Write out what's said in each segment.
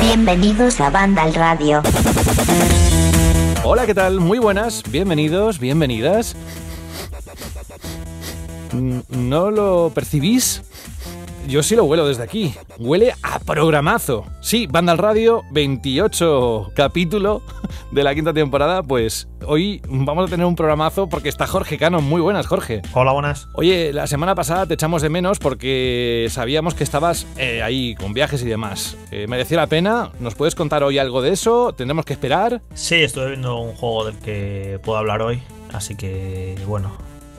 Bienvenidos a Banda al Radio. Hola, ¿qué tal? Muy buenas, bienvenidos, bienvenidas. Mm, ¿No lo percibís? yo sí lo huelo desde aquí. Huele a programazo. Sí, Banda al Radio, 28 capítulo de la quinta temporada. Pues hoy vamos a tener un programazo porque está Jorge Cano. Muy buenas, Jorge. Hola, buenas. Oye, la semana pasada te echamos de menos porque sabíamos que estabas eh, ahí con viajes y demás. Eh, ¿Merecía la pena? ¿Nos puedes contar hoy algo de eso? ¿Tendremos que esperar? Sí, estoy viendo un juego del que puedo hablar hoy. Así que, bueno,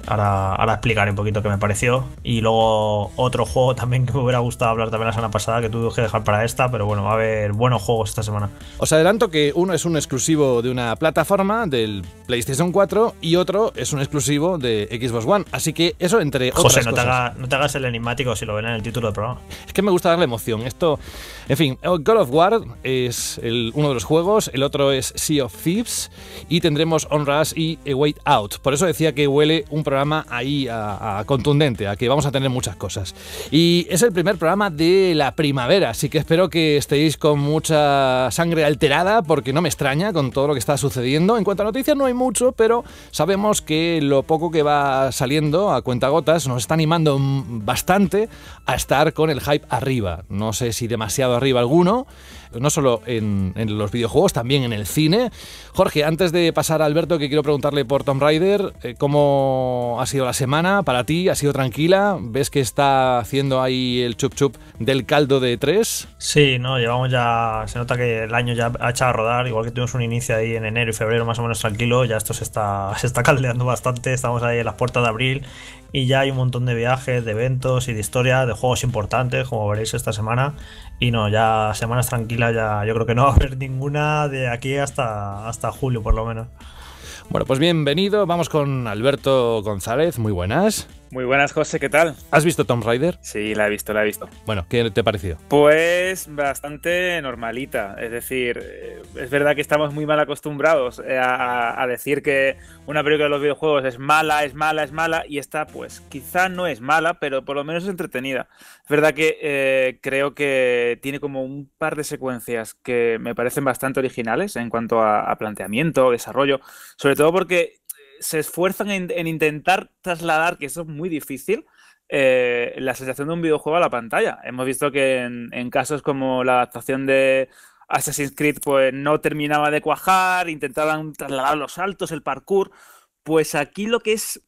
Ahora, ahora explicaré un poquito qué me pareció. Y luego otro juego también que me hubiera gustado hablar también la semana pasada, que tuve que dejar para esta, pero bueno, va a haber buenos juegos esta semana. Os adelanto que uno es un exclusivo de una plataforma, del PlayStation 4, y otro es un exclusivo de Xbox One. Así que eso entre José, no, Te no te hagas el enigmático si lo ven en el título del programa. Es que me gusta darle emoción. Esto en fin, eh, God of War es uno de los juegos, el otro es Sea of Thieves y tendremos On y A Out. Por eso decía que huele un programa ahí a, contundente, a que vamos a tener muchas cosas. Y es el primer programa de la primavera, así que espero que estéis con mucha sangre alterada porque no me extraña con todo lo que está sucediendo. En cuanto a noticias no hay mucho, pero sabemos que lo poco que va saliendo a cuentagotas nos está animando bastante a estar con el hype arriba. No sé si demasiado arriba alguno no solo en, los videojuegos, también en el cine. Jorge, antes de pasar a Alberto, que quiero preguntarle por Tom Raider, eh, ¿cómo ha sido la semana para ti? ¿Ha sido tranquila? ¿Ves que está haciendo ahí el chup chup del caldo de tres? Sí, no, llevamos ya, se nota que el año ya ha echado a rodar, igual que tuvimos un inicio ahí en enero y febrero más o menos tranquilo, ya esto se está, se está caldeando bastante, estamos ahí en las puertas de abril y ya hay un montón de viajes, de eventos y de historia, de juegos importantes, como veréis esta semana, y no, ya semanas tranquilas yo creo que no va a haber ninguna de aquí hasta, hasta julio, por lo menos. Bueno, pues bienvenido. Vamos con Alberto González. Muy buenas. Muy buenas, José, ¿qué tal? ¿Has visto Tomb Raider? Sí, la he visto, la he visto. Bueno, ¿qué te ha parecido? Pues bastante normalita. Es decir, eh, es verdad que estamos muy mal acostumbrados eh, a, decir que una película de los videojuegos es mala, es mala, es mala, y esta, pues, quizá no es mala, pero por lo menos es entretenida. Es verdad que eh, creo que tiene como un par de secuencias que me parecen bastante originales en cuanto a, a planteamiento, desarrollo, sobre todo porque se esfuerzan en, intentar trasladar, que eso es muy difícil, eh, la sensación de un videojuego a la pantalla. Hemos visto que en, en, casos como la adaptación de Assassin's Creed, pues no terminaba de cuajar, intentaban trasladar los saltos, el parkour. Pues aquí lo que es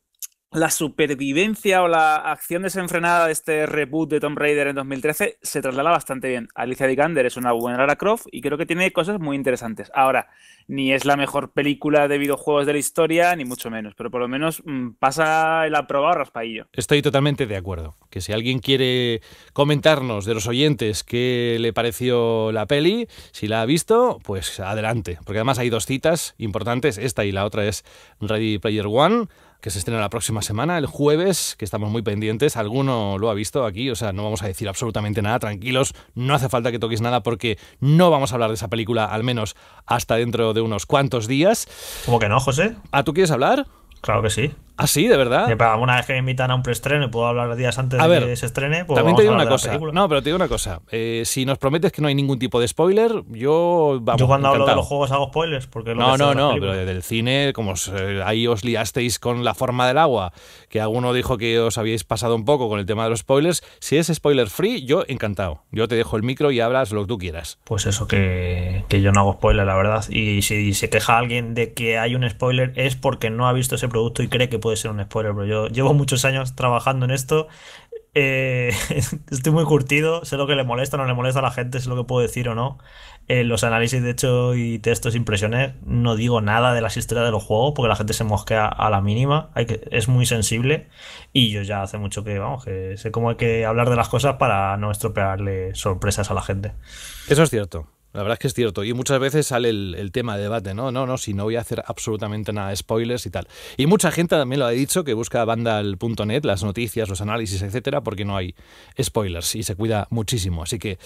la supervivencia o la acción desenfrenada de este reboot de Tomb Raider en 2013 se traslada bastante bien. Alicia Vikander es una buena Lara Croft y creo que tiene cosas muy interesantes. Ahora, ni es la mejor película de videojuegos de la historia, ni mucho menos, pero por lo menos mm, pasa el aprobado raspaillo. Estoy totalmente de acuerdo. Que si alguien quiere comentarnos de los oyentes qué le pareció la peli, si la ha visto, pues adelante. Porque además hay dos citas importantes, esta y la otra es Ready Player One que se estrena la próxima semana, el jueves, que estamos muy pendientes. Alguno lo ha visto aquí, o sea, no vamos a decir absolutamente nada, tranquilos, no hace falta que toquéis nada porque no vamos a hablar de esa película, al menos hasta dentro de unos cuantos días. ¿Cómo que no, José? a ah, tú quieres hablar? Claro que sí. ¿Ah, sí? ¿De verdad? Alguna una vez que me invitan a un preestreno y puedo hablar días antes de que se estrene, pues También te digo una cosa. No, pero te digo una cosa. Eh, si nos prometes que no hay ningún tipo de spoiler, yo. Vamos, yo cuando hablo de los juegos hago spoilers. porque No, no, no. Pero del cine, como eh, ahí os liasteis con la forma del agua, que alguno dijo que os habíais pasado un poco con el tema de los spoilers. Si es spoiler free, yo encantado. Yo te dejo el micro y hablas lo que tú quieras. Pues eso, que, yo no hago spoiler, la verdad. Y si se queja alguien de que hay un spoiler, es porque no ha visto ese producto y cree que puede puede ser un spoiler, pero yo llevo muchos años trabajando en esto. Eh, estoy muy curtido, sé lo que le molesta, no le molesta a la gente, sé lo que puedo decir o no. En eh, los análisis de hecho y textos, impresiones, no digo nada de las historias de los juegos porque la gente se mosquea a la mínima, es muy sensible y yo ya hace mucho que, vamos, que sé cómo hay que hablar de las cosas para no estropearle sorpresas a la gente. Eso es cierto. La verdad es que es cierto. Y muchas veces sale el, tema de debate, ¿no? No, no, si no voy a hacer absolutamente nada, de spoilers y tal. Y mucha gente también lo ha dicho, que busca Vandal.net, las noticias, los análisis, etcétera, porque no hay spoilers y se cuida muchísimo. Así que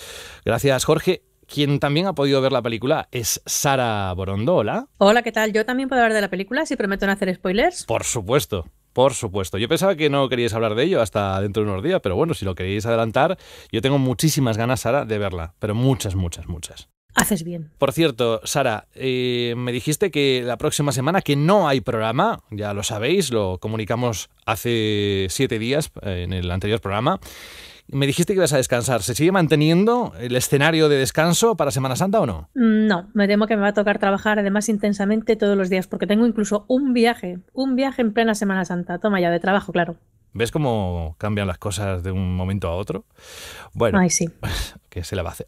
gracias, Jorge. Quien también ha podido ver la película es Sara Borondo. Hola. Hola, ¿qué tal? Yo también puedo hablar de la película si prometo no hacer spoilers. Por supuesto. Por supuesto. Yo pensaba que no queríais hablar de ello hasta dentro de unos días, pero bueno, si lo queréis adelantar, yo tengo muchísimas ganas, Sara, de verla. Pero muchas, muchas, muchas. Haces bien. Por cierto, Sara, eh, me dijiste que la próxima semana que no hay programa, ya lo sabéis, lo comunicamos hace siete días eh, en el anterior programa. Me dijiste que ibas a descansar. ¿Se sigue manteniendo el escenario de descanso para Semana Santa o no? Mm, no, me temo que me va a tocar trabajar además intensamente todos los días, porque tengo incluso un viaje, un viaje en plena Semana Santa. Toma ya, de trabajo, claro. ¿Ves cómo cambian las cosas de un momento a otro? Bueno, Ay, sí. Pues, que se la va a hacer.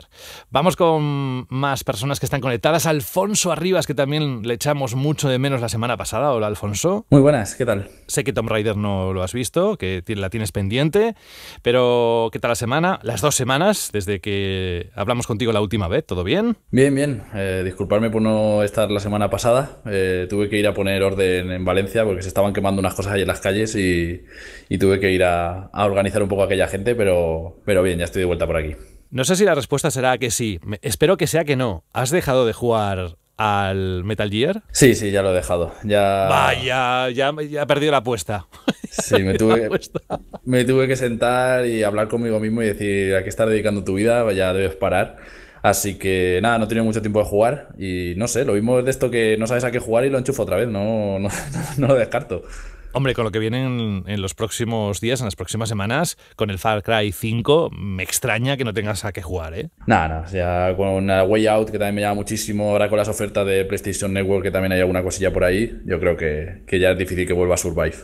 Vamos con más personas que están conectadas. Alfonso Arribas, que también le echamos mucho de menos la semana pasada. Hola, Alfonso. Muy buenas, ¿qué tal? Sé que Tom Raider no lo has visto, que la tienes pendiente, pero ¿qué tal la semana? Las dos semanas desde que hablamos contigo la última vez, ¿todo bien? Bien, bien. Eh, disculparme por no estar la semana pasada. Eh, tuve que ir a poner orden en Valencia porque se estaban quemando unas cosas ahí en las calles y, tuve que ir a, organizar un poco a aquella gente, pero, pero bien, ya estoy de vuelta por aquí. No sé si la respuesta será que sí. Espero que sea que no. ¿Has dejado de jugar al Metal Gear? Sí, sí, ya lo he dejado. Ya... Vaya, ya, ha he perdido la apuesta. Sí, me tuve, que sentar y hablar conmigo mismo y decir, ¿a qué estás dedicando tu vida? Ya debes parar. Así que nada, no he tenido mucho tiempo de jugar y no sé, lo mismo es de esto que no sabes a qué jugar y lo enchufo otra vez, no, no, no lo descarto. Hombre, con lo que vienen en los próximos días, en las próximas semanas, con el Far Cry 5, me extraña que no tengas a qué jugar, ¿eh? Nada, o sea, con la Way Out, que también me llama muchísimo, ahora con las ofertas de PlayStation Network, que también hay alguna cosilla por ahí, yo creo que ya es difícil que vuelva a Survive.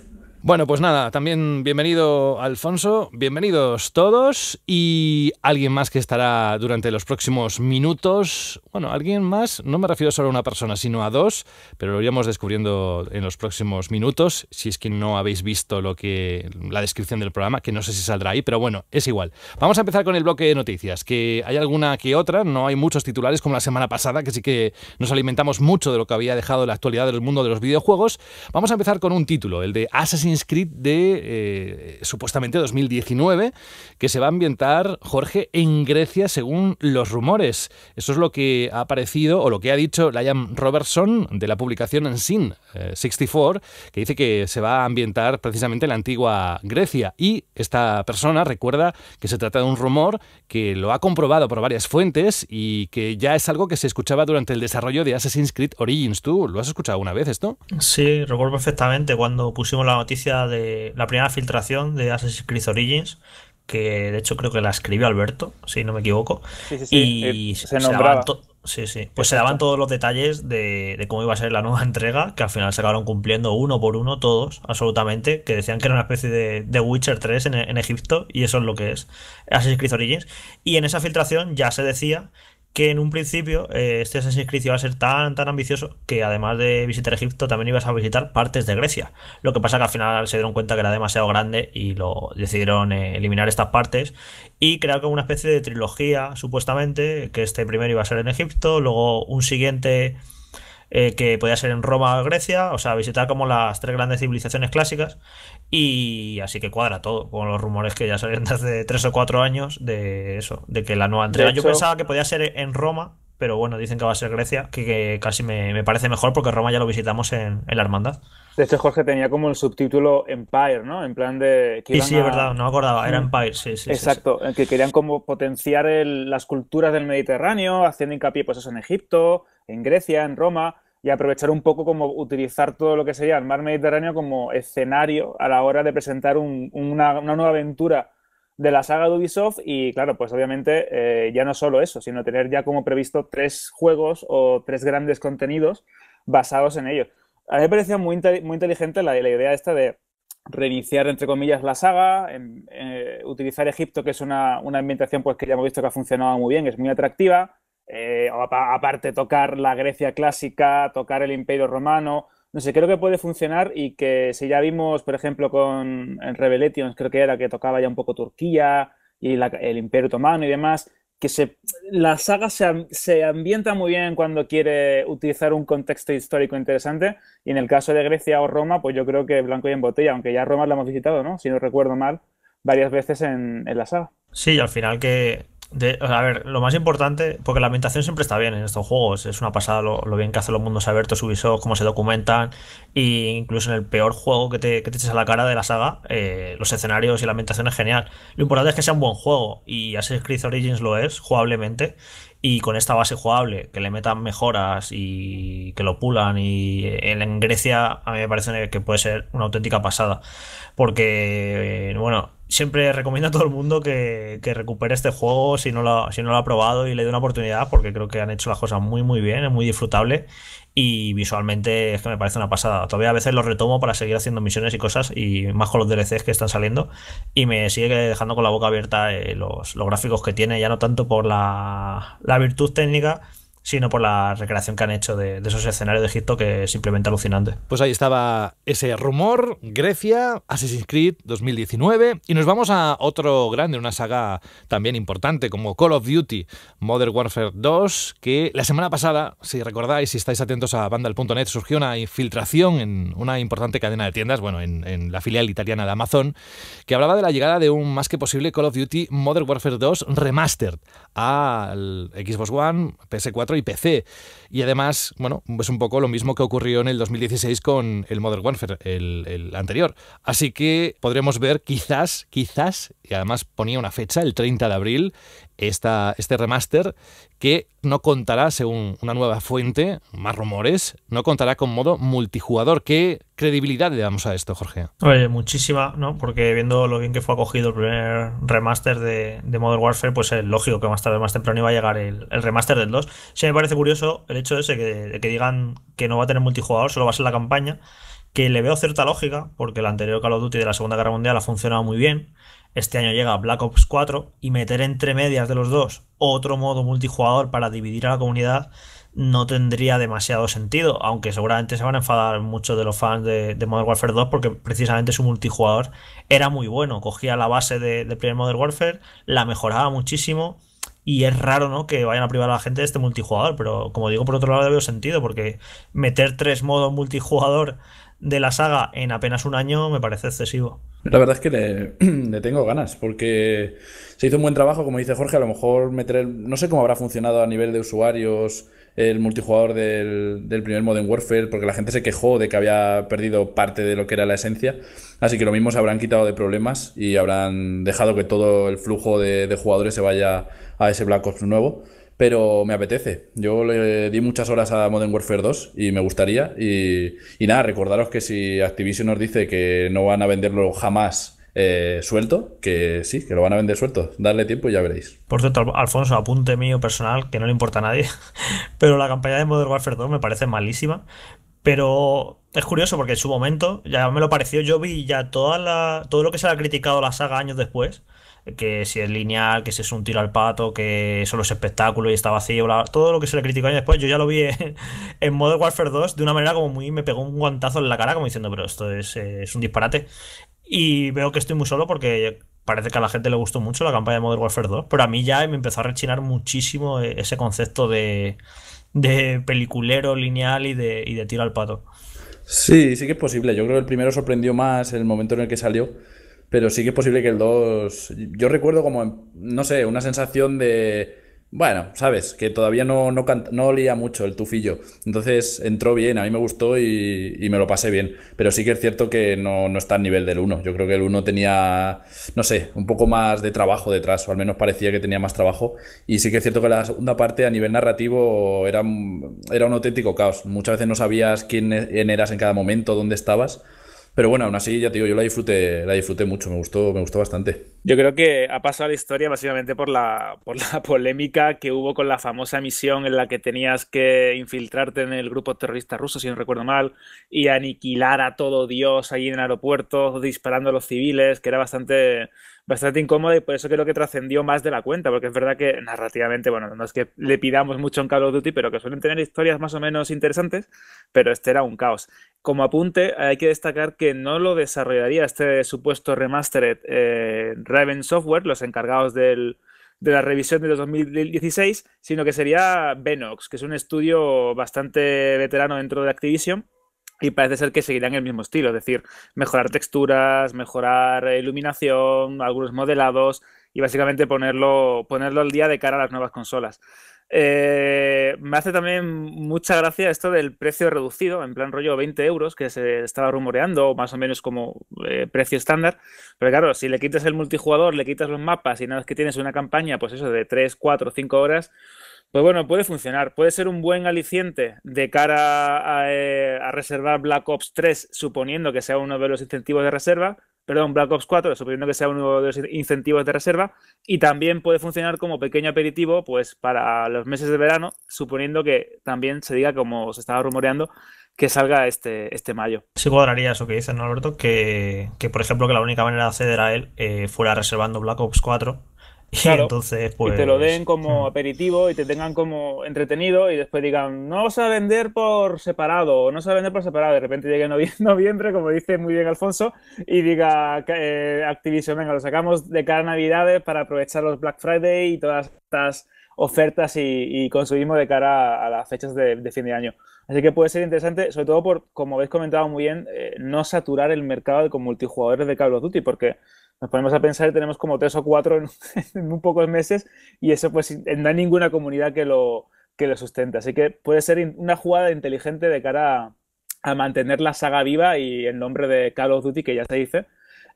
Bueno, pues nada, también bienvenido Alfonso, bienvenidos todos y alguien más que estará durante los próximos minutos. Bueno, alguien más, no me refiero solo a una persona, sino a dos, pero lo iremos descubriendo en los próximos minutos, si es que no habéis visto lo que la descripción del programa, que no sé si saldrá ahí, pero bueno, es igual. Vamos a empezar con el bloque de noticias, que hay alguna que otra, no hay muchos titulares como la semana pasada, que sí que nos alimentamos mucho de lo que había dejado la actualidad del mundo de los videojuegos. Vamos a empezar con un título, el de Assassin's Script de eh, supuestamente 2019, que se va a ambientar, Jorge, en Grecia según los rumores. Eso es lo que ha aparecido o lo que ha dicho Liam Robertson de la publicación en Sin 64, que dice que se va a ambientar precisamente en la antigua Grecia. Y esta persona recuerda que se trata de un rumor que lo ha comprobado por varias fuentes y que ya es algo que se escuchaba durante el desarrollo de Assassin's Creed Origins. ¿Tú lo has escuchado una vez esto? Sí, recuerdo perfectamente cuando pusimos la noticia de la primera filtración de Assassin's Creed Origins, que de hecho creo que la escribió Alberto, si no me equivoco. Y eh, se, Pues se daban todos los detalles de, cómo iba a ser la nueva entrega, que al final se acabaron cumpliendo uno por uno todos, absolutamente, que decían que era una especie de, Witcher 3 en, en, Egipto, y eso es lo que es Assassin's Creed Origins. Y en esa filtración ya se decía que en un principio eh, este Assassin's Creed iba a ser tan, tan ambicioso que además de visitar Egipto también ibas a visitar partes de Grecia. Lo que pasa que al final se dieron cuenta que era demasiado grande y lo decidieron eh, eliminar estas partes y crear como una especie de trilogía, supuestamente, que este primero iba a ser en Egipto, luego un siguiente eh, que podía ser en Roma o Grecia, o sea, visitar como las tres grandes civilizaciones clásicas y así que cuadra todo con los rumores que ya salieron desde tres o cuatro años de eso, de que la nueva entrega. Yo pensaba que podía ser en Roma, pero bueno, dicen que va a ser Grecia, que, casi me, parece mejor porque Roma ya lo visitamos en, la hermandad. De hecho, Jorge tenía como el subtítulo Empire, ¿no? En plan de. Que sí, sí, es verdad, no me acordaba, era Empire, sí, sí. Exacto, que querían como potenciar las culturas del Mediterráneo, haciendo hincapié, pues eso, en Egipto, en Grecia, en Roma y aprovechar un poco como utilizar todo lo que sería el mar Mediterráneo como escenario a la hora de presentar una, nueva aventura de la saga de Ubisoft y claro, pues obviamente eh, ya no solo eso, sino tener ya como previsto tres juegos o tres grandes contenidos basados en ellos. A mí me parecía muy, muy inteligente la, la idea esta de reiniciar, entre comillas, la saga, eh, utilizar Egipto, que es una, una ambientación pues, que ya hemos visto que ha funcionado muy bien, que es muy atractiva, eh, aparte tocar la Grecia clásica, tocar el Imperio Romano, no sé, creo que puede funcionar y que si ya vimos, por ejemplo, con Revelations, creo que era que tocaba ya un poco Turquía y el Imperio Otomano y demás, que se, la saga se, ambienta muy bien cuando quiere utilizar un contexto histórico interesante. Y en el caso de Grecia o Roma, pues yo creo que blanco y en botella, aunque ya Roma la hemos visitado, ¿no? Si no recuerdo mal, varias veces en, en la saga. Sí, al final que a ver, lo más importante, porque la ambientación siempre está bien en estos juegos, es una pasada lo, bien que hacen los mundos abiertos Ubisoft, cómo se documentan, e incluso en el peor juego que te, te eches a la cara de la saga, eh, los escenarios y la ambientación es genial. Lo importante es que sea un buen juego, y Assassin's Creed Origins lo es, jugablemente, y con esta base jugable, que le metan mejoras y que lo pulan, y en Grecia a mí me parece que puede ser una auténtica pasada, porque, eh, bueno siempre recomiendo a todo el mundo que, recupere este juego si no, lo, ha probado y le dé una oportunidad porque creo que han hecho las cosas muy muy bien, es muy disfrutable y visualmente es que me parece una pasada. Todavía a veces lo retomo para seguir haciendo misiones y cosas y más con los DLCs que están saliendo y me sigue dejando con la boca abierta eh, los, gráficos que tiene, ya no tanto por la virtud técnica, sino por la recreación que han hecho de, esos escenarios de Egipto que es simplemente alucinante. Pues ahí estaba ese rumor, Grecia, Assassin's Creed 2019, y nos vamos a otro grande, una saga también importante como Call of Duty Modern Warfare 2, que la semana pasada, si recordáis, si estáis atentos a vandal.net, surgió una infiltración en una importante cadena de tiendas, bueno, en, en la filial italiana de Amazon, que hablaba de la llegada de un más que posible Call of Duty Modern Warfare 2 Remastered al Xbox One, PS4, y PC. Y además, bueno, es un poco lo mismo que ocurrió en el 2016 con el Modern Warfare, el, anterior. Así que podremos ver quizás, quizás, y además ponía una fecha, el 30 de abril, esta, este remaster que no contará, según una nueva fuente, más rumores, no contará con modo multijugador. ¿Qué credibilidad le damos a esto, Jorge? Oye, muchísima, ¿no? Porque viendo lo bien que fue acogido el primer remaster de, de Modern Warfare, pues es lógico que más tarde más temprano iba a llegar el, remaster del 2. Sí me parece curioso el hecho ese, que, digan que no va a tener multijugador, solo va a ser la campaña, que le veo cierta lógica, porque el anterior Call of Duty de la Segunda Guerra Mundial ha funcionado muy bien. Este año llega Black Ops 4 y meter entre medias de los dos otro modo multijugador para dividir a la comunidad no tendría demasiado sentido, aunque seguramente se van a enfadar muchos de los fans de, de Modern Warfare 2 porque precisamente su multijugador era muy bueno, cogía la base de, Primer Modern Warfare, la mejoraba muchísimo y es raro, ¿no? Que vayan a privar a la gente de este multijugador, pero como digo, por otro lado, veo sentido, porque meter tres modos multijugador de la saga en apenas un año me parece excesivo. La verdad es que le, tengo ganas, porque se hizo un buen trabajo, como dice Jorge, a lo mejor meter no sé cómo habrá funcionado a nivel de usuarios el multijugador del, del, primer Modern Warfare, porque la gente se quejó de que había perdido parte de lo que era la esencia. Así que lo mismo se habrán quitado de problemas y habrán dejado que todo el flujo de, de jugadores se vaya a ese Black Ops nuevo. Pero me apetece. Yo le di muchas horas a Modern Warfare 2 y me gustaría. Y, y nada, recordaros que si Activision nos dice que no van a venderlo jamás eh, suelto, que sí, que lo van a vender suelto. Darle tiempo y ya veréis. Por cierto, Alfonso, apunte mío personal, que no le importa a nadie, pero la campaña de Modern Warfare 2 me parece malísima. Pero es curioso porque en su momento ya me lo pareció, yo vi ya toda la, todo lo que se le ha criticado la saga años después, que si es lineal, que si es un tiro al pato, que solo es espectáculo y está vacío, todo lo que se le criticó años después, yo ya lo vi en, en, Modern Warfare 2 de una manera como muy, me pegó un guantazo en la cara como diciendo, pero esto es, eh, es un disparate. Y veo que estoy muy solo porque parece que a la gente le gustó mucho la campaña de Modern Warfare 2, pero a mí ya me empezó a rechinar muchísimo eh, ese concepto de, de peliculero lineal y de, y de tiro al pato. Sí, sí que es posible. Yo creo que el primero sorprendió más el momento en el que salió, pero sí que es posible que el 2... Yo recuerdo como, no sé, una sensación de bueno, sabes, que todavía no, no, olía mucho el tufillo. Entonces entró bien, a mí me gustó y, me lo pasé bien. Pero sí que es cierto que no, no está al nivel del uno. Yo creo que el uno tenía, no sé, un poco más de trabajo detrás, o al menos parecía que tenía más trabajo. Y sí que es cierto que la segunda parte a nivel narrativo era, era un auténtico caos. Muchas veces no sabías quién e-, eras en cada momento, dónde estabas. Pero bueno, aún así, ya te digo, yo la disfruté, la disfruté mucho, me gustó, me gustó bastante. Yo creo que ha pasado a la historia básicamente por la, por la polémica que hubo con la famosa misión en la que tenías que infiltrarte en el grupo terrorista ruso, si no recuerdo mal, y aniquilar a todo Dios allí en el aeropuerto, disparando a los civiles, que era bastante bastante incómoda y por eso creo que trascendió más de la cuenta, porque es verdad que narrativamente, bueno, no es que le pidamos mucho en Call of Duty, pero que suelen tener historias más o menos interesantes, pero este era un caos. Como apunte, hay que destacar que no lo desarrollaría este supuesto remastered eh, Raven Software, los encargados del, de la revisión de 2016, sino que sería Benox, que es un estudio bastante veterano dentro de Activision y parece ser que seguirán el mismo estilo, es decir, mejorar texturas, mejorar eh, iluminación, algunos modelados y básicamente ponerlo, ponerlo al día de cara a las nuevas consolas. Eh, me hace también mucha gracia esto del precio reducido, en plan rollo 20 euros, que se estaba rumoreando, más o menos como eh, precio estándar. Pero claro, si le quitas el multijugador, le quitas los mapas y nada más que tienes una campaña, pues eso, de 3, 4, 5 horas, pues bueno, puede funcionar. Puede ser un buen aliciente de cara a, eh, reservar Black Ops 3, suponiendo que sea uno de los incentivos de reserva. Perdón, Black Ops 4, suponiendo que sea uno de los incentivos de reserva. Y también puede funcionar como pequeño aperitivo, pues para los meses de verano, suponiendo que también se diga, como se estaba rumoreando, que salga este, este mayo. Sí cuadraría eso que dices, ¿no, Alberto? Que, que por ejemplo, que la única manera de acceder a él eh, fuera reservando Black Ops 4 y entonces, te lo den pues, como mm. aperitivo y te tengan como entretenido y después digan, no va a vender por separado o no va a vender por separado. De repente llegue noviembre, como dice muy bien Alfonso, y diga eh, Activision, venga, lo sacamos de cara a Navidades para aprovechar los Black Friday y todas estas ofertas y, consumimos de cara a, las fechas de, fin de año. Así que puede ser interesante, sobre todo por, como habéis comentado muy bien, eh, no saturar el mercado con multijugadores de Call of Duty, porque nos ponemos a pensar que tenemos como tres o cuatro en, un pocos meses y eso pues no hay ninguna comunidad que lo, que lo sustente. Así que puede ser una jugada inteligente de cara a, mantener la saga viva y el nombre de Call of Duty, que ya se dice,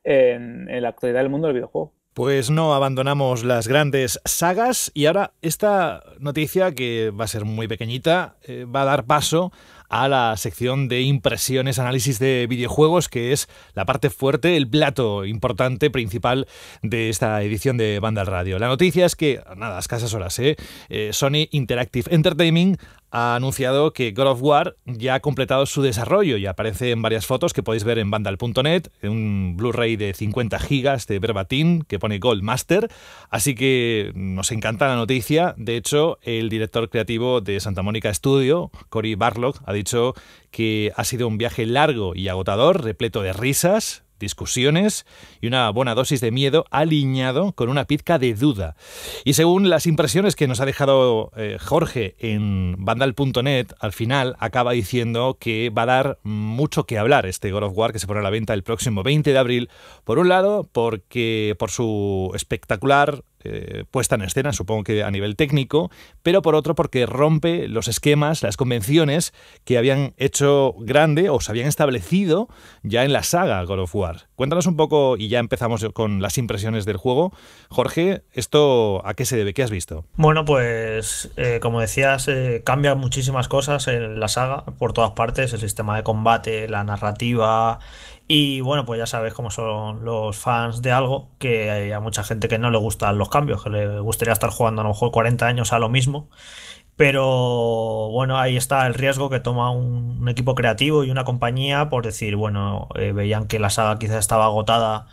en la actualidad del mundo del videojuego. Pues no abandonamos las grandes sagas y ahora esta noticia que va a ser muy pequeñita eh, va a dar paso a la sección de impresiones, análisis de videojuegos, que es la parte fuerte, el plato importante, principal de esta edición de Banda Radio. La noticia es que, nada, a escasas horas, ¿eh? ¿eh? Sony Interactive Entertainment ha anunciado que God of War ya ha completado su desarrollo y aparece en varias fotos que podéis ver en bandal.net, en un Blu-ray de 50 gigas de verbatim que pone Gold Master. Así que nos encanta la noticia. De hecho, el director creativo de Santa Mónica Studio, Cory Barlock, ha dicho que ha sido un viaje largo y agotador, repleto de risas, discusiones y una buena dosis de miedo alineado con una pizca de duda. Y según las impresiones que nos ha dejado eh, Jorge en Vandal.net, al final acaba diciendo que va a dar mucho que hablar este God of War que se pone a la venta el próximo 20 de abril. Por un lado, porque por su espectacular eh, puesta en escena, supongo que a nivel técnico, pero por otro porque rompe los esquemas, las convenciones que habían hecho grande o se habían establecido ya en la saga God of War. Cuéntanos un poco y ya empezamos con las impresiones del juego. Jorge, ¿esto a qué se debe? ¿Qué has visto? Bueno, pues eh, como decías, eh, cambian muchísimas cosas en la saga por todas partes, el sistema de combate, la narrativa, y bueno, pues ya sabes cómo son los fans de algo, que hay a mucha gente que no le gustan los cambios, que le gustaría estar jugando a lo mejor 40 años a lo mismo. Pero bueno, ahí está el riesgo que toma un, equipo creativo y una compañía por decir, bueno, eh, veían que la saga quizás estaba agotada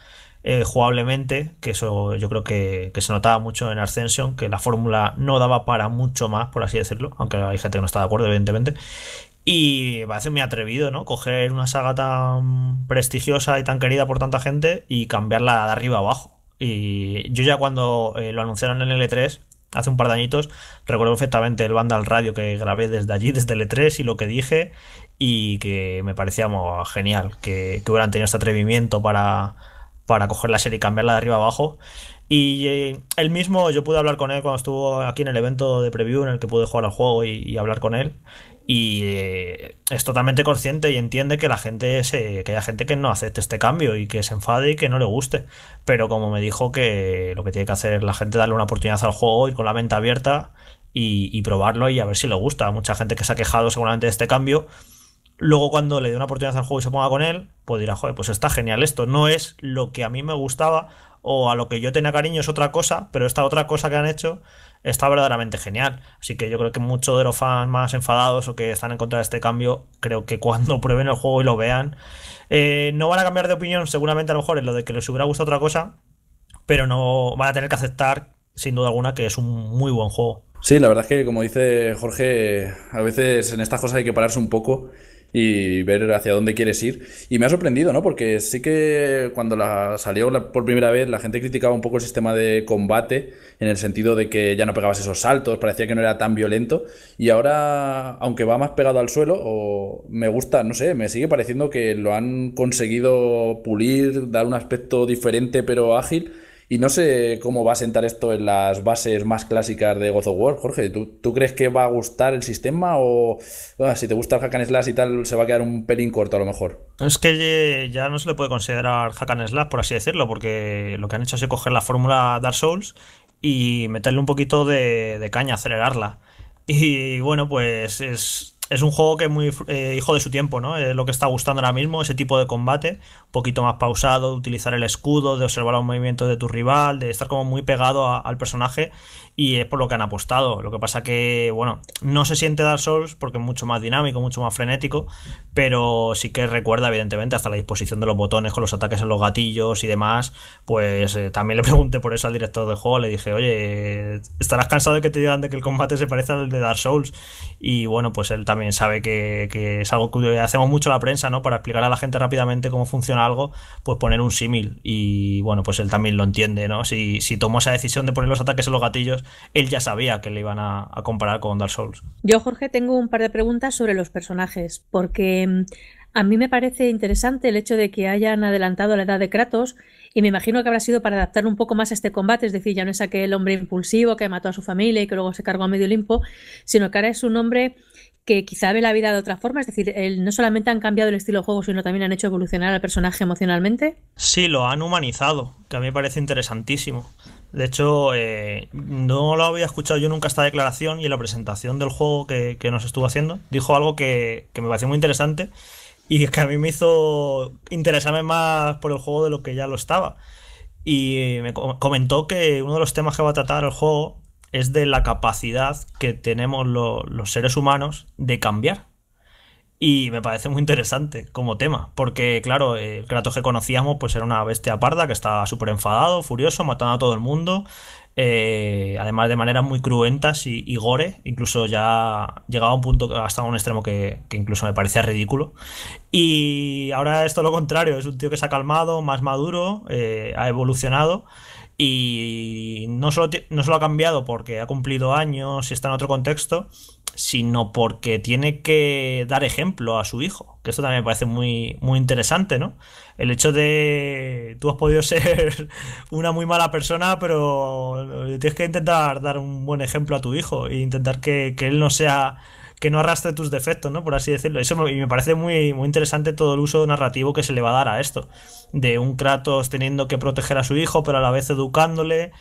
eh, jugablemente, que eso yo creo que, que, se notaba mucho en Ascension, que la fórmula no daba para mucho más, por así decirlo, aunque hay gente que no está de acuerdo, evidentemente. Y me parece muy atrevido, ¿no? Coger una saga tan prestigiosa y tan querida por tanta gente y cambiarla de arriba a abajo. Y yo ya cuando eh, lo anunciaron en L3, hace un par de añitos, recuerdo perfectamente el banda al radio que grabé desde allí, desde L3 y lo que dije, y que me parecía genial que, hubieran tenido este atrevimiento para, para coger la serie y cambiarla de arriba abajo. Y el eh, él mismo, yo pude hablar con él cuando estuvo aquí en el evento de preview en el que pude jugar al juego y, hablar con él. Y eh, es totalmente consciente y entiende que la gente se, que hay gente que no acepte este cambio y que se enfade y que no le guste. Pero como me dijo que lo que tiene que hacer la gente es darle una oportunidad al juego y con la mente abierta y, y probarlo y a ver si le gusta. Mucha gente que se ha quejado seguramente de este cambio. Luego cuando le dé una oportunidad al juego y se ponga con él, pues dirá, ah, joder, pues está genial esto. No es lo que a mí me gustaba o a lo que yo tenía cariño es otra cosa, pero esta otra cosa que han hecho está verdaderamente genial. Así que yo creo que muchos de los fans más enfadados o que están en contra de este cambio, creo que cuando prueben el juego y lo vean, eh, no van a cambiar de opinión, seguramente a lo mejor es lo de que les hubiera gustado otra cosa, pero no van a tener que aceptar, sin duda alguna, que es un muy buen juego. Sí, la verdad es que como dice Jorge, a veces en estas cosas hay que pararse un poco y ver hacia dónde quieres ir. Y me ha sorprendido, ¿no? Porque sí que cuando la salió por primera vez, la gente criticaba un poco el sistema de combate, en el sentido de que ya no pegabas esos saltos, parecía que no era tan violento. Y ahora, aunque va más pegado al suelo, o me gusta, no sé, me sigue pareciendo que lo han conseguido pulir, dar un aspecto diferente pero ágil y no sé cómo va a sentar esto en las bases más clásicas de God of War, Jorge. ¿Tú, crees que va a gustar el sistema o ah, si te gusta el hack slash y tal, se va a quedar un pelín corto a lo mejor? Es que ya no se le puede considerar hack slash, por así decirlo, porque lo que han hecho es coger la fórmula Dark Souls y meterle un poquito de, de caña, acelerarla. Y bueno, pues es, es un juego que es muy eh, hijo de su tiempo, ¿no? Es lo que está gustando ahora mismo, ese tipo de combate, un poquito más pausado, de utilizar el escudo, de observar los movimientos de tu rival, de estar como muy pegado al personaje y es por lo que han apostado. Lo que pasa que, bueno, no se siente Dark Souls porque es mucho más dinámico, mucho más frenético, pero sí que recuerda, evidentemente, hasta la disposición de los botones con los ataques en los gatillos y demás. Pues eh, también le pregunté por eso al director del juego, le dije, oye, ¿estarás cansado de que te digan de que el combate se parece al de Dark Souls? Y bueno, pues él también sabe que, es algo que hacemos mucho la prensa, ¿no? Para explicar a la gente rápidamente cómo funciona algo, pues poner un símil. Y bueno, pues él también lo entiende, ¿no? Si, si tomó esa decisión de poner los ataques en los gatillos, él ya sabía que le iban a, comparar con Dark Souls. Yo, Jorge, tengo un par de preguntas sobre los personajes, porque mm, a mí me parece interesante el hecho de que hayan adelantado la edad de Kratos y me imagino que habrá sido para adaptar un poco más a este combate, es decir, ya no es aquel hombre impulsivo que mató a su familia y que luego se cargó a medio limpo, sino que ahora es un hombre que quizá ve la vida de otra forma, es decir, él, no solamente han cambiado el estilo de juego, sino también han hecho evolucionar al personaje emocionalmente. Sí, lo han humanizado, que a mí me parece interesantísimo. De hecho, eh, no lo había escuchado yo nunca esta declaración y la presentación del juego que, nos estuvo haciendo dijo algo que, me pareció muy interesante y que a mí me hizo interesarme más por el juego de lo que ya lo estaba. Y me comentó que uno de los temas que va a tratar el juego es de la capacidad que tenemos los seres humanos de cambiar. Y me parece muy interesante como tema, porque claro, eh, el Kratos que conocíamos pues era una bestia parda que estaba súper enfadado, furioso, matando a todo el mundo, eh, además de maneras muy cruentas y, gore, incluso ya llegaba a un punto, hasta un extremo que, incluso me parecía ridículo. Y ahora es todo lo contrario, es un tío que se ha calmado, más maduro, eh, ha evolucionado. Y no solo, no solo ha cambiado porque ha cumplido años y está en otro contexto, sino porque tiene que dar ejemplo a su hijo. Que esto también me parece muy, muy interesante, ¿no? El hecho de tú has podido ser una muy mala persona, pero tienes que intentar dar un buen ejemplo a tu hijo e intentar que, él no sea que no arrastre tus defectos, ¿no? Por así decirlo. Eso me, me parece muy, muy interesante todo el uso narrativo que se le va a dar a esto. De un Kratos teniendo que proteger a su hijo, pero a la vez educándole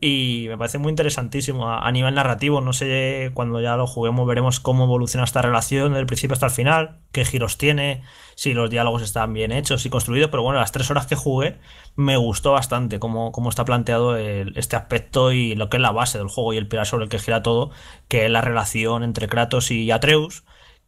y me parece muy interesantísimo a, nivel narrativo. No sé, cuando ya lo juguemos veremos cómo evoluciona esta relación del principio hasta el final, qué giros tiene, si los diálogos están bien hechos y construidos, pero bueno, las tres horas que jugué me gustó bastante cómo, cómo está planteado este aspecto y lo que es la base del juego y el pilar sobre el que gira todo, que es la relación entre Kratos y Atreus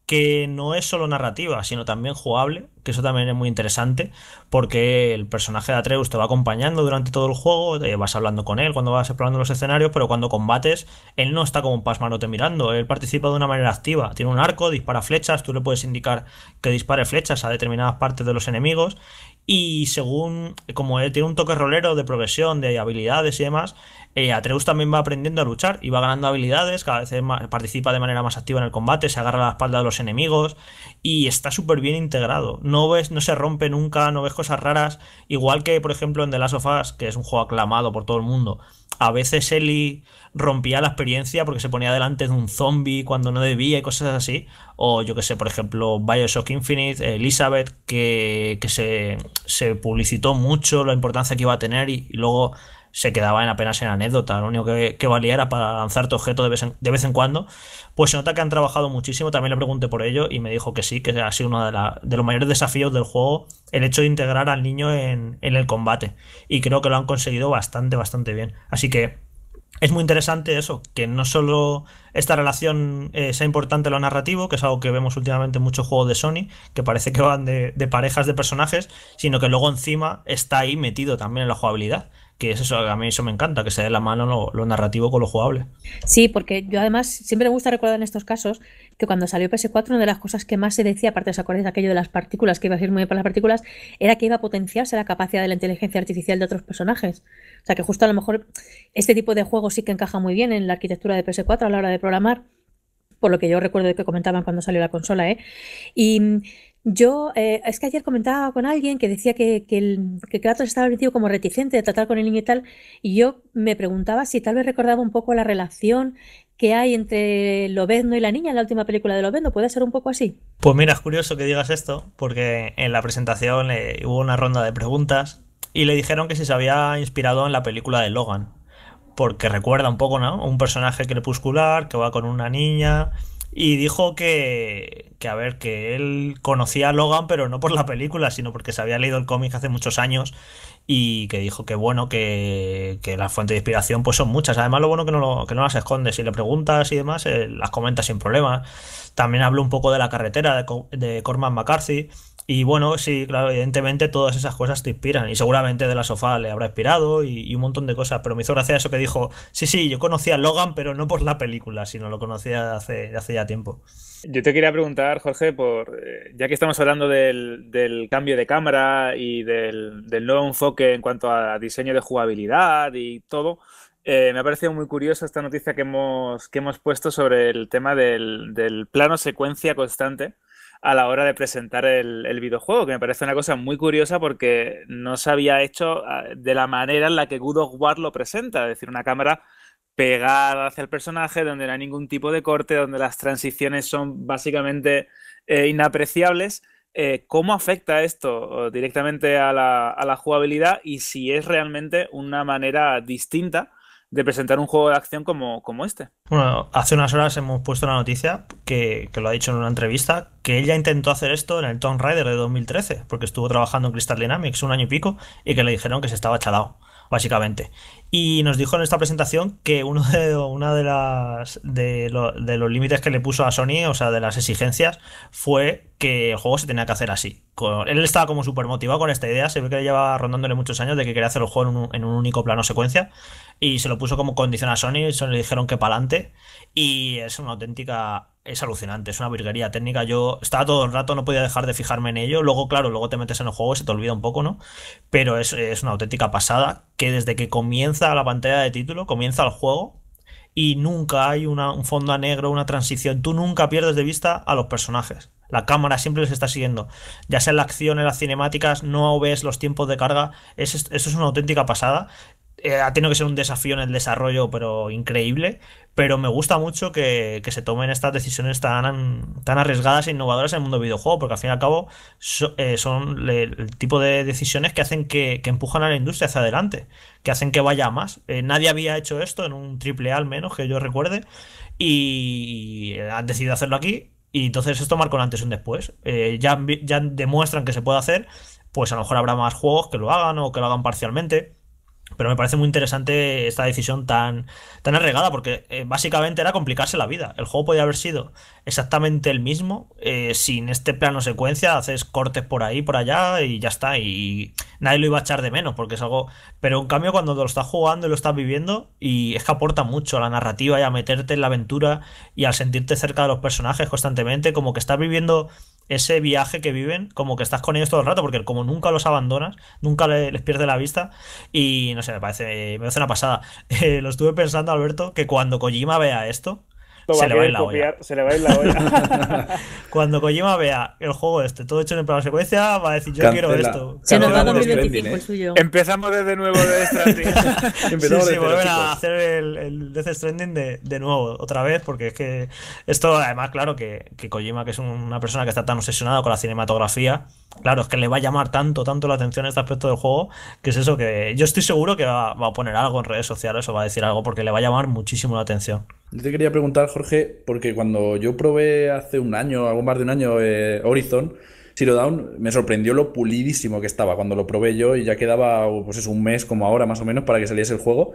que no es solo narrativa, sino también jugable, que eso también es muy interesante, porque el personaje de Atreus te va acompañando durante todo el juego, eh, vas hablando con él cuando vas explorando los escenarios, pero cuando combates, él no está como un pasmarote mirando, él participa de una manera activa, tiene un arco, dispara flechas, tú le puedes indicar que dispare flechas a determinadas partes de los enemigos, y según, como él tiene un toque rolero de progresión, de habilidades y demás, eh, Atreus también va aprendiendo a luchar y va ganando habilidades, cada vez participa de manera más activa en el combate, se agarra a la espalda de los enemigos y está súper bien integrado. No ves, no se rompe nunca, no ves cosas raras, igual que por ejemplo en The Last of Us, que es un juego aclamado por todo el mundo. A veces Ellie rompía la experiencia porque se ponía delante de un zombie cuando no debía y cosas así. O yo que sé, por ejemplo, Bioshock Infinite, Elizabeth, que, se, publicitó mucho la importancia que iba a tener y luego se en apenas en anécdota, lo único que, que valía era para lanzarte objeto de vez, en, de vez en cuando. Pues se nota que han trabajado muchísimo, también le pregunté por ello y me dijo que sí, que ha sido uno de, los mayores desafíos del juego el hecho de integrar al niño en, el combate. Y creo que lo han conseguido bastante, bastante bien. Así que es muy interesante eso, que no solo esta relación eh, sea importante en lo narrativo, que es algo que vemos últimamente en muchos juegos de Sony, que parece que van de, parejas de personajes, sino que luego encima está ahí metido también en la jugabilidad que es eso, a mí eso me encanta, que se dé la mano lo, narrativo con lo jugable. Sí, porque yo además siempre me gusta recordar en estos casos que cuando salió PS4 una de las cosas que más se decía, aparte de acordáis de aquello de las partículas, que iba a ser muy bien para las partículas, era que iba a potenciarse la capacidad de la inteligencia artificial de otros personajes. O sea que justo a lo mejor este tipo de juego sí que encaja muy bien en la arquitectura de PS4 a la hora de programar por lo que yo recuerdo que comentaban cuando salió la consola, ¿eh? Y yo, eh, es que ayer comentaba con alguien que decía que, que Kratos estaba metido como reticente de tratar con el niño y tal, y yo me preguntaba si tal vez recordaba un poco la relación que hay entre Lobezno y la niña en la última película de Lobezno. ¿Puede ser un poco así? Pues mira, es curioso que digas esto, porque en la presentación hubo una ronda de preguntas y le dijeron que si se había inspirado en la película de Logan, porque recuerda un poco, ¿no? Un personaje crepuscular que va con una niña y dijo que, que, a ver, que él conocía a Logan, pero no por la película, sino porque se había leído el cómic hace muchos años y que dijo que bueno, que, que las fuentes de inspiración pues son muchas. Además, lo bueno que no, que no las esconde, si le preguntas y demás, eh, las comenta sin problema. También habló un poco de la carretera de, de Corman McCarthy, y bueno, sí, claro, evidentemente todas esas cosas te inspiran. Y seguramente de la sofá le habrá inspirado y, un montón de cosas. Pero me hizo gracia eso que dijo: Sí, sí, yo conocía a Logan, pero no por la película, sino lo conocía hace, hace ya tiempo. Yo te quería preguntar, Jorge, por eh, ya que estamos hablando del, cambio de cámara y del, nuevo enfoque en cuanto a diseño de jugabilidad y todo, eh, me ha parecido muy curiosa esta noticia que hemos, que hemos puesto sobre el tema del plano secuencia constante a la hora de presentar el, videojuego, que me parece una cosa muy curiosa porque no se había hecho ah, de la manera en la que Good of War lo presenta, es decir, una cámara pegada hacia el personaje, donde no hay ningún tipo de corte, donde las transiciones son básicamente eh, inapreciables. Eh, ¿Cómo afecta esto directamente a la jugabilidad y si es realmente una manera distinta? de presentar un juego de acción como, como este. Bueno, hace unas horas hemos puesto una noticia que, que, lo ha dicho en una entrevista, que ella intentó hacer esto en el Tomb Raider de 2013, porque estuvo trabajando en Crystal Dynamics un año y pico y que le dijeron que se estaba chalado, básicamente. Y nos dijo en esta presentación que uno de, una de, las, de, de los límites que le puso a Sony, o sea, de las exigencias, fue que el juego se tenía que hacer así. él estaba como súper motivado con esta idea, se ve que lleva rondándole muchos años de que quería hacer el juego en un, único plano secuencia y se lo puso como condición a Sony, y Sony le dijeron que pa'lante y es una auténtica es alucinante, es una virguería técnica. Yo estaba todo el rato, no podía dejar de fijarme en ello. Luego, claro, luego te metes en el juego y se te olvida un poco, ¿no? Pero es, es una auténtica pasada que desde que comienza la pantalla de título, comienza el juego y nunca hay un fondo a negro, una transición. Tú nunca pierdes de vista a los personajes. La cámara siempre les está siguiendo. Ya sea en la acción, en las cinemáticas, no ves los tiempos de carga. eso es una auténtica pasada. Eh, ha tenido que ser un desafío en el desarrollo, pero increíble. Pero me gusta mucho que, se tomen estas decisiones tan, arriesgadas e innovadoras en el mundo del videojuego, porque al fin y al cabo eh, son el tipo de decisiones que hacen que, empujan a la industria hacia adelante, que hacen que vaya más. Eh, nadie había hecho esto en un triple A al menos que yo recuerde, y han decidido hacerlo aquí. Y entonces esto marca un antes y un después. Eh, ya, ya demuestran que se puede hacer, pues a lo mejor habrá más juegos que lo hagan o que lo hagan parcialmente. Pero me parece muy interesante esta decisión tan, tan arregada, porque eh, básicamente era complicarse la vida. El juego podía haber sido exactamente el mismo, eh, sin este plano secuencia, haces cortes por ahí, por allá, y ya está. Y nadie lo iba a echar de menos, porque es algo. Pero en cambio, cuando lo estás jugando y lo estás viviendo, y es que aporta mucho a la narrativa y a meterte en la aventura y al sentirte cerca de los personajes constantemente, como que estás viviendo ese viaje que viven, como que estás con ellos todo el rato, porque como nunca los abandonas, nunca les, pierdes pierde la vista, y no sé, me parece, me una pasada. Eh, lo estuve pensando, Alberto, que cuando Kojima vea esto, se le va a la olla. Cuando Kojima vea el juego este, todo hecho en el secuencia, va a decir: Yo quiero esto. Se nos va a 2025 el ¿eh? suyo. Empezamos desde nuevo de Stranding. sí, a hacer el, Death Stranding de, nuevo, otra vez, porque es que esto, además, claro, que, Kojima, que es una persona que está tan obsesionada con la cinematografía, claro, es que le va a llamar tanto, tanto la atención este aspecto del juego, que es eso que yo estoy seguro que va a poner algo en redes sociales o va a decir algo porque le va a llamar muchísimo la atención. Yo te quería preguntar, Jorge, porque cuando yo probé hace un año, algo más de un año, eh, Horizon, Zero Down, me sorprendió lo pulidísimo que estaba cuando lo probé yo y ya quedaba oh, pues es un mes como ahora más o menos para que saliese el juego.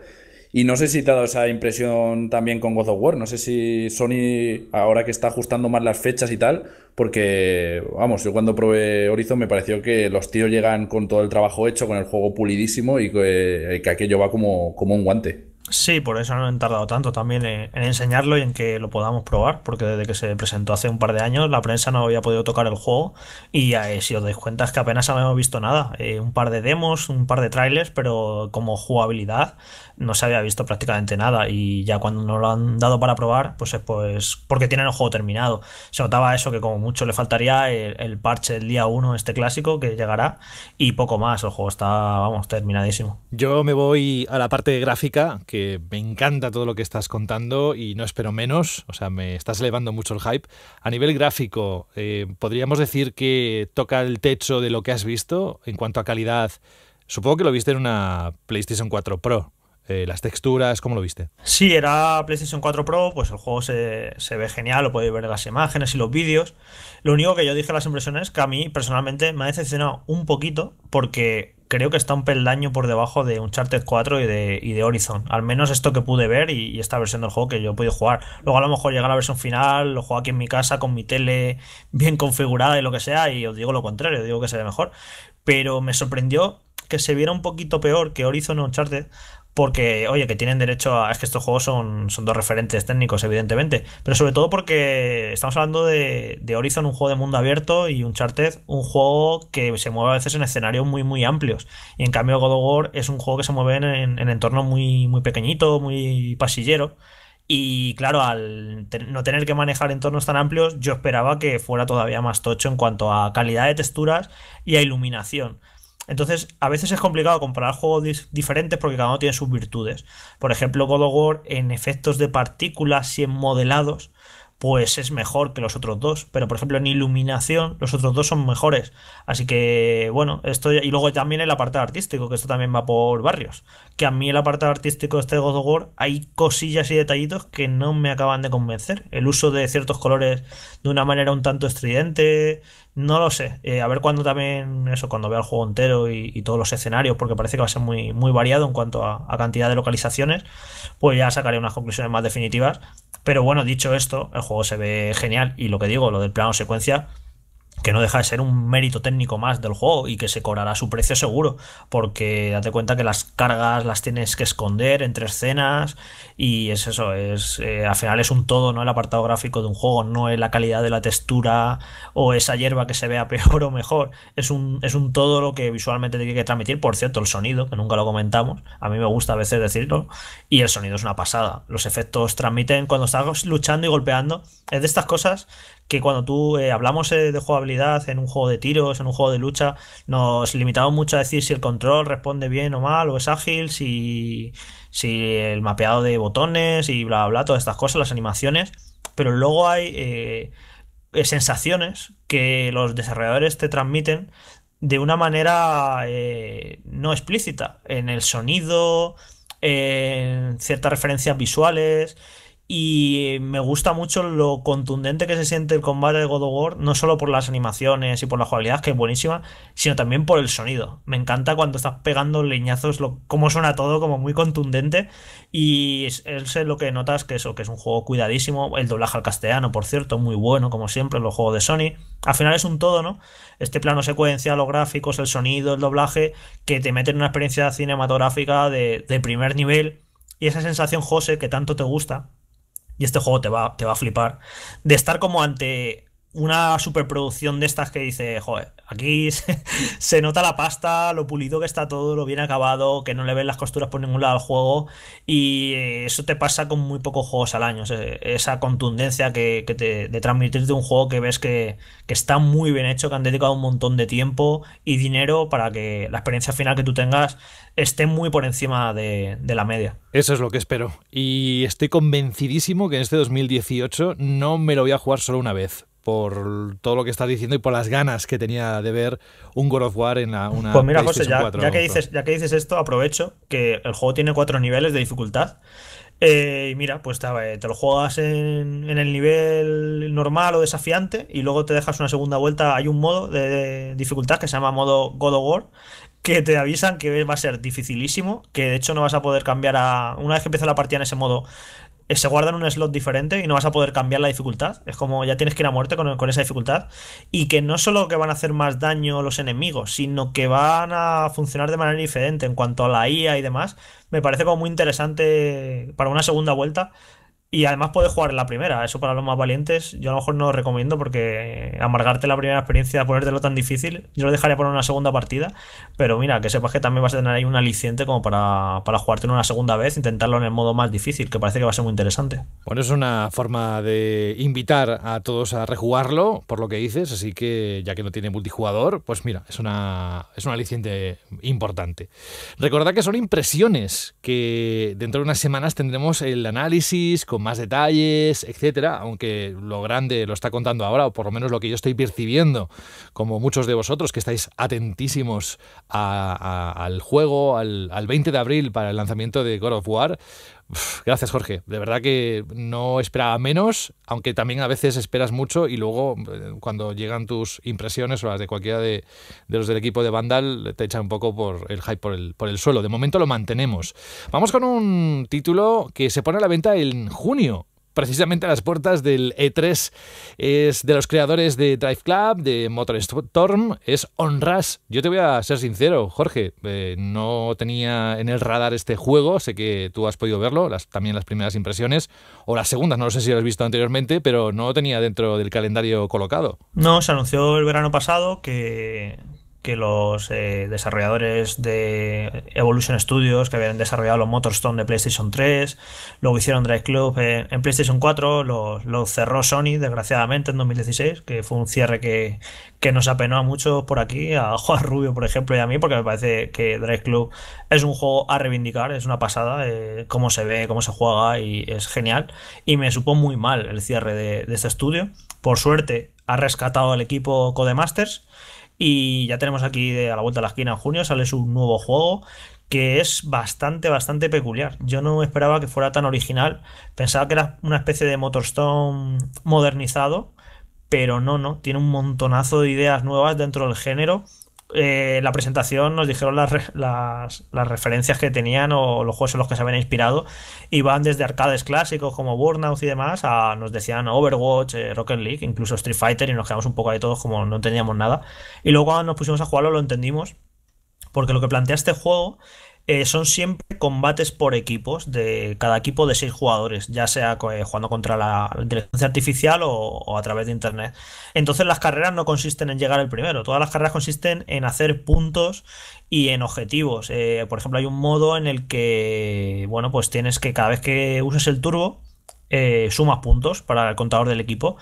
Y no sé si te ha dado esa impresión también con God of War. No sé si Sony, ahora que está ajustando más las fechas y tal, porque, vamos, yo cuando probé Horizon me pareció que los tíos llegan con todo el trabajo hecho, con el juego pulidísimo y que, eh, que aquello va como, como un guante. Sí, por eso no han tardado tanto también en, enseñarlo y en que lo podamos probar, porque desde que se presentó hace un par de años la prensa no había podido tocar el juego y eh, si os dais cuenta es que apenas habíamos visto nada, eh, un par de demos, un par de trailers, pero como jugabilidad no se había visto prácticamente nada y ya cuando no lo han dado para probar, pues es pues porque tienen el juego terminado. Se notaba eso que como mucho le faltaría el, parche del día 1, este clásico que llegará y poco más, el juego está, vamos, terminadísimo. Yo me voy a la parte gráfica que me encanta todo lo que estás contando y no espero menos, o sea, me estás elevando mucho el hype. A nivel gráfico, eh, ¿podríamos decir que toca el techo de lo que has visto en cuanto a calidad? Supongo que lo viste en una PlayStation 4 Pro. Eh, las texturas, ¿cómo lo viste? Sí, era PlayStation 4 Pro, pues el juego se, ve genial, lo podéis ver en las imágenes y los vídeos. Lo único que yo dije a las impresiones es que a mí personalmente me ha decepcionado un poquito porque creo que está un peldaño por debajo de Uncharted 4 y de, y de Horizon. Al menos esto que pude ver y, esta versión del juego que yo podido jugar. Luego a lo mejor llega a la versión final, lo juego aquí en mi casa con mi tele bien configurada y lo que sea, y os digo lo contrario, digo que se mejor. Pero me sorprendió que se viera un poquito peor que Horizon o Uncharted, porque, oye, que tienen derecho a... Es que estos juegos son, dos referentes técnicos, evidentemente, pero sobre todo porque estamos hablando de, Horizon, un juego de mundo abierto, y un Uncharted, un juego que se mueve a veces en escenarios muy, muy amplios. Y en cambio God of War es un juego que se mueve en, en, muy, muy pequeñito, muy pasillero. Y claro, al no tener que manejar entornos tan amplios, yo esperaba que fuera todavía más tocho en cuanto a calidad de texturas y a iluminación. Entonces, a veces es complicado comparar juegos diferentes porque cada uno tiene sus virtudes. Por ejemplo, God of War en efectos de partículas y en modelados pues es mejor que los otros dos. Pero, por ejemplo, en iluminación, los otros dos son mejores. Así que, bueno, esto. Y luego también el apartado artístico, que esto también va por barrios. Que a mí el apartado artístico este de este God of War hay cosillas y detallitos que no me acaban de convencer. El uso de ciertos colores de una manera un tanto estridente. No lo sé. Eh, a ver cuando también, eso, cuando vea el juego entero y, todos los escenarios, porque parece que va a ser muy, muy variado en cuanto a cantidad de localizaciones, pues ya sacaré unas conclusiones más definitivas pero bueno, dicho esto, el juego se ve genial y lo que digo, lo del plano secuencia que no deja de ser un mérito técnico más del juego y que se cobrará su precio seguro, porque date cuenta que las cargas las tienes que esconder entre escenas y es eso, es eh, al final es un todo, no el apartado gráfico de un juego, no es la calidad de la textura o esa hierba que se vea peor o mejor, es un, es un todo lo que visualmente tiene que transmitir, por cierto, el sonido, que nunca lo comentamos, a mí me gusta a veces decirlo, y el sonido es una pasada, los efectos transmiten cuando estás luchando y golpeando, es de estas cosas que cuando tú eh, hablamos eh, de jugabilidad en un juego de tiros, en un juego de lucha, nos limitamos mucho a decir si el control responde bien o mal, o es ágil, si, si el mapeado de botones y bla, bla, todas estas cosas, las animaciones, pero luego hay eh, sensaciones que los desarrolladores te transmiten de una manera no explícita, en el sonido, en ciertas referencias visuales y me gusta mucho lo contundente que se siente el combate de God of War, no solo por las animaciones y por la jugabilidad, que es buenísima, sino también por el sonido. Me encanta cuando estás pegando leñazos, lo, cómo suena todo, como muy contundente. Y él es, lo que notas que eso, que es un juego cuidadísimo. El doblaje al castellano, por cierto, muy bueno, como siempre, los juegos de Sony. Al final es un todo, ¿no? Este plano secuencia, los gráficos, el sonido, el doblaje, que te meten en una experiencia cinematográfica de, de primer nivel. Y esa sensación, José, que tanto te gusta, y este juego te va, te va a flipar, de estar como ante una superproducción de estas que dice, joder, aquí se, nota la pasta, lo pulido que está todo, lo bien acabado, que no le ven las costuras por ningún lado al juego, y eso te pasa con muy pocos juegos al año, esa contundencia que, te, de transmitirte un juego que ves que, está muy bien hecho, que han dedicado un montón de tiempo y dinero para que la experiencia final que tú tengas esté muy por encima de, de la media. Eso es lo que espero, y estoy convencidísimo que en este 2018 no me lo voy a jugar solo una vez por todo lo que estás diciendo y por las ganas que tenía de ver un God of War en una. Pues mira, ya, que dices, esto, aprovecho que el juego tiene cuatro niveles de dificultad. Eh, y mira, pues te, eh, lo juegas en, el nivel normal o desafiante y luego te dejas una segunda vuelta. Hay un modo de, dificultad que se llama modo God of War que te avisan que va a ser dificilísimo, que de hecho no vas a poder cambiar a... Una vez que empieza la partida en ese modo, eh, se guardan en un slot diferente y no vas a poder cambiar la dificultad. Es como ya tienes que ir a muerte con, con, esa dificultad. Y que no solo que van a hacer más daño los enemigos, sino que van a funcionar de manera diferente en cuanto a la IA y demás. Me parece como muy interesante para una segunda vuelta y además puedes jugar en la primera, eso para los más valientes yo a lo mejor no lo recomiendo porque eh, amargarte la primera experiencia, ponértelo tan difícil, yo lo dejaría por una segunda partida, pero mira, que sepas que también vas a tener ahí un aliciente como para, para jugártelo una segunda vez, intentarlo en el modo más difícil, que parece que va a ser muy interesante. Bueno, es una forma de invitar a todos a rejugarlo, por lo que dices, así que ya que no tiene multijugador, pues mira, es una es un aliciente importante. Recordad que son impresiones, que dentro de unas semanas tendremos el análisis más detalles, etcétera, aunque lo grande lo está contando ahora, o por lo menos lo que yo estoy percibiendo, como muchos de vosotros que estáis atentísimos al juego, al, al 20 de abril para el lanzamiento de God of War, gracias, Jorge. De verdad que no esperaba menos, aunque también a veces esperas mucho y luego eh, cuando llegan tus impresiones o las de cualquiera de, los del equipo de Vandal te echan un poco por el hype por el suelo. De momento lo mantenemos. Vamos con un título que se pone a la venta en junio precisamente a las puertas del E3. Es de los creadores de Drive Club, de Motorstorm, es Honras Yo te voy a ser sincero, Jorge, eh, no tenía en el radar este juego, sé que tú has podido verlo, las, también las primeras impresiones, o las segundas, no lo sé si lo has visto anteriormente, pero no lo tenía dentro del calendario colocado. No, se anunció el verano pasado que, que los eh, desarrolladores de Evolution Studios, que habían desarrollado los Motorstone de PlayStation 3, luego hicieron Drive Club en PlayStation 4, lo, cerró Sony, desgraciadamente, en 2016, que fue un cierre que, nos apenó a muchos por aquí, a Juan Rubio, por ejemplo, y a mí, porque me parece que Drive Club es un juego a reivindicar, es una pasada, eh, cómo se ve, cómo se juega, y es genial. Y me supo muy mal el cierre de, de este estudio. Por suerte, ha rescatado el equipo Codemasters. Y ya tenemos aquí a la vuelta de la esquina en junio, sale su nuevo juego que es bastante, bastante peculiar. Yo no esperaba que fuera tan original. Pensaba que era una especie de Motorstone modernizado, pero no, no. Tiene un montonazo de ideas nuevas dentro del género en eh, la presentación nos dijeron las, referencias que tenían o los juegos en los que se habían inspirado y van desde arcades clásicos como Burnout y demás a nos decían Overwatch, eh, Rocket League, incluso Street Fighter y nos quedamos un poco ahí todos como no teníamos nada y luego nos pusimos a jugarlo lo entendimos porque lo que plantea este juego eh, son siempre combates por equipos, de cada equipo de seis jugadores, ya sea eh, jugando contra la inteligencia artificial o, a través de internet. Entonces las carreras no consisten en llegar el primero, todas las carreras consisten en hacer puntos y en objetivos. Eh, por ejemplo, hay un modo en el que, bueno, pues tienes que cada vez que uses el turbo, sumas puntos para el contador del equipo.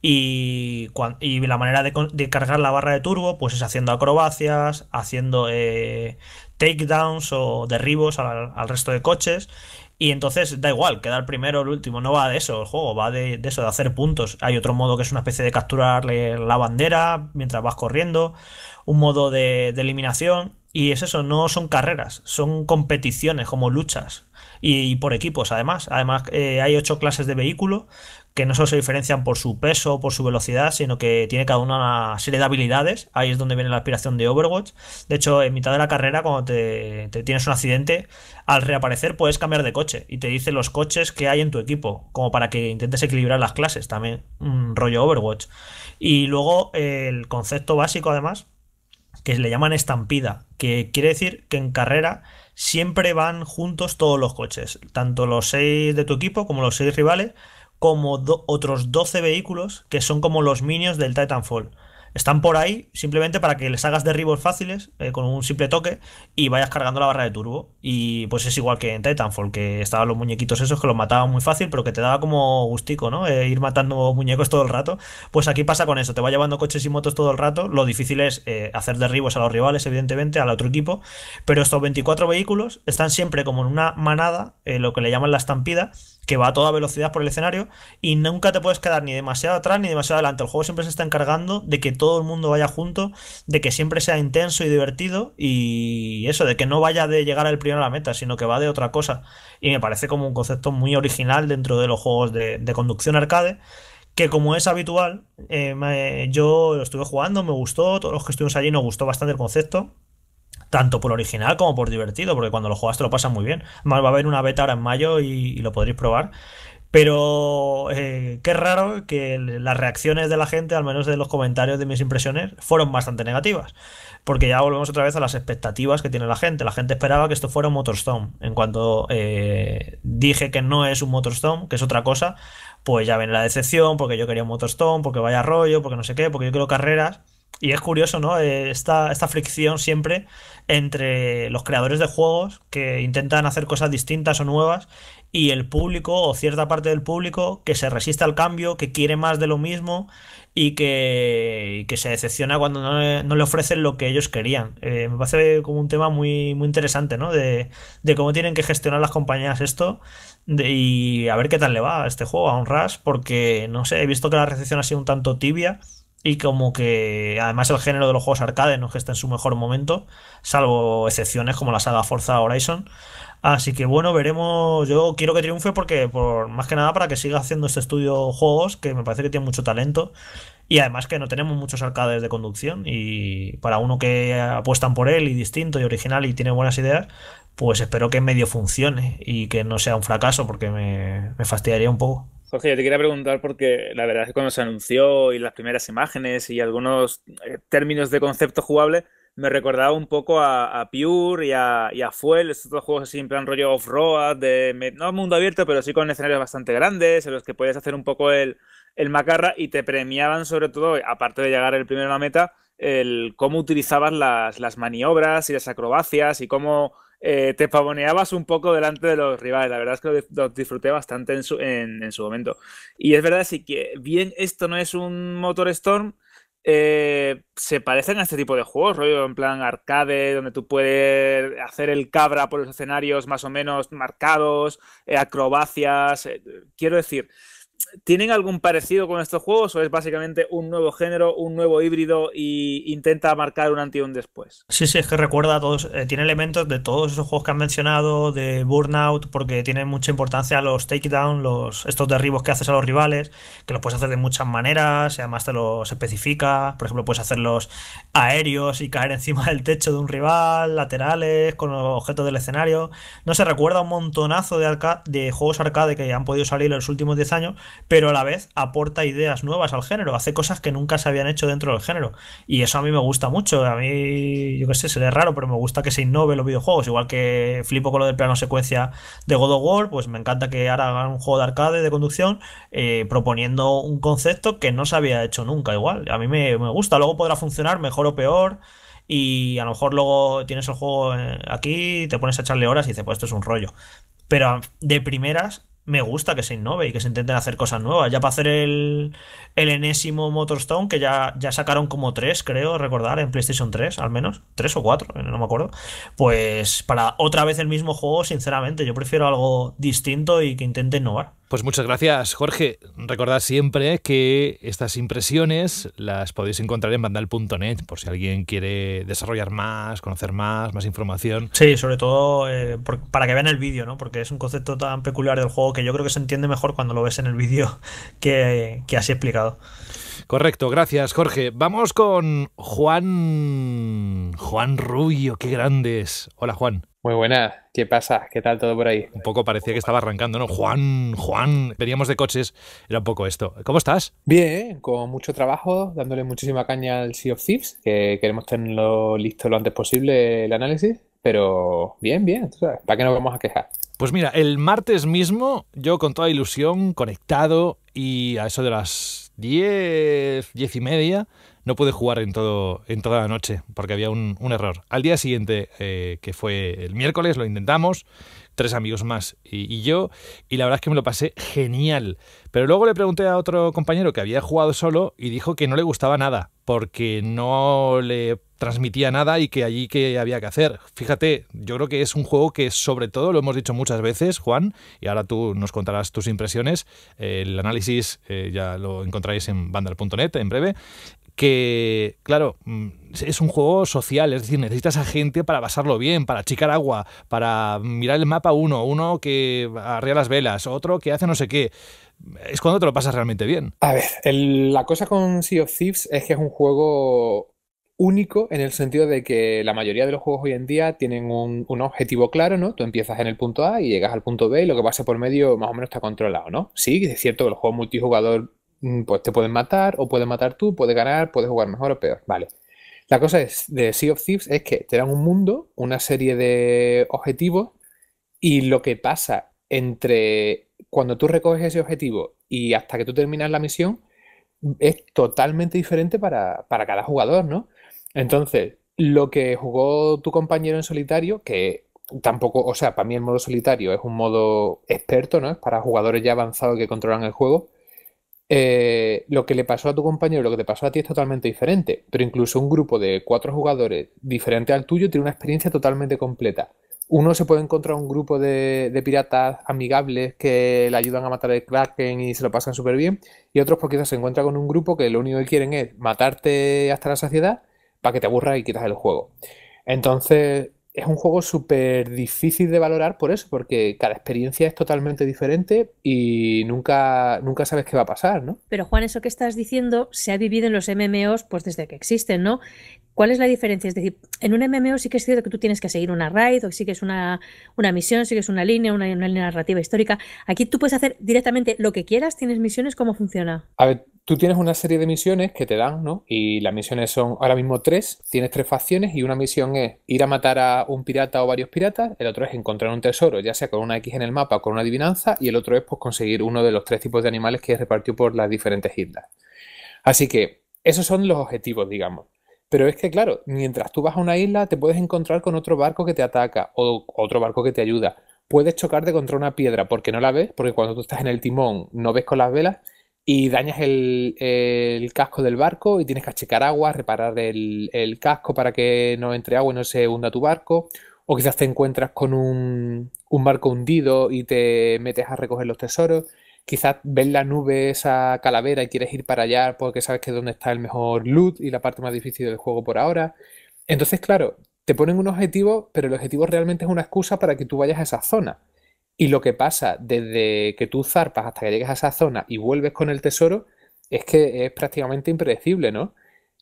Y, la manera de, cargar la barra de turbo, pues es haciendo acrobacias, haciendo takedowns o derribos al, resto de coches. Y entonces da igual, quedar primero o el último. No va de eso el juego, va de, eso, de hacer puntos. Hay otro modo que es una especie de capturar la bandera mientras vas corriendo. Un modo de, eliminación. Y es eso, no son carreras, son competiciones como luchas y, por equipos además. Además eh, hay ocho clases de vehículo que no solo se diferencian por su peso o por su velocidad, sino que tiene cada una una serie de habilidades. Ahí es donde viene la aspiración de Overwatch. De hecho, en mitad de la carrera, cuando te, tienes un accidente, al reaparecer puedes cambiar de coche y te dice los coches que hay en tu equipo, como para que intentes equilibrar las clases. También un rollo Overwatch. Y luego el concepto básico, además, que le llaman estampida, que quiere decir que en carrera siempre van juntos todos los coches, tanto los seis de tu equipo como los seis rivales como otros 12 vehículos que son como los minions del Titanfall. Están por ahí simplemente para que les hagas derribos fáciles eh, con un simple toque y vayas cargando la barra de turbo. Y pues es igual que en Titanfall, que estaban los muñequitos esos que los mataban muy fácil, pero que te daba como gustico, ¿no? Eh, ir matando muñecos todo el rato. Pues aquí pasa con eso, te va llevando coches y motos todo el rato. Lo difícil es eh, hacer derribos a los rivales, evidentemente, al otro equipo. Pero estos 24 vehículos están siempre como en una manada, lo que le llaman la estampida que va a toda velocidad por el escenario y nunca te puedes quedar ni demasiado atrás ni demasiado adelante. El juego siempre se está encargando de que todo el mundo vaya junto, de que siempre sea intenso y divertido y eso, de que no vaya de llegar al primero a la meta, sino que va de otra cosa. Y me parece como un concepto muy original dentro de los juegos de, conducción arcade que como es habitual, eh, yo lo estuve jugando, me gustó, todos los que estuvimos allí nos gustó bastante el concepto, tanto por original como por divertido, porque cuando lo juegas te lo pasas muy bien. Más va a haber una beta ahora en mayo y, lo podréis probar. Pero eh, qué raro que las reacciones de la gente, al menos de los comentarios de mis impresiones, fueron bastante negativas. Porque ya volvemos otra vez a las expectativas que tiene la gente. La gente esperaba que esto fuera un Motorstone. En cuanto eh, dije que no es un Motorstone, que es otra cosa, pues ya viene la decepción, porque yo quería un Motorstone, porque vaya rollo, porque no sé qué, porque yo quiero carreras. Y es curioso, ¿no? Eh, esta, esta fricción siempre entre los creadores de juegos que intentan hacer cosas distintas o nuevas y el público o cierta parte del público que se resiste al cambio, que quiere más de lo mismo y que, que se decepciona cuando no le, ofrecen lo que ellos querían. Eh, me parece como un tema muy, muy interesante, ¿no? De, de cómo tienen que gestionar las compañías esto y a ver qué tal le va a este juego, a un Rush, porque, no sé, he visto que la recepción ha sido un tanto tibia y como que además el género de los juegos arcade no que está en su mejor momento, salvo excepciones como la saga Forza Horizon. Así que bueno, veremos. Yo quiero que triunfe porque, por más que nada, para que siga haciendo este estudio juegos, que me parece que tiene mucho talento. Y además que no tenemos muchos arcades de conducción. Y para uno que apuestan por él y distinto y original y tiene buenas ideas, pues espero que medio funcione y que no sea un fracaso porque me, me fastidiaría un poco. Jorge, yo te quería preguntar porque la verdad es que cuando se anunció y las primeras imágenes y algunos eh, términos de concepto jugable me recordaba un poco a, Pure y a, Fuel, estos dos juegos así en plan rollo off-road, de no mundo abierto, pero sí con escenarios bastante grandes en los que podías hacer un poco el, macarra y te premiaban sobre todo, aparte de llegar el primero a meta, el cómo utilizabas las maniobras y las acrobacias y cómo eh, te pavoneabas un poco delante de los rivales. La verdad es que lo, disfruté bastante en su, momento. Y es verdad, sí que bien esto no es un Motor Storm, eh, se parecen a este tipo de juegos, rollo en plan arcade, donde tú puedes hacer el cabra por los escenarios más o menos marcados, eh, acrobacias. quiero decir, ¿Tienen algún parecido con estos juegos o es básicamente un nuevo género, un nuevo híbrido e intenta marcar un antes y un después? Sí, sí, es que recuerda a todos, eh, tiene elementos de todos esos juegos que han mencionado, de Burnout, porque tienen mucha importancia los takedown, los, estos derribos que haces a los rivales, que los puedes hacer de muchas maneras y además te los especifica. Por ejemplo, puedes hacerlos aéreos y caer encima del techo de un rival, laterales, con los objetos del escenario. No se recuerda un montonazo de, de juegos arcade que han podido salir en los últimos 10 años pero a la vez aporta ideas nuevas al género, hace cosas que nunca se habían hecho dentro del género. Y eso a mí me gusta mucho. A mí, yo qué sé, se le raro, pero me gusta que se innove los videojuegos. Igual que flipo con lo del plano secuencia de God of War, pues me encanta que ahora hagan un juego de arcade, de conducción, eh, proponiendo un concepto que no se había hecho nunca. Igual, a mí me, me gusta. Luego podrá funcionar mejor o peor y a lo mejor luego tienes el juego eh, aquí, te pones a echarle horas y dices, pues esto es un rollo. Pero de primeras me gusta que se innove y que se intenten hacer cosas nuevas. Ya para hacer el, el enésimo Motorstone, que ya, ya sacaron como tres, creo recordar, en PlayStation 3 al menos, tres o cuatro, eh, no me acuerdo, pues para otra vez el mismo juego, sinceramente, yo prefiero algo distinto y que intente innovar. Pues muchas gracias, Jorge. Recordad siempre que estas impresiones las podéis encontrar en bandal.net por si alguien quiere desarrollar más, conocer más, más información. Sí, sobre todo eh, para que vean el vídeo, ¿no? Porque es un concepto tan peculiar del juego que yo creo que se entiende mejor cuando lo ves en el vídeo que, que así explicado. Correcto, gracias Jorge. Vamos con Juan. Juan Rubio, qué grande Hola Juan. Muy buena. ¿qué pasa? ¿Qué tal todo por ahí? Un poco parecía que estaba arrancando, ¿no? Juan, Juan, veníamos de coches, era un poco esto. ¿Cómo estás? Bien, con mucho trabajo, dándole muchísima caña al Sea of Thieves, que queremos tenerlo listo lo antes posible el análisis, pero bien, bien, ¿para qué nos vamos a quejar? Pues mira, el martes mismo, yo con toda ilusión, conectado, y a eso de las 10, diez y media, no pude jugar en, todo, en toda la noche porque había un, error. Al día siguiente, eh, que fue el miércoles, lo intentamos, tres amigos más y, yo, y la verdad es que me lo pasé genial. Pero luego le pregunté a otro compañero que había jugado solo y dijo que no le gustaba nada porque no le transmitía nada y que allí que había que hacer. Fíjate, yo creo que es un juego que sobre todo, lo hemos dicho muchas veces, Juan, y ahora tú nos contarás tus impresiones, el análisis eh, ya lo encontráis en bandal.net en breve, que, claro, mm, es un juego social, es decir, necesitas a gente para pasarlo bien, para achicar agua, para mirar el mapa uno, uno que arrea las velas, otro que hace no sé qué es cuando te lo pasas realmente bien. A ver, la cosa con Sea of Thieves es que es un juego único en el sentido de que la mayoría de los juegos hoy en día tienen un, objetivo claro, ¿no? Tú empiezas en el punto A y llegas al punto B y lo que pasa por medio más o menos está controlado, ¿no? Sí, es cierto que los juegos multijugador mm, pues te pueden matar o puedes matar tú, puedes ganar, puedes jugar mejor o peor, vale. La cosa de Sea of Thieves es que te dan un mundo, una serie de objetivos y lo que pasa entre cuando tú recoges ese objetivo y hasta que tú terminas la misión, es totalmente diferente para, cada jugador, ¿no? Entonces, lo que jugó tu compañero en solitario, que tampoco, o sea, para mí el modo solitario es un modo experto, ¿no? Es para jugadores ya avanzados que controlan el juego. Eh, lo que le pasó a tu compañero, lo que te pasó a ti es totalmente diferente, pero incluso un grupo de cuatro jugadores diferente al tuyo tiene una experiencia totalmente completa uno se puede encontrar un grupo de, piratas amigables que le ayudan a matar el Kraken y se lo pasan súper bien. Y otros, porque quizás se encuentra con un grupo que lo único que quieren es matarte hasta la saciedad para que te aburras y quitas el juego. Entonces, es un juego súper difícil de valorar por eso, porque cada experiencia es totalmente diferente y nunca, nunca sabes qué va a pasar, ¿no? Pero Juan, eso que estás diciendo se ha vivido en los MMOs pues desde que existen, ¿no? ¿Cuál es la diferencia? Es decir, en un MMO sí que es cierto que tú tienes que seguir una raid, o sí que es una, misión, sí que es una línea, una, línea narrativa histórica. Aquí tú puedes hacer directamente lo que quieras, tienes misiones, ¿cómo funciona? A ver, Tú tienes una serie de misiones que te dan, ¿no? Y las misiones son ahora mismo tres, tienes tres facciones y una misión es ir a matar a un pirata o varios piratas, el otro es encontrar un tesoro, ya sea con una X en el mapa o con una adivinanza, y el otro es pues, conseguir uno de los tres tipos de animales que repartió por las diferentes islas. Así que esos son los objetivos, digamos. Pero es que, claro, mientras tú vas a una isla te puedes encontrar con otro barco que te ataca o otro barco que te ayuda. Puedes chocarte contra una piedra porque no la ves, porque cuando tú estás en el timón no ves con las velas y dañas el, casco del barco y tienes que achicar agua, reparar el, casco para que no entre agua y no se hunda tu barco. O quizás te encuentras con un, un barco hundido y te metes a recoger los tesoros. Quizás ves la nube, esa calavera y quieres ir para allá porque sabes que es donde está el mejor loot y la parte más difícil del juego por ahora. Entonces, claro, te ponen un objetivo, pero el objetivo realmente es una excusa para que tú vayas a esa zona. Y lo que pasa desde que tú zarpas hasta que llegues a esa zona y vuelves con el tesoro es que es prácticamente impredecible, ¿no?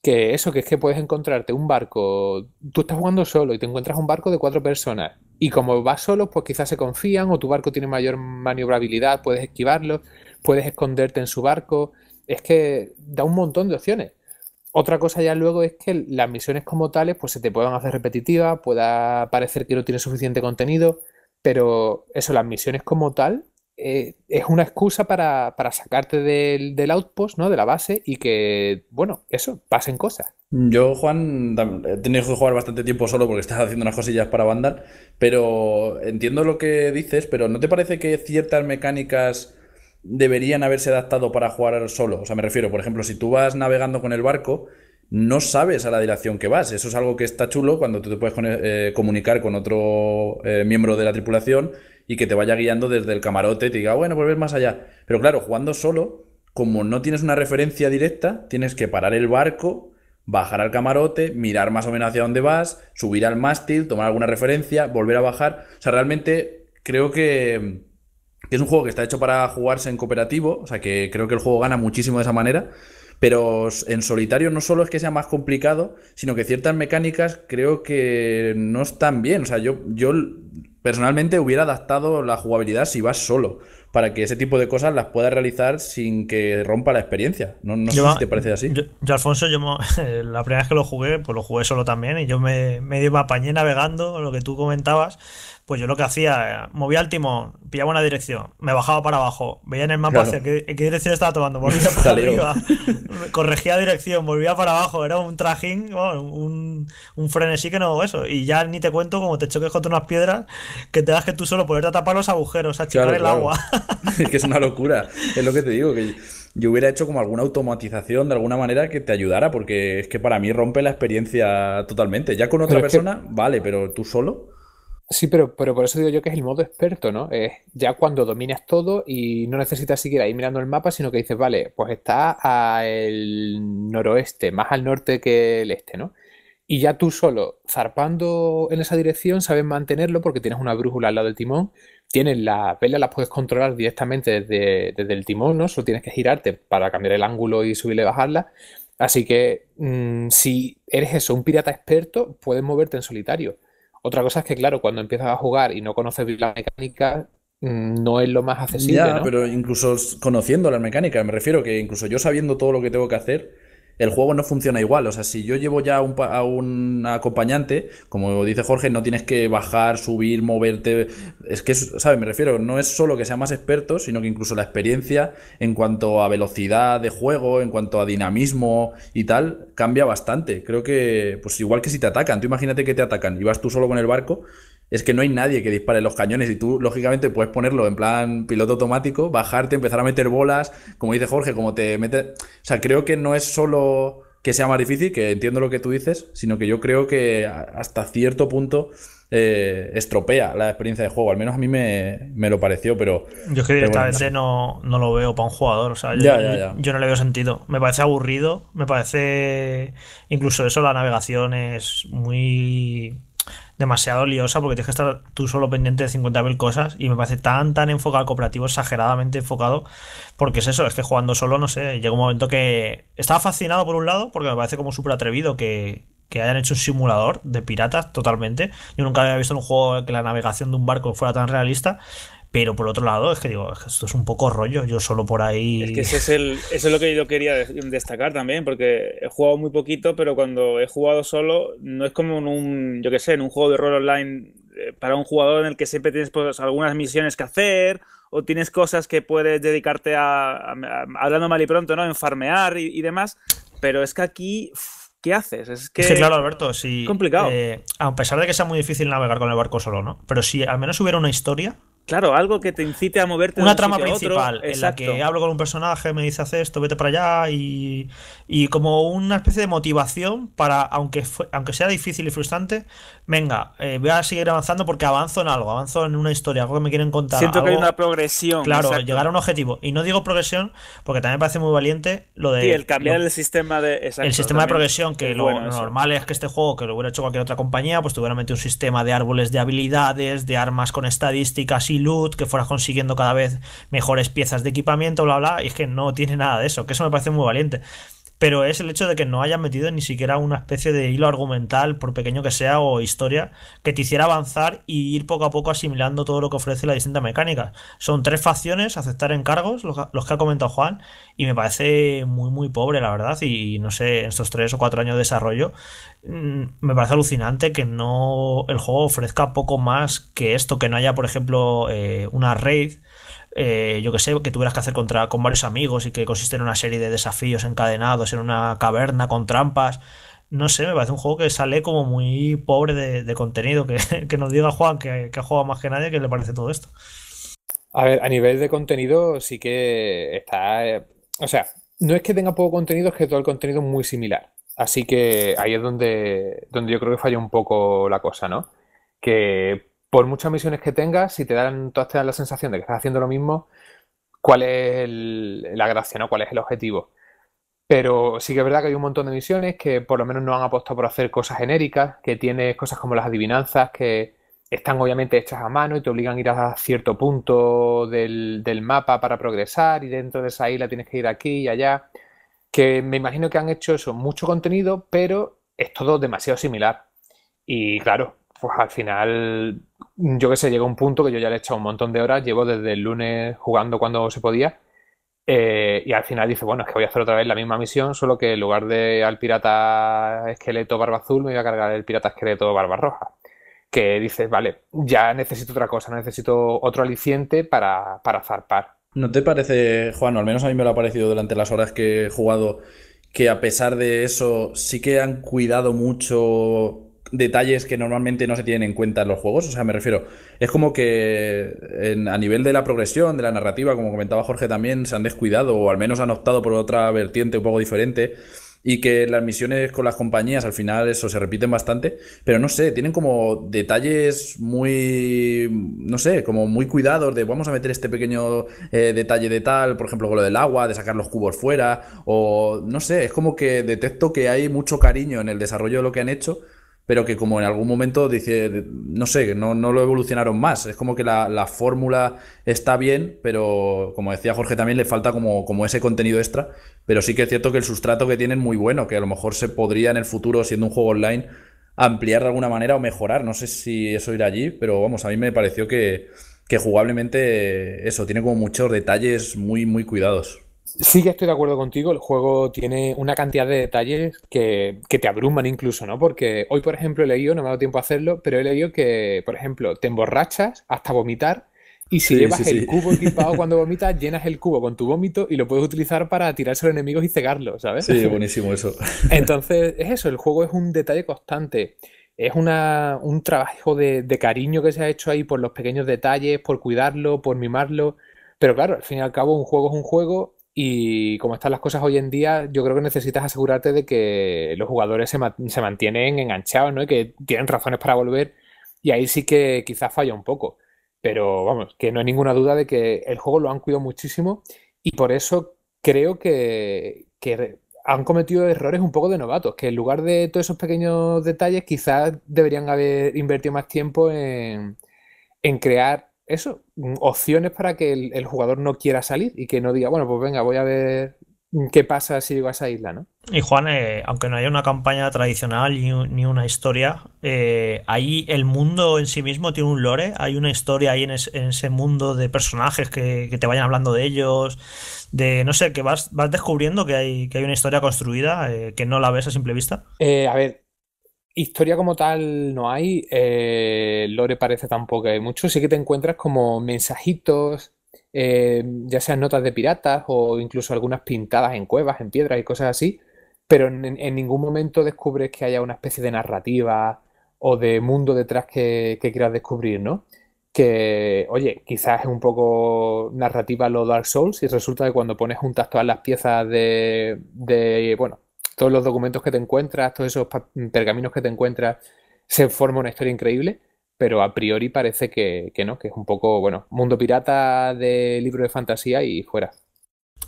Que eso, que es que puedes encontrarte un barco, tú estás jugando solo y te encuentras un barco de cuatro personas y como vas solo, pues quizás se confían o tu barco tiene mayor maniobrabilidad, puedes esquivarlo, puedes esconderte en su barco, es que da un montón de opciones. Otra cosa ya luego es que las misiones como tales pues se te puedan hacer repetitivas, pueda parecer que no tiene suficiente contenido, pero eso, las misiones como tal, eh, es una excusa para, sacarte del, outpost, ¿no? De la base y que, bueno, eso, pasen cosas. Yo, Juan, he tenido que jugar bastante tiempo solo porque estás haciendo unas cosillas para Vandal, pero entiendo lo que dices, pero ¿no te parece que ciertas mecánicas deberían haberse adaptado para jugar solo. O sea, me refiero, por ejemplo, si tú vas navegando con el barco no sabes a la dirección que vas. Eso es algo que está chulo cuando tú te puedes eh, comunicar con otro eh, miembro de la tripulación y que te vaya guiando desde el camarote y te diga, bueno, pues más allá. Pero claro, jugando solo, como no tienes una referencia directa, tienes que parar el barco, bajar al camarote, mirar más o menos hacia dónde vas, subir al mástil, tomar alguna referencia, volver a bajar. O sea, realmente creo que, que es un juego que está hecho para jugarse en cooperativo, o sea, que creo que el juego gana muchísimo de esa manera. Pero en solitario no solo es que sea más complicado, sino que ciertas mecánicas creo que no están bien. O sea, yo, yo personalmente hubiera adaptado la jugabilidad si vas solo, para que ese tipo de cosas las puedas realizar sin que rompa la experiencia. No, sé si te parece así. Yo, Alfonso, yo la primera vez que lo jugué, pues lo jugué solo también y yo me, me apañé navegando, lo que tú comentabas. Pues yo lo que hacía, movía el timón, pillaba una dirección, me bajaba para abajo, veía en el mapa qué, dirección estaba tomando, volvía para arriba, corregía dirección, volvía para abajo, era un trajín, un, frenesí que no eso. Y ya ni te cuento como te choques contra unas piedras que te das que tú solo poderte tapar los agujeros, a el agua. es que es una locura, es lo que te digo, que yo hubiera hecho como alguna automatización de alguna manera que te ayudara, porque es que para mí rompe la experiencia totalmente. Ya con otra persona, vale, pero tú solo. Sí, pero, pero por eso digo yo que es el modo experto, ¿no? Es ya cuando dominas todo y no necesitas seguir ahí mirando el mapa, sino que dices, vale, pues está al noroeste, más al norte que el este, ¿no? Y ya tú solo, zarpando en esa dirección, sabes mantenerlo porque tienes una brújula al lado del timón, tienes la pelea, la puedes controlar directamente desde, el timón, ¿no? Solo tienes que girarte para cambiar el ángulo y subirle y bajarla. Así que mm, si eres eso, un pirata experto, puedes moverte en solitario otra cosa es que, claro, cuando empiezas a jugar y no conoces bien la mecánica, mm, no es lo más accesible. Ya, pero incluso conociendo la mecánica, me refiero que incluso yo sabiendo todo lo que tengo que hacer, el juego no funciona igual. O sea, si yo llevo ya a un acompañante, como dice Jorge, no tienes que bajar, subir, moverte. Es que, ¿sabes? Me refiero, no es solo que sea más experto, sino que incluso la experiencia en cuanto a velocidad de juego, en cuanto a dinamismo y tal, cambia bastante. Creo que, pues igual que si te atacan, tú imagínate que te atacan y vas tú solo con el barco es que no hay nadie que dispare los cañones y tú, lógicamente, puedes ponerlo en plan piloto automático, bajarte, empezar a meter bolas, como dice Jorge, como te mete O sea, creo que no es solo que sea más difícil, que entiendo lo que tú dices, sino que yo creo que hasta cierto punto eh, estropea la experiencia de juego. Al menos a mí me, lo pareció, pero. Yo es que directamente no, no, lo veo para un jugador. O sea, yo, yo, no le veo sentido. Me parece aburrido, me parece. Incluso eso, la navegación es muy demasiado liosa porque tienes que estar tú solo pendiente de 50.000 cosas y me parece tan, tan enfocado al cooperativo, exageradamente enfocado, porque es eso, es que jugando solo, no sé, llega un momento que estaba fascinado por un lado porque me parece como súper atrevido que, que hayan hecho un simulador de piratas totalmente. Yo nunca había visto en un juego que la navegación de un barco fuera tan realista pero por otro lado, es que digo, esto es un poco rollo, yo solo por ahí. Es que ese es eso es lo que yo quería destacar también, porque he jugado muy poquito, pero cuando he jugado solo, no es como en un, yo qué sé, en un juego de rol online eh, para un jugador en el que siempre tienes pues, algunas misiones que hacer o tienes cosas que puedes dedicarte a, hablando mal y pronto, ¿no? En farmear y, demás. Pero es que aquí, ¿qué haces? Es que, es claro, Alberto, sí. complicado. Eh, a pesar de que sea muy difícil navegar con el barco solo, ¿no? Pero si al menos hubiera una historia, Claro, algo que te incite a moverte. Una de trama sitio principal, a en la que hablo con un personaje, me dice haz esto, vete para allá, y, como una especie de motivación para, aunque, aunque sea difícil y frustrante, venga, eh, voy a seguir avanzando porque avanzo en algo, avanzo en una historia, algo que me quieren contar. Siento que hay una progresión. Claro, llegar a un objetivo. Y no digo progresión porque también me parece muy valiente lo de. Sí, el cambiar el sistema de. el sistema de progresión, que lo normal es que este juego, que lo hubiera hecho cualquier otra compañía, pues tuviera metido un sistema de árboles de habilidades, de armas con estadísticas y loot, que fueras consiguiendo cada vez mejores piezas de equipamiento, bla, bla, y es que no tiene nada de eso, que eso me parece muy valiente pero es el hecho de que no hayas metido ni siquiera una especie de hilo argumental, por pequeño que sea, o historia, que te hiciera avanzar y ir poco a poco asimilando todo lo que ofrece la distinta mecánica. Son tres facciones, aceptar encargos, los que ha comentado Juan, y me parece muy, muy pobre, la verdad, y no sé, en estos tres o cuatro años de desarrollo, mm, me parece alucinante que no el juego ofrezca poco más que esto, que no haya, por ejemplo, eh, una raid, eh, yo que sé, que tuvieras que hacer contra, con varios amigos y que consiste en una serie de desafíos encadenados en una caverna con trampas. No sé, me parece un juego que sale como muy pobre de, contenido. Que, que, nos diga Juan, que, ha jugado más que nadie, que le parece todo esto. A ver, a nivel de contenido sí que está... Eh, o sea, no es que tenga poco contenido, es que todo el contenido es muy similar. Así que ahí es donde, donde yo creo que falla un poco la cosa, ¿no? Que por muchas misiones que tengas, si te dan, todas te dan la sensación de que estás haciendo lo mismo, ¿cuál es la gracia, ¿no? ¿Cuál es el objetivo? Pero sí que es verdad que hay un montón de misiones que por lo menos no han apostado por hacer cosas genéricas, que tienes cosas como las adivinanzas que están obviamente hechas a mano y te obligan a ir a cierto punto del, del mapa para progresar y dentro de esa isla tienes que ir aquí y allá. Que me imagino que han hecho eso, mucho contenido, pero es todo demasiado similar. Y claro, pues al final, yo que sé, llega un punto que yo ya le he echado un montón de horas, llevo desde el lunes jugando cuando se podía, eh, y al final dice, bueno, es que voy a hacer otra vez la misma misión, solo que en lugar de al pirata esqueleto barba azul, me voy a cargar el pirata esqueleto barba roja. Que dices, vale, ya necesito otra cosa, necesito otro aliciente para, para zarpar. ¿No te parece, Juan, al menos a mí me lo ha parecido durante las horas que he jugado, que a pesar de eso sí que han cuidado mucho detalles que normalmente no se tienen en cuenta en los juegos. O sea, me refiero, es como que a nivel de la progresión, de la narrativa, como comentaba Jorge también, se han descuidado o al menos han optado por otra vertiente un poco diferente. Y que las misiones con las compañías al final eso se repiten bastante, pero no sé, tienen como detalles muy, no sé, como muy cuidados de vamos a meter este pequeño eh, detalle de tal, por ejemplo con lo del agua, de sacar los cubos fuera, o no sé, es como que detecto que hay mucho cariño en el desarrollo de lo que han hecho, pero que como en algún momento dice, no sé, no, no lo evolucionaron más. Es como que la, la fórmula está bien, pero como decía Jorge también, le falta como, como ese contenido extra. Pero sí que es cierto que el sustrato que tienen muy bueno, que a lo mejor se podría en el futuro, siendo un juego online, ampliar de alguna manera o mejorar. No sé si eso irá allí, pero vamos, a mí me pareció que, que jugablemente eso, tiene como muchos detalles muy, muy cuidados. Sí que estoy de acuerdo contigo, el juego tiene una cantidad de detalles que, te abruman incluso, ¿no? Porque hoy, por ejemplo, he leído, no me ha dado tiempo a hacerlo, pero he leído que, por ejemplo, te emborrachas hasta vomitar y si llevas el cubo equipado cuando vomitas, llenas el cubo con tu vómito y lo puedes utilizar para tirarse a los enemigos y cegarlos, ¿sabes? Sí, buenísimo eso. Entonces, es eso, el juego es un detalle constante es una, un trabajo de, de, cariño que se ha hecho ahí por los pequeños detalles, por cuidarlo, por mimarlo. Pero claro, al fin y al cabo, un juego es un juego y como están las cosas hoy en día, yo creo que necesitas asegurarte de que los jugadores se, mantienen enganchados, ¿no? Y que tienen razones para volver. Y ahí sí que quizás falla un poco. Pero vamos, que no hay ninguna duda de que el juego lo han cuidado muchísimo. Y por eso creo que, han cometido errores un poco de novatos. Que en lugar de todos esos pequeños detalles, quizás deberían haber invertido más tiempo en, en crear eso, mm, opciones para que el, jugador no quiera salir y que no diga, bueno, pues venga, voy a ver mm, qué pasa si llego a esa isla, ¿no? Y Juan, eh, aunque no haya una campaña tradicional ni, una historia, eh, ahí el mundo en sí mismo tiene un lore, hay una historia ahí en, ese mundo de personajes que, te vayan hablando de ellos, de no sé, que vas, vas descubriendo que hay, que hay una historia construida eh, que no la ves a simple vista. a ver, Historia como tal no hay, eh, lore parece tampoco hay mucho, sí que te encuentras como mensajitos, eh, ya sean notas de piratas o incluso algunas pintadas en cuevas, en piedras y cosas así, pero en, ningún momento descubres que haya una especie de narrativa o de mundo detrás que, quieras descubrir, ¿no? Que, oye, quizás es un poco narrativa lo Dark Souls y resulta que cuando pones juntas todas las piezas de, de bueno, todos los documentos que te encuentras, todos esos pergaminos que te encuentras, se forma una historia increíble, pero a priori parece que, que no, que es un poco, bueno, mundo pirata de libro de fantasía y fuera.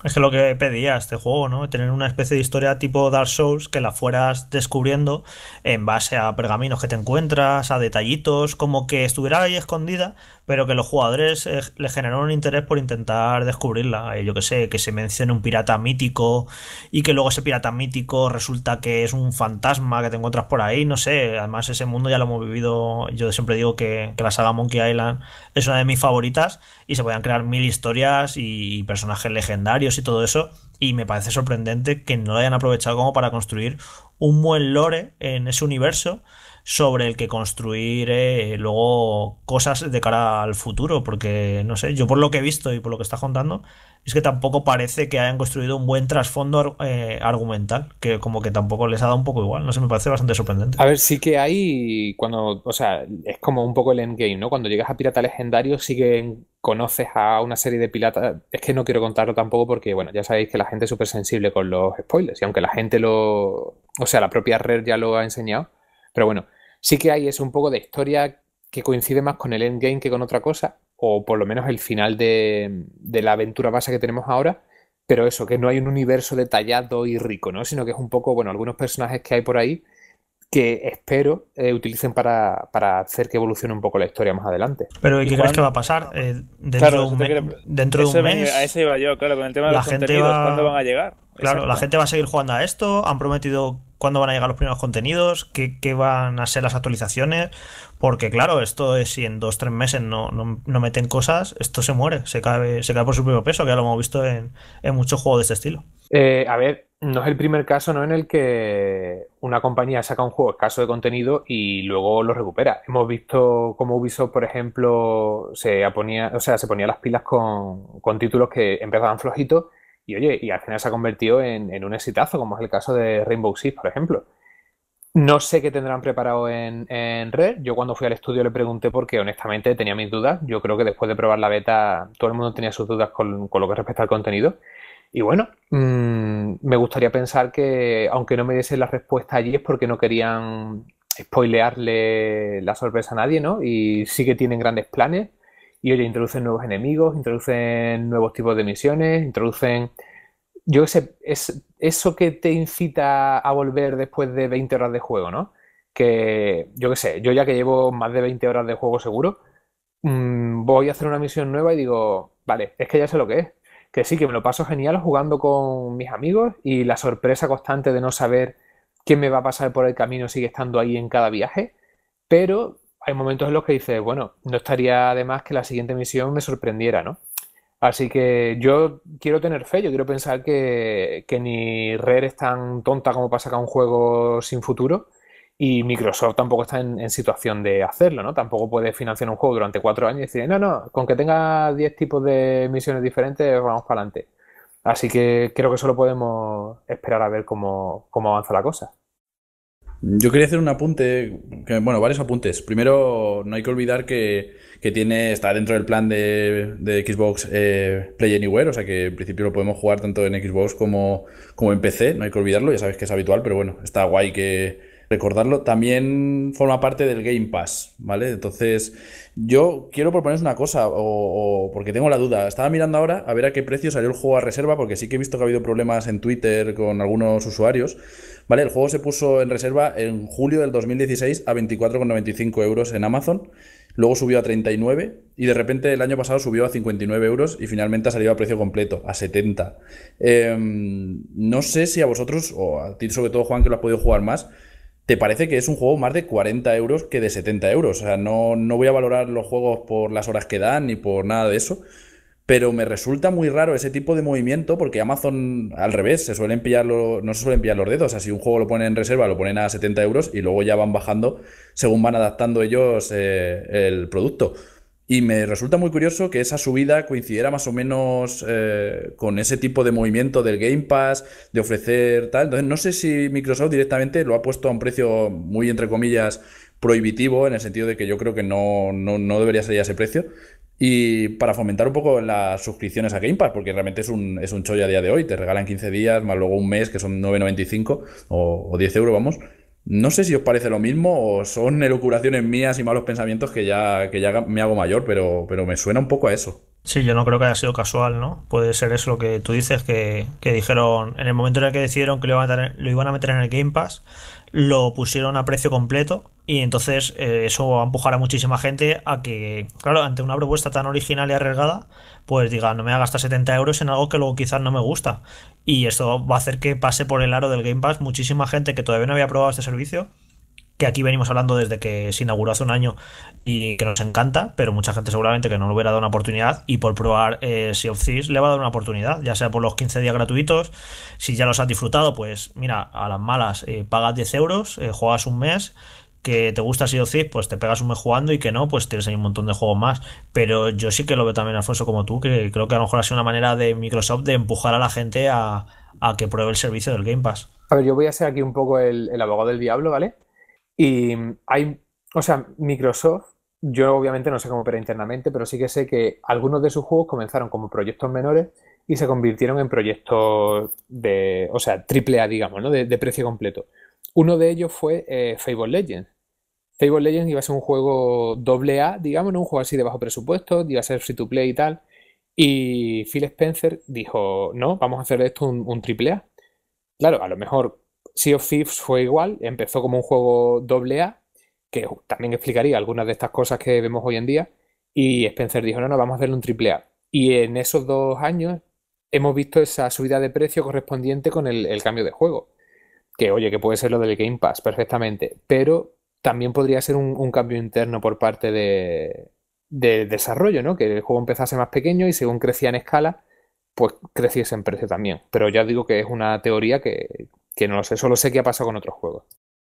Es que lo que pedía este juego, ¿no? Tener una especie de historia tipo Dark Souls que la fueras descubriendo en base a pergaminos que te encuentras, a detallitos, como que estuviera ahí escondida, pero que los jugadores eh, le generaron un interés por intentar descubrirla. Eh, yo que sé, que se mencione un pirata mítico y que luego ese pirata mítico resulta que es un fantasma que te encuentras por ahí, no sé. Además, ese mundo ya lo hemos vivido. Yo siempre digo que, que la saga Monkey Island es una de mis favoritas y se podían crear mil historias y personajes legendarios y todo eso, y me parece sorprendente que no lo hayan aprovechado como para construir un buen lore en ese universo sobre el que construir eh, luego cosas de cara al futuro, porque no sé, yo por lo que he visto y por lo que está contando, es que tampoco parece que hayan construido un buen trasfondo eh, argumental, que como que tampoco les ha dado un poco igual, no sé, me parece bastante sorprendente. A ver, sí que hay, cuando, o sea, es como un poco el endgame, ¿no? Cuando llegas a Pirata Legendario sí que conoces a una serie de piratas, es que no quiero contarlo tampoco porque, bueno, ya sabéis que la gente es súper sensible con los spoilers, y aunque la gente lo, o sea, la propia Red ya lo ha enseñado, pero bueno, sí que hay es un poco de historia que coincide más con el endgame que con otra cosa, o por lo menos el final de, de la aventura base que tenemos ahora, pero eso, que no hay un universo detallado y rico, ¿no? Sino que es un poco, bueno, algunos personajes que hay por ahí que espero eh, utilicen para, hacer que evolucione un poco la historia más adelante. Pero qué crees que va a pasar? Eh, dentro, de un, mes... a ese iba yo, claro, con el tema de la los gente ¿cuándo van a llegar? Claro, la gente va a seguir jugando a esto, han prometido cuándo van a llegar los primeros contenidos, qué, van a ser las actualizaciones, porque claro, esto es si en dos, tres meses no, no, meten cosas, esto se muere, se cae, se cae por su propio peso, que ya lo hemos visto en, muchos juegos de este estilo. Eh, a ver, no es el primer caso ¿no? en el que una compañía saca un juego escaso de contenido y luego lo recupera. Hemos visto cómo Ubisoft, por ejemplo, se ponía, o sea, se ponía las pilas con, con títulos que empezaban flojitos y oye, y al final se ha convertido en, un exitazo, como es el caso de Rainbow Six, por ejemplo. No sé qué tendrán preparado en, red. Yo cuando fui al estudio le pregunté porque honestamente tenía mis dudas. Yo creo que después de probar la beta todo el mundo tenía sus dudas con, lo que respecta al contenido. Y bueno, mm, me gustaría pensar que aunque no me diesen la respuesta allí es porque no querían spoilearle la sorpresa a nadie, ¿no? Y sí que tienen grandes planes y oye, introducen nuevos enemigos, introducen nuevos tipos de misiones, introducen. Yo sé, es eso que te incita a volver después de 20 horas de juego, ¿no? Que yo qué sé, yo ya que llevo más de 20 horas de juego seguro, mm, voy a hacer una misión nueva y digo, vale, es que ya sé lo que es. Que sí, que me lo paso genial jugando con mis amigos y la sorpresa constante de no saber quién me va a pasar por el camino sigue estando ahí en cada viaje, pero hay momentos en los que dices, bueno, no estaría de más que la siguiente misión me sorprendiera, ¿no? Así que yo quiero tener fe, yo quiero pensar que, que ni Red es tan tonta como para sacar un juego sin futuro y Microsoft tampoco está en, situación de hacerlo, ¿no? Tampoco puede financiar un juego durante cuatro años y decir, no, no, con que tenga diez tipos de misiones diferentes, vamos para adelante. Así que creo que solo podemos esperar a ver cómo avanza la cosa. Yo quería hacer un apunte, que, bueno, varios apuntes. Primero, no hay que olvidar que, tiene, está dentro del plan de, Xbox eh, Play Anywhere, o sea que en principio lo podemos jugar tanto en Xbox como, como en PC, no hay que olvidarlo, ya sabes que es habitual, pero bueno, está guay que recordarlo. También forma parte del Game Pass, ¿vale? Entonces, yo quiero proponeros una cosa, o, o porque tengo la duda, estaba mirando ahora a ver a qué precio salió el juego a reserva, porque sí que he visto que ha habido problemas en Twitter con algunos usuarios. El juego se puso en reserva en julio del 2016 a 24,95 euros en Amazon. Luego subió a 39 y de repente el año pasado subió a 59 euros y finalmente ha salido a precio completo, a 70. Em, no sé si a vosotros, o a ti sobre todo Juan que lo has podido jugar más, te parece que es un juego más de 40 euros que de 70 euros. O sea, no, no voy a valorar los juegos por las horas que dan ni por nada de eso, pero me resulta muy raro ese tipo de movimiento porque Amazon al revés, se suelen pillar no se suelen pillar los dedos, así un juego lo ponen en reserva lo ponen a 70 euros y luego ya van bajando según van adaptando ellos eh, el producto. Y me resulta muy curioso que esa subida coincidiera más o menos eh, con ese tipo de movimiento del Game Pass, de ofrecer tal. Entonces no sé si Microsoft directamente lo ha puesto a un precio muy, entre comillas, prohibitivo, en el sentido de que yo creo que no, no debería ser ya ese precio, y para fomentar un poco las suscripciones a Game Pass, porque realmente es un, es un chollo a día de hoy, te regalan 15 días, más luego un mes, que son 9,95 o, o 10 euros, vamos. No sé si os parece lo mismo o son elucubraciones mías y malos pensamientos que ya, que ya me hago mayor, pero, pero me suena un poco a eso. Sí, yo no creo que haya sido casual, ¿no? Puede ser eso lo que tú dices, que, que dijeron en el momento en el que decidieron que lo a, lo iban a meter en el Game Pass, lo pusieron a precio completo y entonces eh, eso va a empujar a muchísima gente a que, claro, ante una propuesta tan original y arriesgada, pues diga, no me voy a gastar 70 euros en algo que luego quizás no me gusta. Y esto va a hacer que pase por el aro del Game Pass muchísima gente que todavía no había probado este servicio que aquí venimos hablando desde que se inauguró hace un año y que nos encanta, pero mucha gente seguramente que no le hubiera dado una oportunidad y por probar eh, Sea of Thieves le va a dar una oportunidad, ya sea por los 15 días gratuitos, si ya los has disfrutado, pues mira, a las malas eh, pagas 10 euros, eh, juegas un mes, que te gusta Sea of Thieves, pues te pegas un mes jugando y que no, pues tienes ahí un montón de juegos más. Pero yo sí que lo veo también, Alfonso, como tú, que creo que a lo mejor ha sido una manera de Microsoft de empujar a la gente a, que pruebe el servicio del Game Pass. A ver, yo voy a ser aquí un poco el, el abogado del diablo, ¿vale? Y hay, o sea, Microsoft, yo obviamente no sé cómo opera internamente, pero sí que sé que algunos de sus juegos comenzaron como proyectos menores y se convirtieron en proyectos de, o sea, triple A, digamos, ¿no? De, precio completo. Uno de ellos fue eh, Fable Legends. Fable Legends iba a ser un juego doble A, digamos, ¿no? un juego así de bajo presupuesto, iba a ser free to play y tal. Y Phil Spencer dijo, no, vamos a hacer de esto un triple A. Claro, a lo mejor sea of Thieves fue igual, empezó como un juego doble A, que también explicaría algunas de estas cosas que vemos hoy en día, y Spencer dijo, no, no, vamos a hacerle un triple A. Y en esos dos años hemos visto esa subida de precio correspondiente con el, cambio de juego, que oye, que puede ser lo del Game Pass perfectamente, pero también podría ser un, cambio interno por parte de, desarrollo, ¿no? Que el juego empezase más pequeño y según crecía en escala, pues creciese en precio también. Pero ya digo que es una teoría que que no lo sé, solo sé qué ha pasado con otros juegos.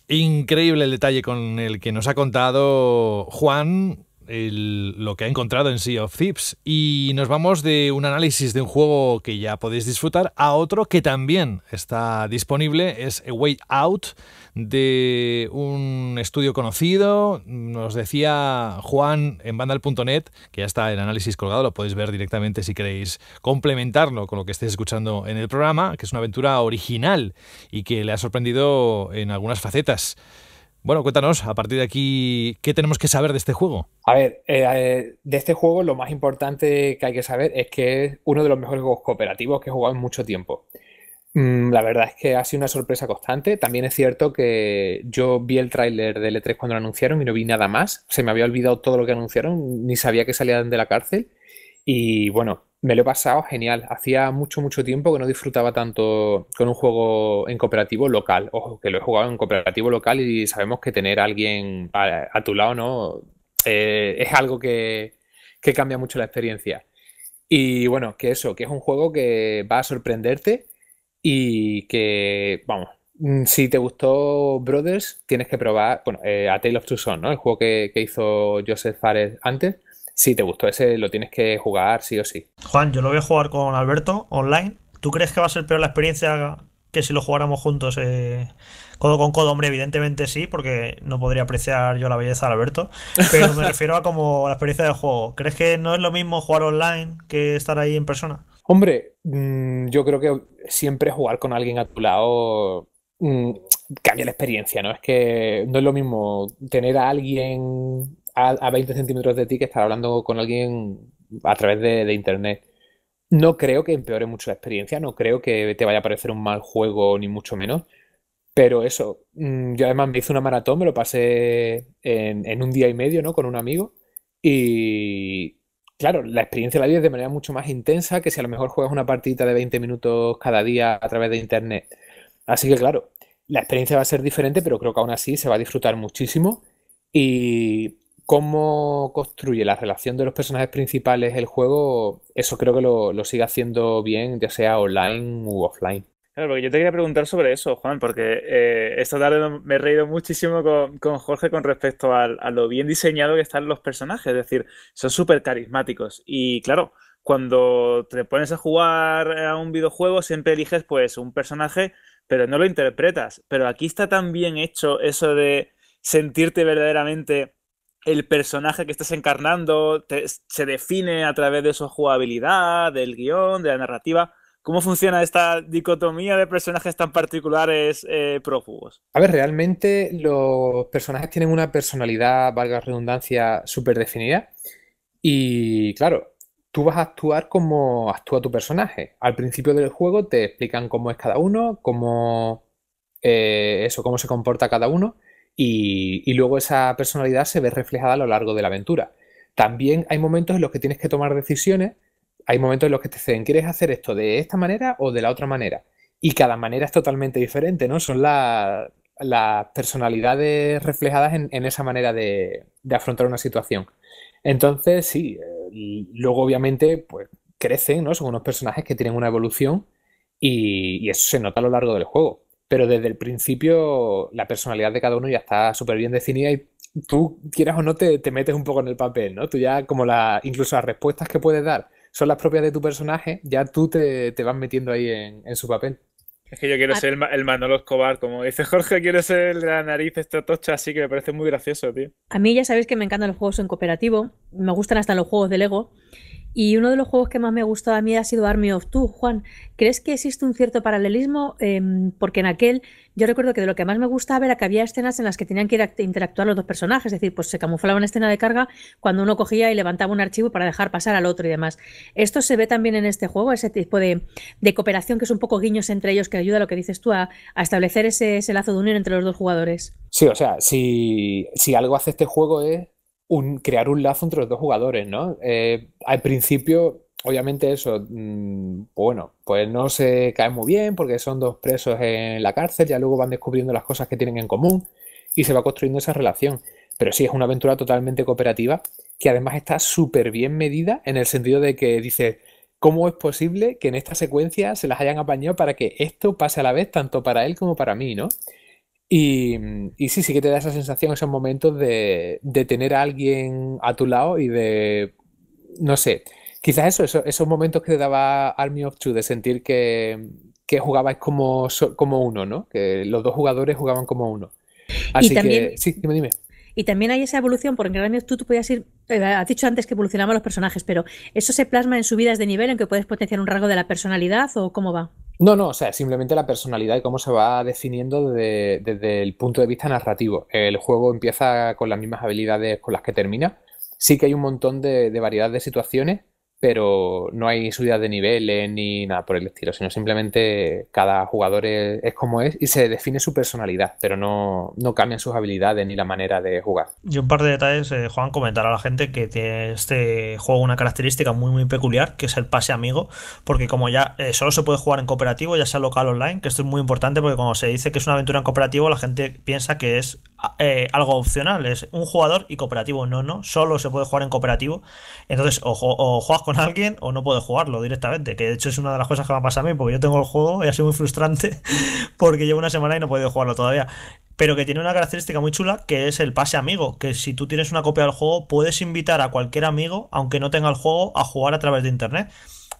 Increíble el detalle con el que nos ha contado Juan lo que ha encontrado en Sea of Thieves. Y nos vamos de un análisis de un juego que ya podéis disfrutar a otro que también está disponible, es A Way Out, de un estudio conocido. Nos decía Juan en Vandal.net, que ya está el análisis colgado, lo podéis ver directamente si queréis complementarlo con lo que estéis escuchando en el programa, que es una aventura original y que le ha sorprendido en algunas facetas. Bueno, cuéntanos, a partir de aquí, ¿qué tenemos que saber de este juego? A ver, eh, de este juego lo más importante que hay que saber es que es uno de los mejores juegos cooperativos que he jugado en mucho tiempo. Mm, la verdad es que ha sido una sorpresa constante. También es cierto que yo vi el tráiler de l 3 cuando lo anunciaron y no vi nada más. Se me había olvidado todo lo que anunciaron, ni sabía que salían de la cárcel. Y bueno, me lo he pasado genial. Hacía mucho, mucho tiempo que no disfrutaba tanto con un juego en cooperativo local. Ojo, que lo he jugado en cooperativo local y sabemos que tener a alguien a, tu lado, ¿no? Eh, es algo que cambia mucho la experiencia. Y bueno, que eso, que es un juego que va a sorprenderte y que, vamos, mm, si te gustó Brothers, tienes que probar, bueno, eh, A Tale of Two Sons, ¿no? El juego que, que hizo Joseph Fares antes. Si te gustó ese, lo tienes que jugar sí o sí. Juan, yo lo voy a jugar con Alberto online. ¿Tú crees que va a ser peor la experiencia que si lo jugáramos juntos eh, codo con codo? Hombre, evidentemente sí, porque no podría apreciar yo la belleza de Alberto. Pero me refiero a como la experiencia del juego. ¿Crees que no es lo mismo jugar online que estar ahí en persona? Hombre, mm, yo creo que siempre jugar con alguien a tu lado mm, cambia la experiencia, ¿no? Es que no es lo mismo tener a alguien a, 20 centímetros de ti que estar hablando con alguien a través de, internet. No creo que empeore mucho la experiencia, no creo que te vaya a parecer un mal juego, ni mucho menos. Pero eso, mm, yo además me hice una maratón, me lo pasé en, en un día y medio, ¿no? Con un amigo. Y, claro, la experiencia la es de manera mucho más intensa que si a lo mejor juegas una partidita de 20 minutos cada día a través de internet. Así que claro, la experiencia va a ser diferente, pero creo que aún así se va a disfrutar muchísimo. Y cómo construye la relación de los personajes principales el juego, eso creo que lo, lo sigue haciendo bien, ya sea online u offline. Claro, porque yo te quería preguntar sobre eso, Juan, porque eh, esta tarde me he reído muchísimo con, Jorge con respecto a lo bien diseñado que están los personajes, es decir, son súper carismáticos y claro, cuando te pones a jugar a un videojuego siempre eliges pues un personaje, pero no lo interpretas, pero aquí está tan bien hecho eso de sentirte verdaderamente el personaje que estás encarnando, se define a través de su jugabilidad, del guión, de la narrativa ¿Cómo funciona esta dicotomía de personajes tan particulares eh, prófugos? A ver, realmente los personajes tienen una personalidad, valga la redundancia, súper definida. Y claro, tú vas a actuar como actúa tu personaje. Al principio del juego te explican cómo es cada uno, cómo, eh, eso, cómo se comporta cada uno. y luego esa personalidad se ve reflejada a lo largo de la aventura. También hay momentos en los que tienes que tomar decisiones hay momentos en los que te dicen, ¿quieres hacer esto de esta manera o de la otra manera? Y cada manera es totalmente diferente, ¿no? Son las personalidades reflejadas en, esa manera de, afrontar una situación. Entonces, sí, eh, luego obviamente pues, crecen, ¿no? Son unos personajes que tienen una evolución y, eso se nota a lo largo del juego. Pero desde el principio la personalidad de cada uno ya está súper bien definida y tú, quieras o no, te, metes un poco en el papel, ¿no? Tú ya como la, incluso las respuestas que puedes dar son las propias de tu personaje, ya tú te, vas metiendo ahí en, en, su papel. Es que yo quiero ser el, Manolo Escobar, como dice Jorge, quiero ser la nariz esta tocha, así que me parece muy gracioso, tío. A mí ya sabéis que me encantan los juegos en cooperativo, me gustan hasta los juegos de Lego. Y uno de los juegos que más me ha gustado a mí ha sido Army of Two. Juan, ¿crees que existe un cierto paralelismo? Em, porque en aquel, yo recuerdo que de lo que más me gustaba era que había escenas en las que tenían que interactuar los dos personajes, es decir, pues se camuflaba una escena de carga cuando uno cogía y levantaba un archivo para dejar pasar al otro y demás. ¿Esto se ve también en este juego, ese tipo de, cooperación que es un poco guiños entre ellos que ayuda a lo que dices tú a, establecer ese, lazo de unión entre los dos jugadores? Sí, o sea, si, si algo hace este juego es crear un lazo entre los dos jugadores, ¿no? Eh, al principio, obviamente eso, mm, bueno, pues no se cae muy bien porque son dos presos en la cárcel, ya luego van descubriendo las cosas que tienen en común y se va construyendo esa relación. Pero sí, es una aventura totalmente cooperativa que además está súper bien medida en el sentido de que dice, ¿cómo es posible que en esta secuencia se las hayan apañado para que esto pase a la vez tanto para él como para mí, ¿no? Mm, y, sí, sí que te da esa sensación, esos momentos de, tener a alguien a tu lado y de, no sé, quizás eso, esos momentos que te daba Army of Two, de sentir que, que jugabas como, como uno, ¿no? Que los dos jugadores jugaban como uno. y también, sí, dime, Y también hay esa evolución, porque en Army of tú podías ir, eh, has dicho antes que evolucionaban los personajes, pero ¿eso se plasma en subidas de nivel en que puedes potenciar un rasgo de la personalidad o cómo va? No, no, o sea, simplemente la personalidad y cómo se va definiendo desde, el punto de vista narrativo. El juego empieza con las mismas habilidades con las que termina. Sí que hay un montón de, de variedad de situaciones pero no hay subidas de niveles ni nada por el estilo, sino simplemente cada jugador es, como es y se define su personalidad, pero no, no, cambian sus habilidades ni la manera de jugar. Y un par de detalles, eh, Juan, comentar a la gente que tiene este juego una característica muy muy peculiar, que es el pase amigo, porque como ya eh, solo se puede jugar en cooperativo, ya sea local o online, que esto es muy importante porque como se dice que es una aventura en cooperativo, la gente piensa que es eh, algo opcional, es un jugador y cooperativo. No, no, solo se puede jugar en cooperativo. Entonces, o, o, juegas con alguien o no puedes jugarlo directamente. Que de hecho es una de las cosas que me ha pasado a mí, porque yo tengo el juego y ha sido muy frustrante porque llevo una semana y no he podido jugarlo todavía. Pero que tiene una característica muy chula que es el pase amigo. Que si tú tienes una copia del juego, puedes invitar a cualquier amigo, aunque no tenga el juego, a jugar a través de internet.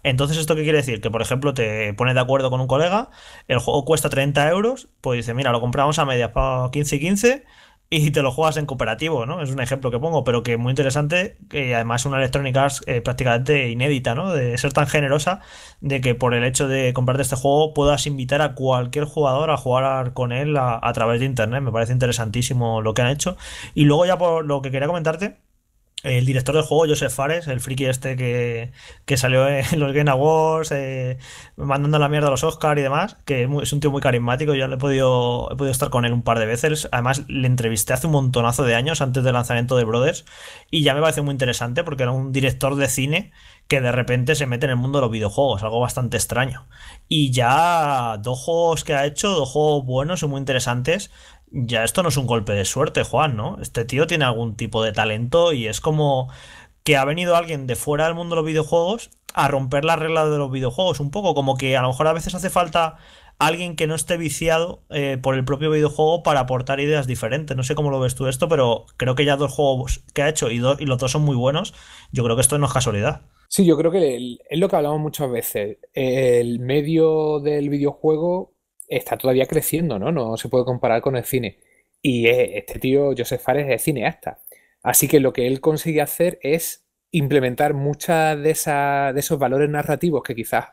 Entonces, ¿esto qué quiere decir? Que, por ejemplo, te pones de acuerdo con un colega, el juego cuesta 30 euros, pues dice, mira, lo compramos a medias para 15 y 15 y te lo juegas en cooperativo, ¿no? Es un ejemplo que pongo, pero que muy interesante, que además una electrónica eh, prácticamente inédita, ¿no? De ser tan generosa, de que por el hecho de comprarte este juego puedas invitar a cualquier jugador a jugar con él a través de internet. Me parece interesantísimo lo que han hecho. Y luego ya por lo que quería comentarte el director del juego, Joseph Fares, el friki este que, salió en los Game Awards, eh, mandando la mierda a los Oscars y demás, que es un tío muy carismático, yo le he podido, he podido estar con él un par de veces, además le entrevisté hace un montonazo de años antes del lanzamiento de Brothers, y ya me pareció muy interesante porque era un director de cine que de repente se mete en el mundo de los videojuegos, algo bastante extraño. Y ya dos juegos que ha hecho, dos juegos buenos y muy interesantes, ya esto no es un golpe de suerte, Juan, ¿no? Este tío tiene algún tipo de talento y es como que ha venido alguien de fuera del mundo de los videojuegos a romper las reglas de los videojuegos, un poco como que a lo mejor a veces hace falta alguien que no esté viciado eh, por el propio videojuego para aportar ideas diferentes. No sé cómo lo ves tú esto, pero creo que ya dos juegos que ha hecho y, y los dos son muy buenos, yo creo que esto no es casualidad. Sí, yo creo que es lo que hablamos muchas veces. El medio del videojuego está todavía creciendo, ¿no? No se puede comparar con el cine. Y este tío, Joseph Fares, es cineasta. Así que lo que él consigue hacer es implementar muchos de, de esos valores narrativos que quizás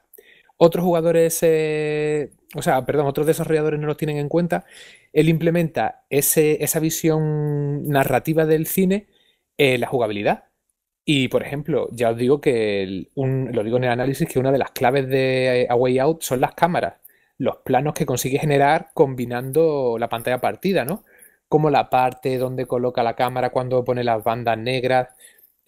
otros jugadores, eh, o sea, perdón, otros desarrolladores no los tienen en cuenta. Él implementa esa visión narrativa del cine en la jugabilidad. Y, por ejemplo, ya os digo que, lo digo en el análisis, que una de las claves de Away Out son las cámaras los planos que consigue generar combinando la pantalla partida, ¿no? Como la parte donde coloca la cámara, cuando pone las bandas negras.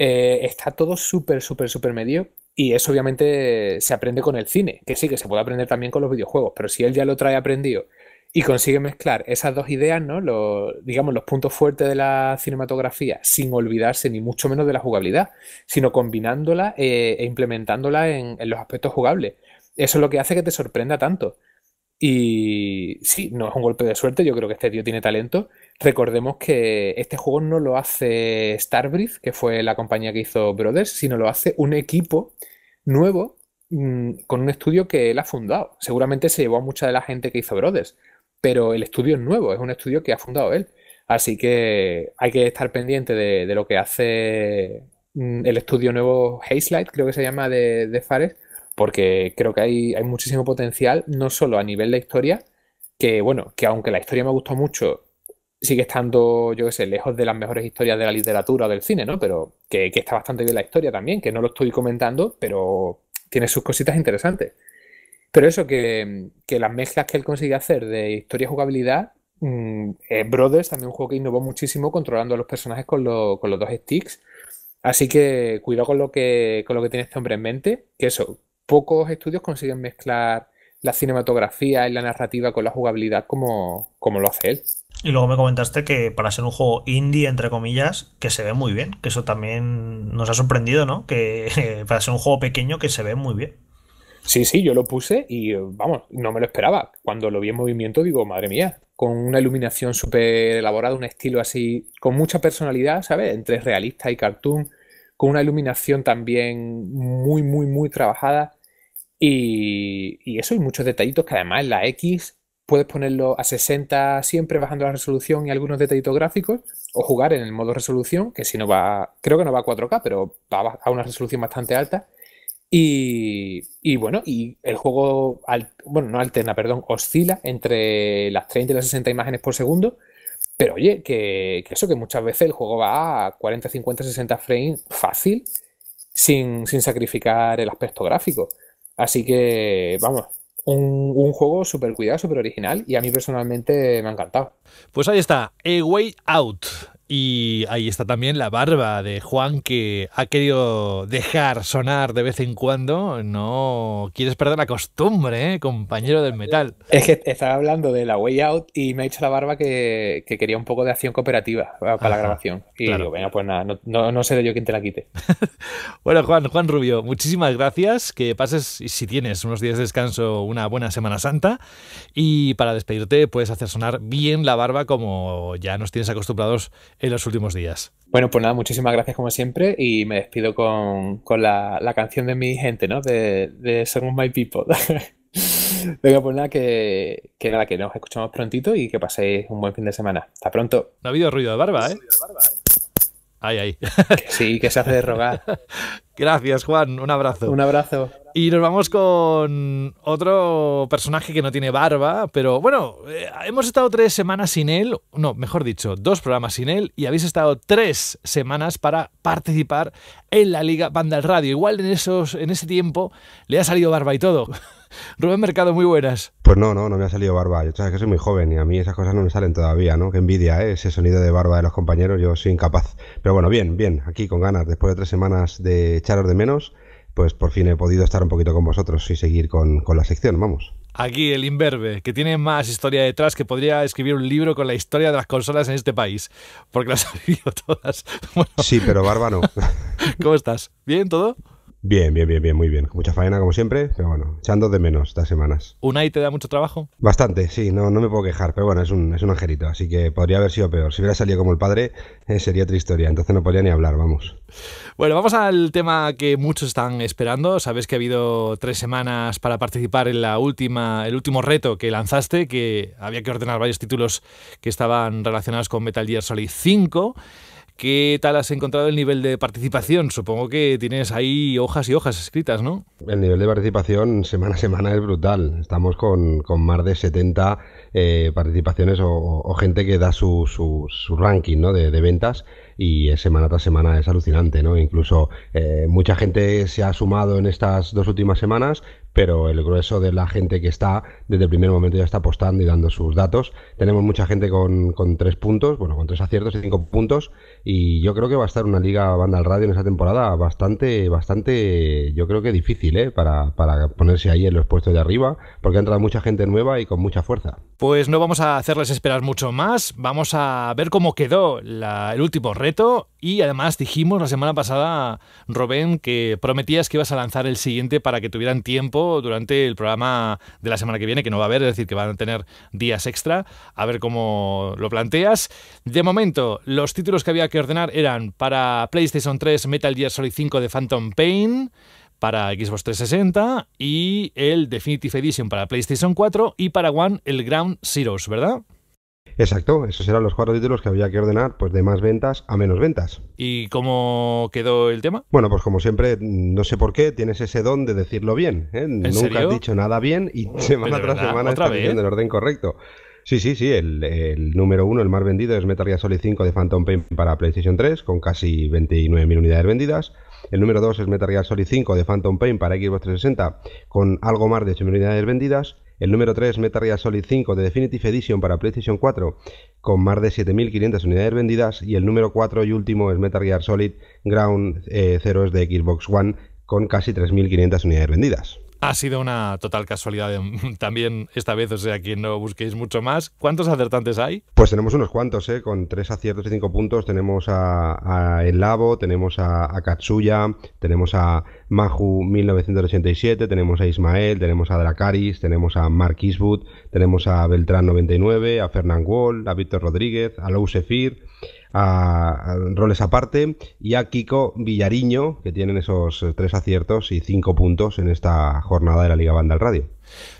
Eh, está todo súper, súper, súper medio. Y eso obviamente se aprende con el cine, que sí, que se puede aprender también con los videojuegos, pero si él ya lo trae aprendido y consigue mezclar esas dos ideas, ¿no? Los, digamos, los puntos fuertes de la cinematografía, sin olvidarse ni mucho menos de la jugabilidad, sino combinándola eh, e implementándola en, los aspectos jugables. Eso es lo que hace que te sorprenda tanto. Y sí, no es un golpe de suerte, yo creo que este tío tiene talento. Recordemos que este juego no lo hace Starbreeze, que fue la compañía que hizo Brothers, sino lo hace un equipo nuevo mm, con un estudio que él ha fundado. Seguramente se llevó a mucha de la gente que hizo Brothers, pero el estudio es nuevo, es un estudio que ha fundado él. Así que hay que estar pendiente de, lo que hace mm, el estudio nuevo Hazelight, creo que se llama, de Fares porque creo que hay, muchísimo potencial, no solo a nivel de historia, que bueno, que aunque la historia me gustó mucho, sigue estando, yo qué sé, lejos de las mejores historias de la literatura o del cine, ¿no? Pero que, está bastante bien la historia también, que no lo estoy comentando, pero tiene sus cositas interesantes. Pero eso, que, las mezclas que él consigue hacer de historia y jugabilidad, mm, eh, Brothers también un juego que innovó muchísimo controlando a los personajes con, los dos sticks. Así que cuidado con lo que, con lo que tiene este hombre en mente, que eso, pocos estudios consiguen mezclar la cinematografía y la narrativa con la jugabilidad como, como lo hace él. Y luego me comentaste que para ser un juego indie, entre comillas, que se ve muy bien, que eso también nos ha sorprendido, ¿no? Que para ser un juego pequeño que se ve muy bien. Sí, sí, yo lo puse y vamos, no me lo esperaba. Cuando lo vi en movimiento digo, madre mía, con una iluminación súper elaborada, un estilo así, con mucha personalidad, ¿sabes? Entre realista y cartoon, con una iluminación también muy, muy, muy trabajada y, eso, y muchos detallitos que además en la X puedes ponerlo a 60 siempre bajando la resolución y algunos detallitos gráficos, o jugar en el modo resolución, que si no va, creo que no va a 4K, pero va a una resolución bastante alta. Y, bueno, y el juego, bueno, no alterna, perdón, oscila entre las 30 y las 60 imágenes por segundo. Pero oye, que, eso, que muchas veces el juego va a 40, 50, 60 frames fácil, sin sacrificar el aspecto gráfico. Así que, vamos, un, juego súper cuidado, súper original y a mí personalmente me ha encantado. Pues ahí está, A Way Out, y ahí está también la barba de Juan que ha querido dejar sonar de vez en cuando. No quieres perder la costumbre, ¿eh, compañero del metal. Es que estaba hablando de la Way Out y me ha dicho la barba que, quería un poco de acción cooperativa para la grabación. Y claro. digo, pues nada, no, sé de yo quién te la quite. bueno, Juan, Juan Rubio, muchísimas gracias. Que pases, y si tienes unos días de descanso, una buena Semana Santa. Y para despedirte, puedes hacer sonar bien la barba como ya nos tienes acostumbrados en los últimos días. Bueno, pues nada, muchísimas gracias como siempre y me despido con, la, canción de mi gente, ¿no? De, de My People. Venga, pues nada, que, que, nada, que nos escuchamos prontito y que paséis un buen fin de semana. Hasta pronto. No ha habido ruido de barba, ¿eh? Ay, Sí, que se hace de rogar. Gracias, Juan. Un abrazo. Un abrazo. Y nos vamos con otro personaje que no tiene barba, pero bueno, eh, hemos estado tres semanas sin él, no, mejor dicho, dos programas sin él, y habéis estado tres semanas para participar en la Liga Banda del Radio. Igual en, esos, en ese tiempo le ha salido barba y todo. Rubén Mercado, muy buenas. Pues no, no, no me ha salido barba. Yo sabes que soy muy joven y a mí esas cosas no me salen todavía, ¿no? Qué envidia, ¿eh? Ese sonido de barba de los compañeros, yo soy incapaz. Pero bueno, bien, bien, aquí con ganas, después de tres semanas de echaros de menos, pues por fin he podido estar un poquito con vosotros y seguir con, la sección, vamos. Aquí el Inverbe, que tiene más historia detrás, que podría escribir un libro con la historia de las consolas en este país, porque las ha vivido todas. Sí, pero barba no. ¿Cómo estás? ¿Bien todo? Bien, bien, bien, bien, muy bien. mucha faena, como siempre, pero bueno, echando de menos estas semanas. ¿Unai te da mucho trabajo? Bastante, sí, no, no me puedo quejar, pero bueno, es un, es angelito, así que podría haber sido peor. Si hubiera salido como el padre, eh, sería otra historia, entonces no podría ni hablar, vamos. Bueno, vamos al tema que muchos están esperando. Sabes que ha habido tres semanas para participar en la última, el último reto que lanzaste, que había que ordenar varios títulos que estaban relacionados con Metal Gear Solid 5. ¿Qué tal has encontrado el nivel de participación? Supongo que tienes ahí hojas y hojas escritas, ¿no? El nivel de participación semana a semana es brutal. Estamos con, más de 70 eh, participaciones o, gente que da su, su, ranking de, ventas y semana tras semana es alucinante. ¿no? Incluso eh, mucha gente se ha sumado en estas dos últimas semanas pero el grueso de la gente que está desde el primer momento ya está apostando y dando sus datos. Tenemos mucha gente con, tres puntos, bueno, con tres aciertos y cinco puntos, y yo creo que va a estar una liga banda al radio en esta temporada bastante, bastante, yo creo que difícil, ¿eh? Para, ponerse ahí en los puestos de arriba, porque ha entrado mucha gente nueva y con mucha fuerza. Pues no vamos a hacerles esperar mucho más, vamos a ver cómo quedó el último reto y además dijimos la semana pasada, Robén, que prometías que ibas a lanzar el siguiente para que tuvieran tiempo durante el programa de la semana que viene, que no va a haber, es decir, que van a tener días extra, a ver cómo lo planteas. De momento, los títulos que había que ordenar eran para PlayStation 3 Metal Gear Solid 5 de Phantom Pain, para Xbox 360 y el Definitive Edition para PlayStation 4 y para One el Ground Zeroes, ¿verdad? Exacto, esos eran los cuatro títulos que había que ordenar pues de más ventas a menos ventas. ¿Y cómo quedó el tema? Bueno, pues como siempre, no sé por qué, tienes ese don de decirlo bien. ¿eh? Nunca has dicho nada bien y semana tras semana estás diciendo el orden correcto. Sí, sí, sí, el, número uno, el más vendido es Metal Gear Solid 5 de Phantom Pain para PlayStation 3, con casi 29.000 unidades vendidas. El número dos es Metal Gear Solid 5 de Phantom Pain para Xbox 360, con algo más de 8.000 unidades vendidas. El número 3, Metal Gear Solid 5 de Definitive Edition para PlayStation 4, con más de 7.500 unidades vendidas. Y el número 4 y último es Metal Gear Solid Ground Zeroes eh, de Xbox One, con casi 3.500 unidades vendidas. Ha sido una total casualidad em, también esta vez, o sea que no busquéis mucho más. ¿Cuántos acertantes hay? Pues tenemos unos cuantos, ¿eh? con tres aciertos y cinco puntos. Tenemos a, a El Labo, tenemos a, Katsuya, tenemos a Maju 1987, tenemos a Ismael, tenemos a Dracaris, tenemos a Mark Eastwood, tenemos a Beltrán 99, a Fernán Wall, a Víctor Rodríguez, a Lou Sefir, a, roles aparte y a Kiko Villariño, que tienen esos eh, tres aciertos y cinco puntos en esta jornada de la Liga Banda al Radio.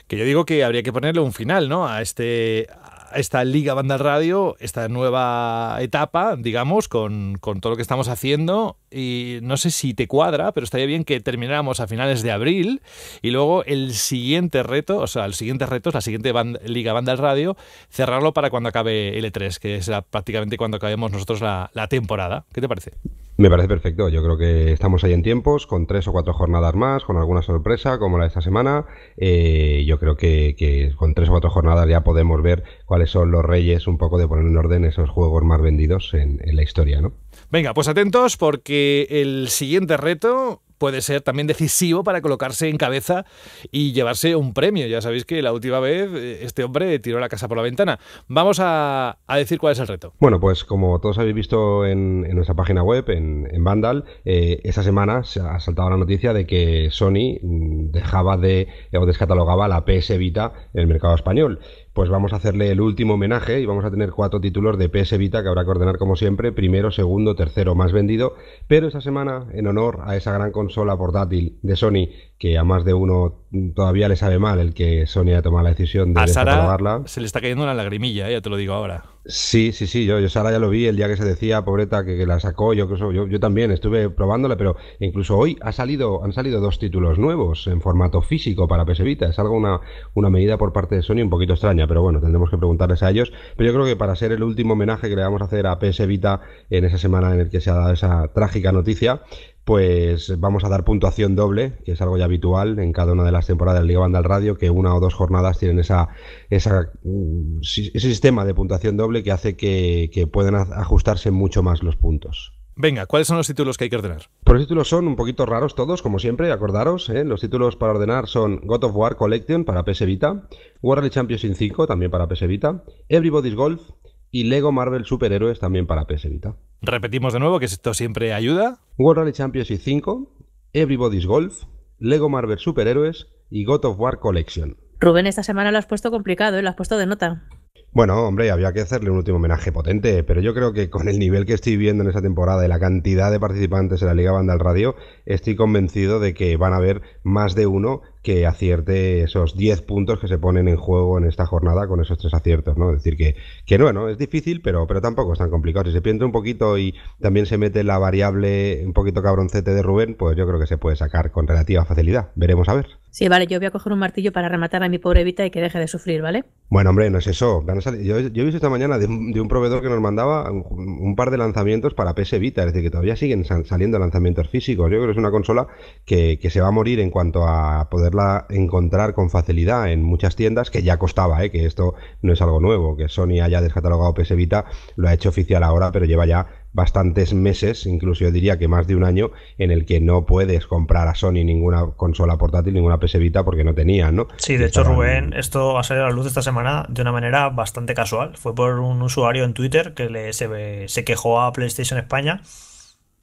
Que yo digo que habría que ponerle un final, ¿no? A este, esta Liga Banda Radio, esta nueva etapa, digamos, con, con, todo lo que estamos haciendo. Y no sé si te cuadra, pero estaría bien que termináramos a finales de abril. Y luego el siguiente reto, o sea, el siguiente reto, es la siguiente Liga Banda Radio, cerrarlo para cuando acabe L3, e que es prácticamente cuando acabemos nosotros la, la temporada. ¿Qué te parece? Me parece perfecto. Yo creo que estamos ahí en tiempos, con tres o cuatro jornadas más, con alguna sorpresa como la de esta semana. Eh, yo creo que, con tres o cuatro jornadas ya podemos ver cuáles son los reyes un poco de poner en orden esos juegos más vendidos en, en la historia, ¿no? Venga, pues atentos porque el siguiente reto puede ser también decisivo para colocarse en cabeza y llevarse un premio. Ya sabéis que la última vez eh, este hombre tiró la casa por la ventana. Vamos a, decir cuál es el reto. Bueno, pues como todos habéis visto en, nuestra página web, en, Vandal, eh, esa esta semana se ha saltado la noticia de que Sony mm, dejaba de o descatalogaba la PS Vita en el mercado español pues vamos a hacerle el último homenaje y vamos a tener cuatro títulos de PS Vita que habrá que ordenar como siempre, primero, segundo, tercero más vendido, pero esta semana en honor a esa gran consola portátil de Sony que a más de uno todavía le sabe mal el que Sony ha tomado la decisión de a se le está cayendo una lagrimilla, ¿eh? ya te lo digo ahora. Sí, sí, sí, yo, yo Sara ya lo vi el día que se decía, pobreta, que, la sacó, yo, yo, yo también estuve probándola, pero incluso hoy ha salido, han salido dos títulos nuevos en formato físico para PS Vita, es algo una, una medida por parte de Sony un poquito extraña, pero bueno, tendremos que preguntarles a ellos, pero yo creo que para ser el último homenaje que le vamos a hacer a PS Vita en esa semana en el que se ha dado esa trágica noticia, pues vamos a dar puntuación doble, que es algo ya habitual en cada una de las temporadas de Liga Bandal Radio, que una o dos jornadas tienen mm, ese sistema de puntuación doble que hace que, puedan ajustarse mucho más los puntos. Venga, ¿cuáles son los títulos que hay que ordenar? Pues los títulos son un poquito raros todos, como siempre, acordaros. ¿eh? Los títulos para ordenar son God of War Collection para PS Vita, World Champions in 5 también para PS Vita, Everybody's Golf y Lego Marvel Superhéroes también para PS Vita. Repetimos de nuevo que esto siempre ayuda. World Rally Championship 5, Everybody's Golf, Lego Marvel Superhéroes y God of War Collection. Rubén, esta semana lo has puesto complicado, y ¿eh? lo has puesto de nota. Bueno, hombre, había que hacerle un último homenaje potente, pero yo creo que con el nivel que estoy viendo en esta temporada y la cantidad de participantes en la Liga Banda al Radio, estoy convencido de que van a haber más de uno que acierte esos 10 puntos que se ponen en juego en esta jornada con esos tres aciertos, ¿no? Es decir, que, que no, ¿no? Es difícil, pero, pero tampoco es tan complicado. Si se piensa un poquito y también se mete la variable un poquito cabroncete de Rubén, pues yo creo que se puede sacar con relativa facilidad. Veremos a ver. Sí, vale, yo voy a coger un martillo para rematar a mi pobre Vita y que deje de sufrir, ¿vale? Bueno, hombre, no es eso. Yo, he visto esta mañana de un, proveedor que nos mandaba un, par de lanzamientos para PS Vita, es decir, que todavía siguen saliendo lanzamientos físicos. Yo creo que es una consola que se va a morir en cuanto a poder la encontrar con facilidad en muchas tiendas, que ya costaba, ¿eh? que esto no es algo nuevo, que Sony haya descatalogado PS Vita, lo ha hecho oficial ahora, pero lleva ya bastantes meses, incluso diría que más de un año, en el que no puedes comprar a Sony ninguna consola portátil, ninguna PS Vita, porque no tenía ¿no? Sí, de hecho, Rubén, esto ha salido a la luz esta semana de una manera bastante casual. Fue por un usuario en Twitter que le, se, se quejó a PlayStation España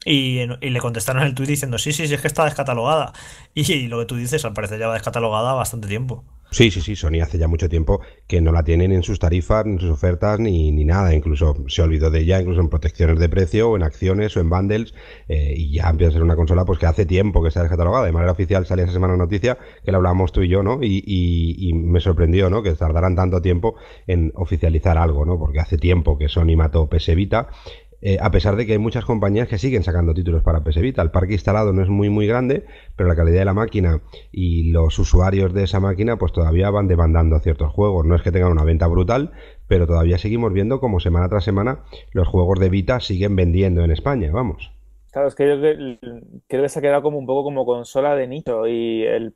y, le contestaron el tuit diciendo, sí, sí, sí, es que está descatalogada. Y, lo que tú dices, al parecer ya va descatalogada bastante tiempo. Sí, sí, sí, Sony hace ya mucho tiempo que no la tienen en sus tarifas, en sus ofertas, ni, ni nada. Incluso se olvidó de ella, incluso en protecciones de precio, o en acciones, o en bundles. Eh, y ya empieza a ser una consola pues que hace tiempo que está descatalogada. De manera oficial salía esa semana noticia que la hablábamos tú y yo, ¿no? Y, me sorprendió, ¿no? Que tardaran tanto tiempo en oficializar algo, ¿no? Porque hace tiempo que Sony mató PS Vita eh, a pesar de que hay muchas compañías que siguen sacando títulos para PS Vita. El parque instalado no es muy muy grande, pero la calidad de la máquina y los usuarios de esa máquina pues todavía van demandando ciertos juegos. No es que tengan una venta brutal, pero todavía seguimos viendo como semana tras semana los juegos de Vita siguen vendiendo en España, vamos. Claro, es que yo creo que se ha quedado como un poco como consola de nicho y eh,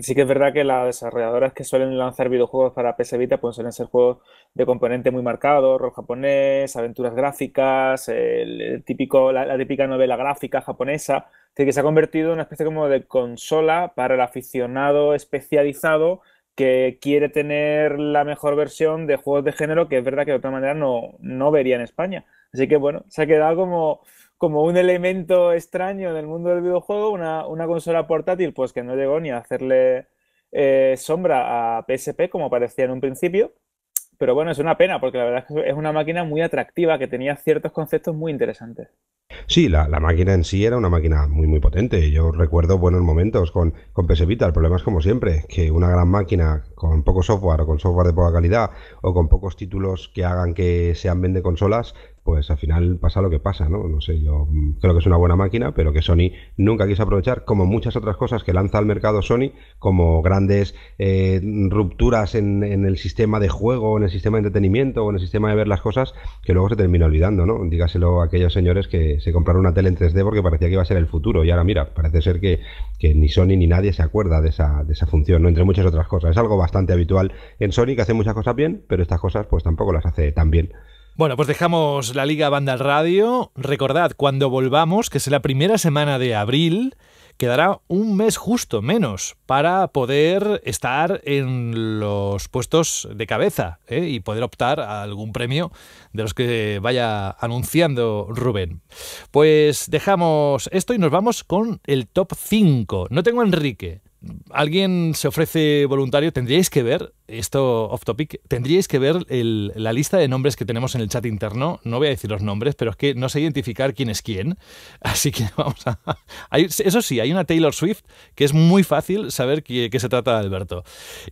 sí que es verdad que las desarrolladoras que suelen lanzar videojuegos para PS Vita pues suelen ser juegos de componente muy marcado, rol japonés, aventuras gráficas, el, típico, la, típica novela gráfica japonesa, que se ha convertido en una especie como de consola para el aficionado especializado que quiere tener la mejor versión de juegos de género que es verdad que de otra manera no, no vería en España. Así que bueno, se ha quedado como como un elemento extraño del mundo del videojuego, una, consola portátil pues que no llegó ni a hacerle eh, sombra a PSP como parecía en un principio. Pero bueno, es una pena porque la verdad es que es una máquina muy atractiva que tenía ciertos conceptos muy interesantes. Sí, la, máquina en sí era una máquina muy muy potente. Yo recuerdo buenos momentos con, con PS Vita. El problema es como siempre, que una gran máquina con poco software o con software de poca calidad o con pocos títulos que hagan que sean vende consolas, pues al final pasa lo que pasa, ¿no? No sé, yo creo que es una buena máquina, pero que Sony nunca quiso aprovechar, como muchas otras cosas que lanza al mercado Sony, como grandes eh, rupturas en, el sistema de juego, en el sistema de entretenimiento o en el sistema de ver las cosas, que luego se termina olvidando, ¿no? Dígaselo a aquellos señores que se compraron una tele en 3D porque parecía que iba a ser el futuro y ahora mira, parece ser que, que ni Sony ni nadie se acuerda de esa, de esa función, ¿no? Entre muchas otras cosas. Es algo bastante habitual en Sony que hace muchas cosas bien, pero estas cosas pues tampoco las hace tan bien. Bueno, pues dejamos la Liga Banda al Radio. Recordad, cuando volvamos, que es la primera semana de abril, quedará un mes justo menos para poder estar en los puestos de cabeza ¿eh? y poder optar a algún premio de los que vaya anunciando Rubén. Pues dejamos esto y nos vamos con el top 5. No tengo a Enrique, alguien se ofrece voluntario, tendríais que ver, esto off topic, tendríais que ver la lista de nombres que tenemos en el chat interno. No voy a decir los nombres, pero es que no sé identificar quién es quién. Así que vamos a... eso sí, hay una Taylor Swift que es muy fácil saber qué, qué se trata de Alberto.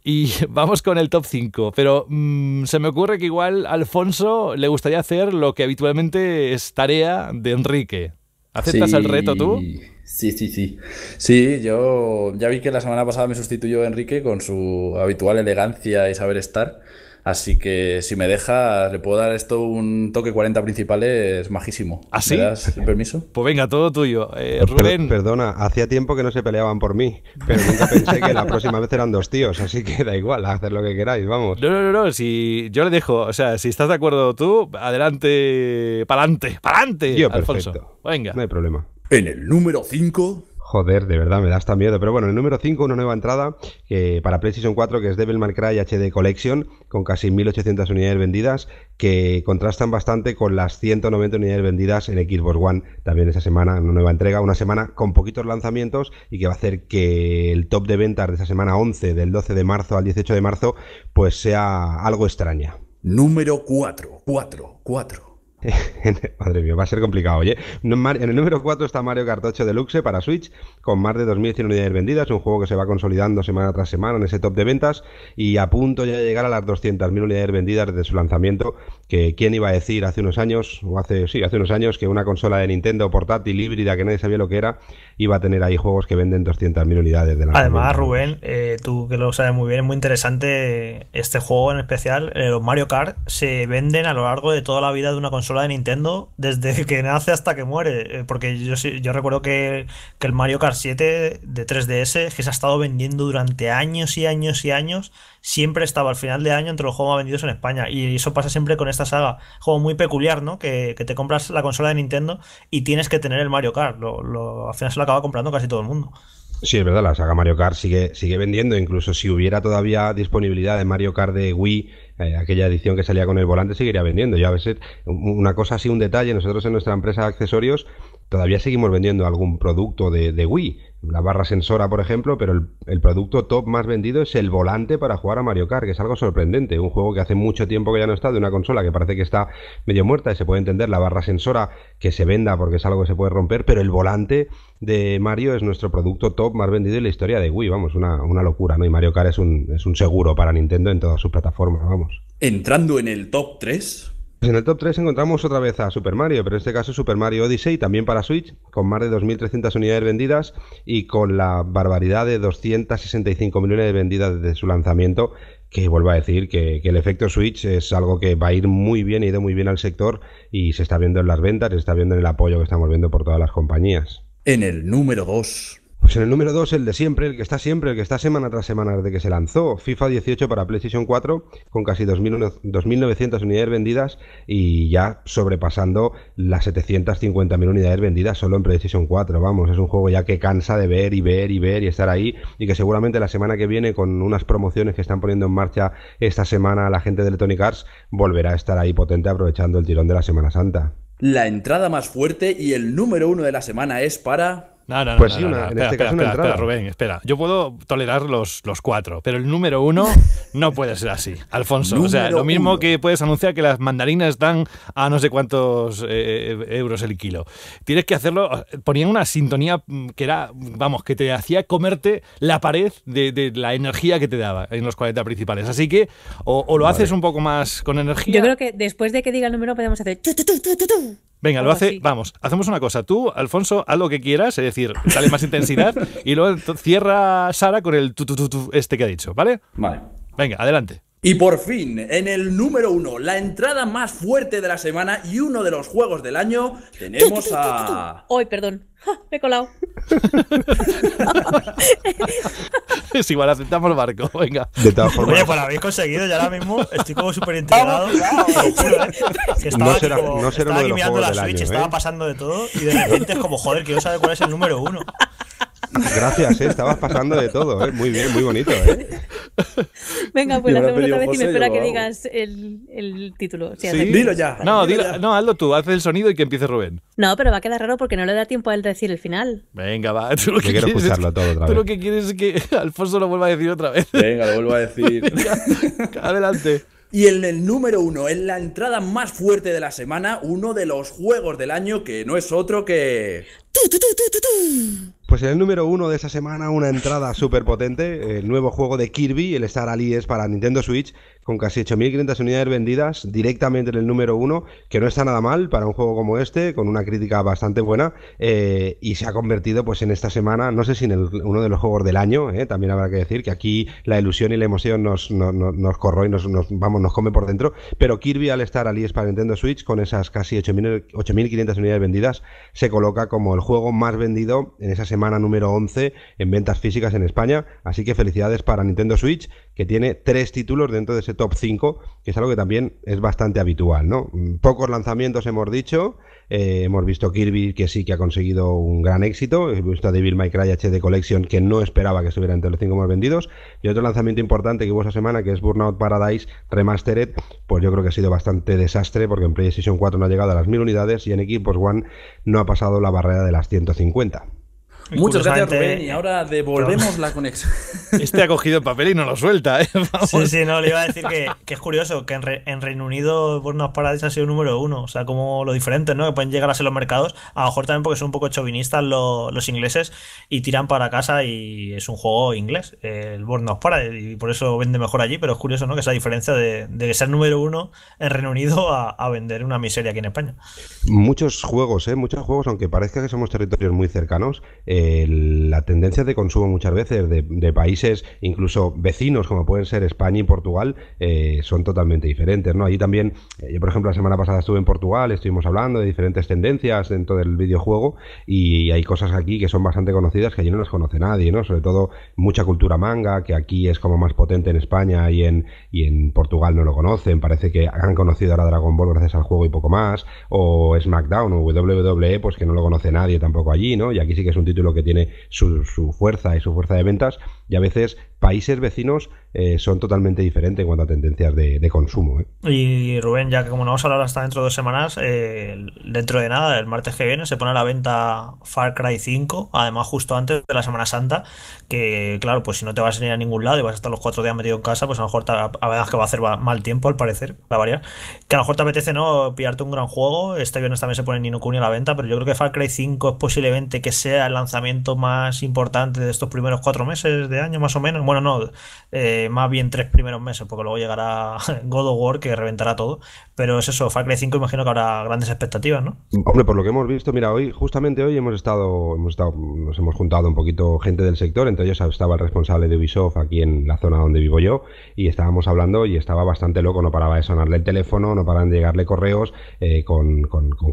Y vamos con el top 5, pero mm, se me ocurre que igual a Alfonso le gustaría hacer lo que habitualmente es tarea de Enrique. ¿Aceptas el reto tú? Sí, sí, sí. Sí, yo ya vi que la semana pasada me sustituyó Enrique con su habitual elegancia y saber estar. Así que si me deja, le puedo dar esto un toque 40 principales majísimo. ¿Así? ¿Ah, permiso? Pues venga, todo tuyo. Eh, Rubén. perdona, hacía tiempo que no se peleaban por mí, pero nunca pensé que la próxima vez eran dos tíos, así que da igual, hacer lo que queráis, vamos. No, no, no, no si yo le dejo, o sea, si estás de acuerdo tú, adelante, pa'lante, pa'lante, Alfonso. Perfecto. Venga. No hay problema. En el número 5... Joder, de verdad me da hasta miedo. Pero bueno, en el número 5, una nueva entrada eh, para PlayStation 4, que es Devil May Cry HD Collection, con casi 1.800 unidades vendidas, que contrastan bastante con las 190 unidades vendidas en Xbox One también esa semana, una nueva entrega, una semana con poquitos lanzamientos y que va a hacer que el top de ventas de esa semana 11, del 12 de marzo al 18 de marzo, pues sea algo extraña. Número 4, 4, 4. Madre mía, va a ser complicado, oye. En el número 4 está Mario Kart 8 Deluxe para Switch, con más de 2.100 unidades vendidas, un juego que se va consolidando semana tras semana en ese top de ventas y a punto ya de llegar a las 200.000 unidades vendidas desde su lanzamiento, que quién iba a decir hace unos años, o hace, sí, hace unos años, que una consola de Nintendo portátil híbrida que nadie sabía lo que era, iba a tener ahí juegos que venden 200.000 unidades de la Además, Rubén, eh, tú que lo sabes muy bien, es muy interesante este juego en especial, eh, los Mario Kart se venden a lo largo de toda la vida de una consola de Nintendo desde que nace hasta que muere. Eh, porque yo, recuerdo que, el Mario Kart 7 de 3DS, que se ha estado vendiendo durante años y años y años, siempre estaba al final de año entre los juegos más vendidos en España. Y eso pasa siempre con esta saga. Juego muy peculiar, ¿no? Que, te compras la consola de Nintendo y tienes que tener el Mario Kart. al final se lo acaba comprando casi todo el mundo. Sí, es verdad, la saga Mario Kart sigue, sigue vendiendo. Incluso si hubiera todavía disponibilidad de Mario Kart de Wii eh, aquella edición que salía con el volante seguiría vendiendo. Yo a veces, una cosa así, un detalle, nosotros en nuestra empresa de accesorios todavía seguimos vendiendo algún producto de, de Wii la barra sensora, por ejemplo, pero el, producto top más vendido es el volante para jugar a Mario Kart, que es algo sorprendente. Un juego que hace mucho tiempo que ya no está, de una consola que parece que está medio muerta, y se puede entender la barra sensora que se venda porque es algo que se puede romper, pero el volante de Mario es nuestro producto top más vendido en la historia de Wii, vamos, una, locura, ¿no? Y Mario Kart es un, es un seguro para Nintendo en todas sus plataformas, vamos. Entrando en el top 3, pues en el top 3 encontramos otra vez a Super Mario, pero en este caso Super Mario Odyssey, también para Switch, con más de 2.300 unidades vendidas y con la barbaridad de 265 millones de vendidas desde su lanzamiento, que vuelvo a decir que, que, el efecto Switch es algo que va a ir muy bien, ha ido muy bien al sector y se está viendo en las ventas, se está viendo en el apoyo que estamos viendo por todas las compañías. En el número 2. Pues en el número 2, el de siempre, el que está siempre, el que está semana tras semana desde que se lanzó, FIFA 18 para PlayStation 4, con casi 2.900 unidades vendidas y ya sobrepasando las 750.000 unidades vendidas solo en PlayStation 4. Vamos, es un juego ya que cansa de ver y ver y ver y estar ahí y que seguramente la semana que viene, con unas promociones que están poniendo en marcha esta semana la gente de Electronic Arts, volverá a estar ahí potente aprovechando el tirón de la Semana Santa. La entrada más fuerte y el número uno de la semana es para... No, no, no. Pues sí, este una, espera, espera, Rubén, espera. Yo puedo tolerar los, los cuatro, pero el número uno no puede ser así, Alfonso. o sea, lo mismo que puedes anunciar que las mandarinas están a no sé cuántos eh, eh, euros el kilo. Tienes que hacerlo. Ponían una sintonía mm, que era, vamos, que te hacía comerte la pared de, la energía que te daba en los 40 principales. Así que, o, lo haces un poco más con energía. Yo creo que después de que diga el número podemos hacer. Venga, lo hace, vamos, hacemos una cosa. Tú, Alfonso, haz lo que quieras, es decir, dale más intensidad y luego cierra Sara con el tu, tu, tu, este que ha dicho, ¿vale? Vale. Venga, adelante. Y por fin, en el número uno, la entrada más fuerte de la semana y uno de los juegos del año, tenemos a. Hoy, perdón. Me he colado. es igual, aceptamos el barco, venga. De todas formas. Oye, pues lo habéis conseguido, ya ahora mismo estoy como súper integrado. Eh, eh, no será, como, no será estaba uno de los mirando la Switch, estaba ¿eh? pasando de todo y de repente es como, joder, quiero saber cuál es el número uno. Gracias, ¿eh? estabas pasando de todo, ¿eh? muy bien, muy bonito. Eh. Venga, pues la hacemos otra vez y me espera que digas el, título. sí, dilo ya. No, dilo no, hazlo tú, haz el sonido y que empiece Rubén. No, pero va a quedar raro porque no le da tiempo a él decir el final. Venga, va. Tú lo que quieres, todo otra vez. Tú lo que quieres es que Alfonso lo vuelva a decir otra vez. Venga, lo vuelvo a decir. adelante. Y en el número uno, en la entrada más fuerte de la semana, uno de los juegos del año que no es otro que. ¡Tú, tú, tú, pues en el número uno de esta semana, una entrada súper potente, el nuevo juego de Kirby, el Star Allies para Nintendo Switch, con casi 8.500 unidades vendidas directamente en el número uno, que no está nada mal para un juego como este, con una crítica bastante buena, eh, y se ha convertido pues en esta semana, no sé si en uno de los juegos del año, eh, también habrá que decir que aquí la ilusión y la emoción nos, nos, nos corroe, nos, nos, vamos, nos come por dentro, pero Kirby al estar al e para Nintendo Switch, con esas casi 8.500 unidades vendidas, se coloca como el juego más vendido en esa semana número 11 en ventas físicas en España, así que felicidades para Nintendo Switch, que tiene tres títulos dentro de ese top 5, que es algo que también es bastante habitual, ¿no? Mm, pocos lanzamientos hemos dicho, eh, hemos visto Kirby que sí que ha conseguido un gran éxito, hemos visto a Devil May Cry HD Collection que no esperaba que estuviera entre los cinco más vendidos, y otro lanzamiento importante que hubo esa semana, que es Burnout Paradise Remastered, pues yo creo que ha sido bastante desastre, porque en PlayStation 4 no ha llegado a las mil unidades y en equipos One no ha pasado la barrera de las 150. Muchas gracias, Y ahora eh, devolvemos la conexión. Este ha cogido el papel y no lo suelta, ¿eh? Sí, sí, no, le iba a decir que, es curioso que en, Re, en Reino Unido pues, of Paradise ha sido número uno. O sea, como lo diferente, ¿no? Que pueden llegar a ser los mercados. A lo mejor también porque son un poco chauvinistas los ingleses y tiran para casa y es un juego inglés, el of Paradise. Y por eso vende mejor allí, pero es curioso, ¿no? Que esa diferencia de, de ser número uno en Reino Unido a, vender una miseria aquí en España. Muchos juegos, ¿eh? Muchos juegos, aunque parezca que somos territorios muy cercanos, eh, la tendencia de consumo muchas veces de, países, incluso vecinos como pueden ser España y Portugal, eh, son totalmente diferentes. ¿no? Allí también, eh, yo por ejemplo la semana pasada estuve en Portugal, estuvimos hablando de diferentes tendencias dentro del videojuego y hay cosas aquí que son bastante conocidas que allí no las conoce nadie, ¿no? sobre todo mucha cultura manga, que aquí es como más potente en España y en, y en Portugal no lo conocen, parece que han conocido ahora Dragon Ball gracias al juego y poco más, o SmackDown o WWE, pues que no lo conoce nadie tampoco allí, ¿no? y aquí sí que es un título lo que tiene su fuerza y su fuerza de ventas, y a veces países vecinos eh, son totalmente diferentes en cuanto a tendencias de, consumo. ¿eh? Y Rubén, ya que como no vamos a hablar hasta dentro de dos semanas, eh, dentro de nada, el martes que viene, se pone a la venta Far Cry 5, además justo antes de la Semana Santa, que claro, pues si no te vas a ir a ningún lado y vas a estar los cuatro días metido en casa, pues a lo mejor a, que va a hacer mal tiempo al parecer, va a variar, que a lo mejor te apetece no pillarte un gran juego, este viernes también se pone Nino Kuni a la venta, pero yo creo que Far Cry 5 es posiblemente que sea el lanzamiento más importante de estos primeros cuatro meses de año más o menos. Bueno, no, eh, más bien tres primeros meses, porque luego llegará God of War que reventará todo. Pero es eso, Far Cry 5 imagino que habrá grandes expectativas, ¿no? Hombre, por lo que hemos visto, mira, hoy, justamente hoy hemos estado, hemos estado, nos hemos juntado un poquito gente del sector, entre ellos estaba el responsable de Ubisoft aquí en la zona donde vivo yo, y estábamos hablando y estaba bastante loco, no paraba de sonarle el teléfono, no paraban de llegarle correos eh, con,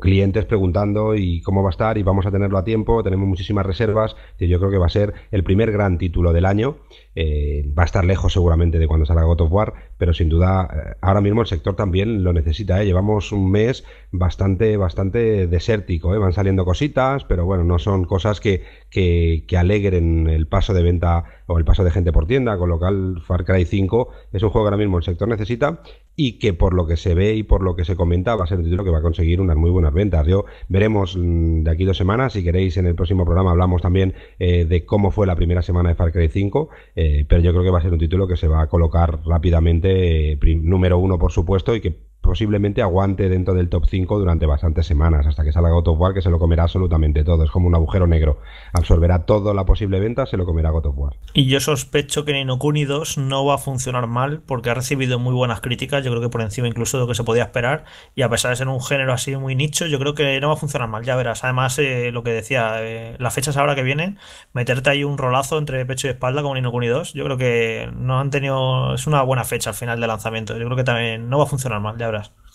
clientes preguntando y cómo va a estar y vamos a tenerlo a tiempo, tenemos muchísimas reservas, que yo creo que va a ser el primer gran título del año Eh, va a estar lejos seguramente de cuando salga God of War, pero sin duda eh, ahora mismo el sector también lo necesita. ¿eh? Llevamos un mes bastante, bastante desértico. Van saliendo cositas, pero bueno, no son cosas que, que, alegren el paso de venta o el paso de gente por tienda, con lo cual Far Cry 5 es un juego que ahora mismo el sector necesita y que por lo que se ve y por lo que se comenta va a ser un título que va a conseguir unas muy buenas ventas. Yo veremos mm, de aquí dos semanas, si queréis en el próximo programa hablamos también de cómo fue la primera semana de Far Cry 5 eh, pero yo creo que va a ser un título que se va a colocar rápidamente, eh, número uno por supuesto, y que posiblemente aguante dentro del top 5 durante bastantes semanas, hasta que salga God of War, que se lo comerá absolutamente todo. Es como un agujero negro. Absorberá toda la posible venta, se lo comerá God of War. Y yo sospecho que Ninokuni 2 no va a funcionar mal, porque ha recibido muy buenas críticas, yo creo que por encima incluso de lo que se podía esperar, y a pesar de ser un género así muy nicho, yo creo que no va a funcionar mal, ya verás. Además, eh, lo que decía, eh, las fechas ahora que vienen, meterte ahí un rolazo entre pecho y espalda como Ninokuni 2, yo creo que no han tenido, es una buena fecha al final de lanzamiento, yo creo que también no va a funcionar mal,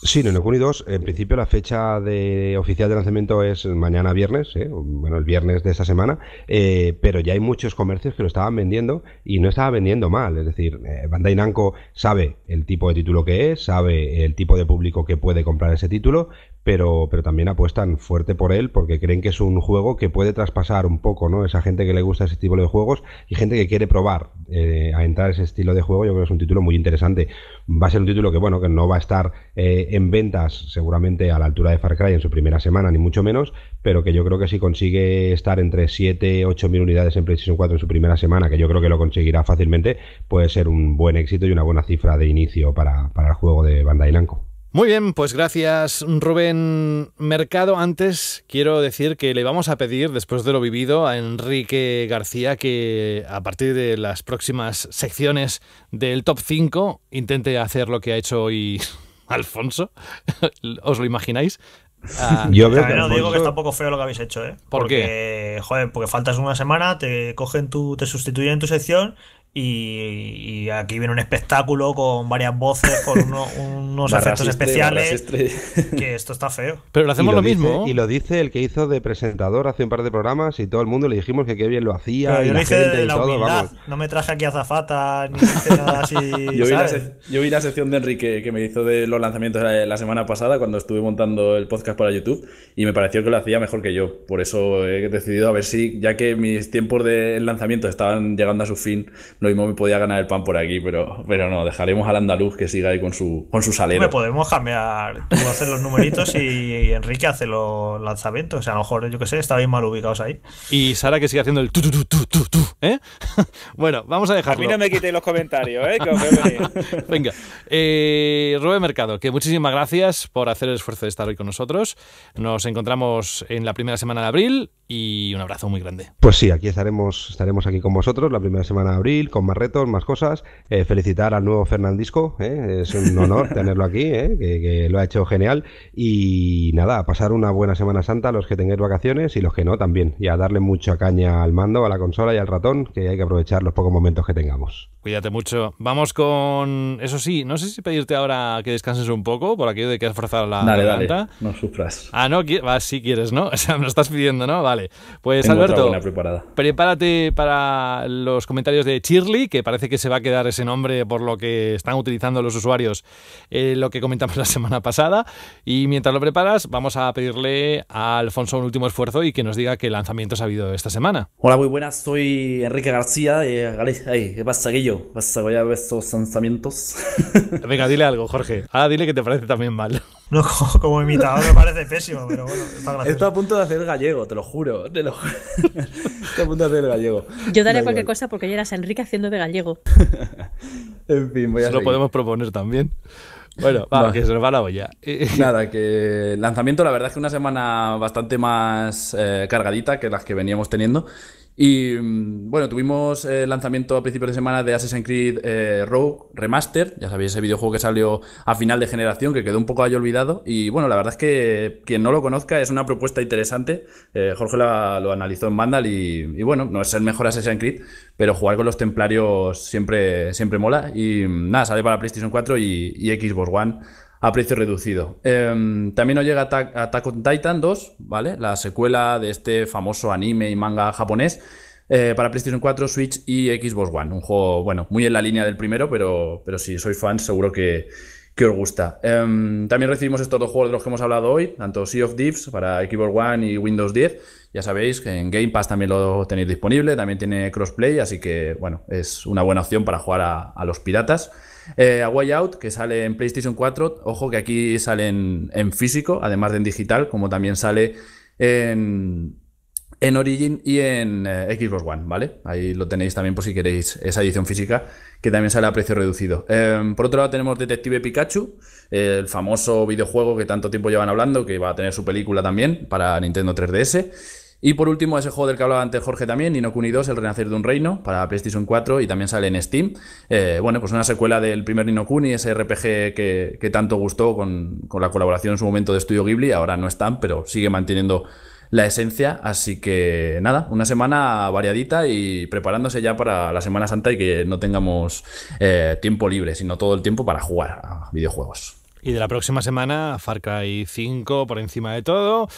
Sí, en el Kuni 2, en principio la fecha de oficial de lanzamiento es mañana viernes, ¿eh? bueno, el viernes de esta semana, eh, pero ya hay muchos comercios que lo estaban vendiendo y no estaba vendiendo mal. Es decir, eh, Bandai Namco sabe el tipo de título que es, sabe el tipo de público que puede comprar ese título, pero, también apuestan fuerte por él porque creen que es un juego que puede traspasar un poco, ¿no? Esa gente que le gusta ese tipo de juegos y gente que quiere probar eh, a entrar a ese estilo de juego, yo creo que es un título muy interesante. Va a ser un título que, bueno, que no va a estar eh, en ventas seguramente a la altura de Far Cry en su primera semana, ni mucho menos, pero que yo creo que si consigue estar entre 7 8 mil unidades en PlayStation 4 en su primera semana, que yo creo que lo conseguirá fácilmente, puede ser un buen éxito y una buena cifra de inicio para, para el juego de Bandai Namco. Muy bien, pues gracias Rubén Mercado. Antes quiero decir que le vamos a pedir, después de lo vivido, a Enrique García que a partir de las próximas secciones del top 5 intente hacer lo que ha hecho hoy Alfonso. ¿Os lo imagináis? Ah, yo digo que está un poco feo lo que habéis hecho, ¿eh? ¿Por porque, qué? Joder, porque faltas una semana, te cogen tu, te sustituyen tu sección y, aquí viene un espectáculo con varias voces, con unos efectos especiales. Que esto está feo. Pero lo hacemos lo, mismo. y lo dice el que hizo de presentador hace un par de programas y todo el mundo le dijimos que qué bien lo hacía. y No me traje aquí azafata yo, vi la sección de Enrique que me hizo de los lanzamientos la semana pasada cuando estuve montando el podcast para YouTube y me pareció que lo hacía mejor que yo. Por eso he decidido a ver si, ya que mis tiempos de lanzamiento estaban llegando a su fin lo mismo me podía ganar el pan por aquí, pero, pero no, dejaremos al andaluz que siga ahí con su, con su salero. podemos cambiar, tú haces los numeritos y Enrique hace los lanzamientos, o sea, a lo mejor, yo qué sé, estáis mal ubicados ahí. Y Sara que sigue haciendo el tu, ¿eh? bueno, vamos a dejarlo. A mí no me quitéis los comentarios, ¿eh? Venga, eh, Rubén Mercado, que muchísimas gracias por hacer el esfuerzo de estar hoy con nosotros. Nos encontramos en la primera semana de abril y un abrazo muy grande. Pues sí, aquí estaremos, estaremos aquí con vosotros la primera semana de abril, con más retos, más cosas. Eh, felicitar al nuevo Fernandisco, ¿eh? es un honor tenerlo aquí, eh, que, que, lo ha hecho genial. Y nada, pasar una buena Semana Santa a los que tengáis vacaciones y los que no también. Y a darle mucha caña al mando, a la consola y al ratón, que hay que aprovechar los pocos momentos que tengamos. Cuídate mucho. Vamos con. Eso sí, no sé si pedirte ahora que descanses un poco, por aquello de que has forzado la dale, Dale, no sufras. Ah, no, Si quieres, ¿no? O sea, me lo estás pidiendo, ¿no? Vale. Pues Alberto, prepárate para los comentarios de Chirly, que parece que se va a quedar ese nombre por lo que están utilizando los usuarios, eh, lo que comentamos la semana pasada. Y mientras lo preparas, vamos a pedirle a Alfonso un último esfuerzo y que nos diga qué lanzamientos ha habido esta semana. Hola, muy buenas. Soy Enrique García. de Galicia. ¿Qué pasa, Guillo? vas a de esos lanzamientos. Venga, dile algo, Jorge. Ahora dile que te parece también mal. No, como imitador me parece pésimo, pero bueno, está Estoy a punto de hacer gallego, te lo juro. Te Estoy a punto de hacer gallego. Yo daré cualquier cosa porque ya eras Enrique haciendo de gallego. en fin, voy a. lo podemos proponer también. Bueno, va, que se nos va la olla. Nada, que lanzamiento, la verdad es que una semana bastante más eh, cargadita que las que veníamos teniendo. Y mm, bueno, tuvimos eh, el lanzamiento a principios de semana de Assassin's Creed eh, Rogue Remaster, ya sabéis, ese videojuego que salió a final de generación, que quedó un poco ahí olvidado. Y bueno, la verdad es que quien no lo conozca es una propuesta interesante. Eh, Jorge la, lo analizó en Vandal y, bueno, no es el mejor Assassin's Creed, pero jugar con los templarios siempre, siempre mola. Y mm, nada, sale para PlayStation 4 y Xbox One a precio reducido. Em, también nos llega Attack, on Titan 2, ¿vale? La secuela de este famoso anime y manga japonés. Eh, para PlayStation 4, Switch y Xbox One. Un juego, bueno, muy en la línea del primero, pero, pero si sois fan, seguro que, que os gusta. Em, también recibimos estos dos juegos de los que hemos hablado hoy, tanto Sea of Thieves para Xbox One y Windows 10. Ya sabéis que en Game Pass también lo tenéis disponible, también tiene crossplay, así que, bueno, es una buena opción para jugar a los piratas. Eh, a Way Out, que sale en PlayStation 4, ojo que aquí sale en, físico, además de en digital, como también sale en, en Origin y en eh, Xbox One, ¿vale? Ahí lo tenéis también por si queréis esa edición física, que también sale a precio reducido. Em, por otro lado tenemos Detective Pikachu, el famoso videojuego que tanto tiempo llevan hablando, que va a tener su película también para Nintendo 3DS. Y por último, ese juego del que hablaba antes Jorge también, Ninokuni Kuni 2, El Renacer de un Reino, para PlayStation 4 y también sale en Steam. Eh, bueno, pues una secuela del primer Ninokuni, ese RPG que, tanto gustó con, la colaboración en su momento de estudio Ghibli, ahora no están, pero sigue manteniendo la esencia. Así que nada, una semana variadita y preparándose ya para la Semana Santa y que no tengamos eh, tiempo libre, sino todo el tiempo para jugar a videojuegos. Y de la próxima semana, Far Cry 5 por encima de todo.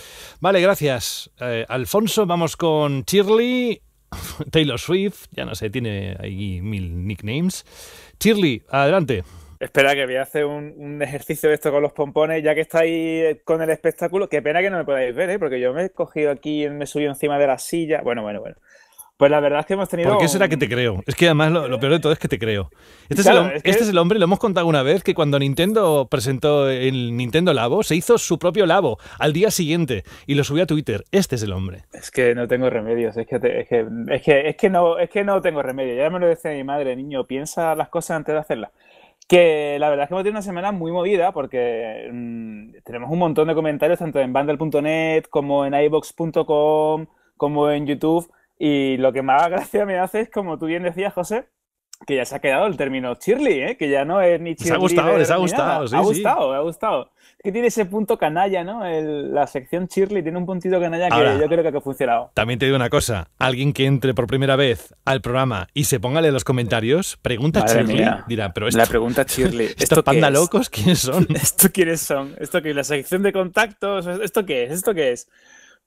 Vale, gracias. Eh, Alfonso, vamos con Shirley, Taylor Swift, ya no sé, tiene ahí mil nicknames. Shirley, adelante. Espera, que voy a hacer un, ejercicio de esto con los pompones, ya que estáis con el espectáculo. Qué pena que no me podáis ver, ¿eh? porque yo me he cogido aquí, me he subido encima de la silla. Bueno, bueno, bueno. Pues la verdad es que hemos tenido. Porque eso era que te creo. Es que además lo, peor de todo es que te creo. Este, este es, el, hombre, lo hemos contado una vez, que cuando Nintendo presentó el Nintendo Labo, se hizo su propio Labo al día siguiente y lo subió a Twitter. Este es el hombre. Es que no tengo remedios, es que, es, que, es, que, no, es que no tengo remedio. Ya me lo decía mi madre, niño, piensa las cosas antes de hacerlas. Que la verdad es que hemos tenido una semana muy movida porque mm, tenemos un montón de comentarios tanto en bundle.net como en ibox.com como en YouTube y lo que más gracia me hace es, como tú bien decías, José, que ya se ha quedado el término Chirly, ¿eh? que ya no es ni Chirly, Les ha gustado, les ha gustado. Sí, ha gustado, ha gustado. que tiene ese punto canalla, ¿no? la sección Chirly tiene un puntito canalla que yo creo que ha funcionado. También te digo una cosa: alguien que entre por primera vez al programa y se póngale en los comentarios, pregunta Chirly, dirá, pero esto, La pregunta Shirley. ¿Estos ¿esto panda locos quiénes son? ¿Esto quiénes son? ¿Esto qué es? ¿La sección de contactos? ¿Esto qué es? ¿Esto qué es?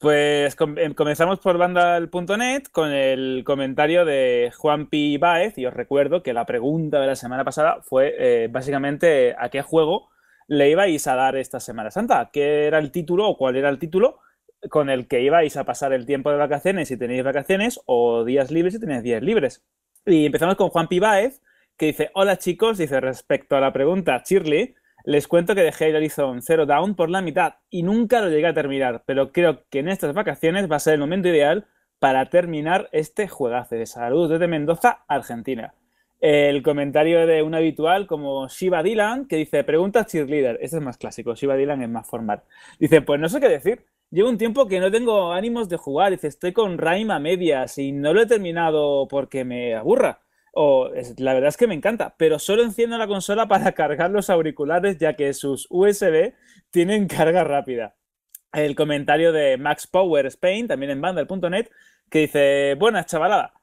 Pues em, comenzamos por bandal.net con el comentario de Juan P. Baez y os recuerdo que la pregunta de la semana pasada fue eh, básicamente a qué juego le ibais a dar esta Semana Santa, qué era el título o cuál era el título con el que ibais a pasar el tiempo de vacaciones si tenéis vacaciones o días libres si tenéis días libres. Y empezamos con Juan P. Baez que dice, hola chicos, dice respecto a la pregunta, Shirley, les cuento que dejé el Horizon Zero Down por la mitad y nunca lo llegué a terminar, pero creo que en estas vacaciones va a ser el momento ideal para terminar este juegazo de salud desde Mendoza, Argentina. El comentario de un habitual como Shiva Dylan, que dice, pregunta cheerleader, este es más clásico, Shiva Dylan es más formal. Dice, pues no sé qué decir, llevo un tiempo que no tengo ánimos de jugar, dice, estoy con Raima medias y no lo he terminado porque me aburra la verdad es que me encanta, pero solo enciendo la consola para cargar los auriculares, ya que sus USB tienen carga rápida. El comentario de Max Power Spain, también en Vandal.net, que dice: Buenas, chavalada.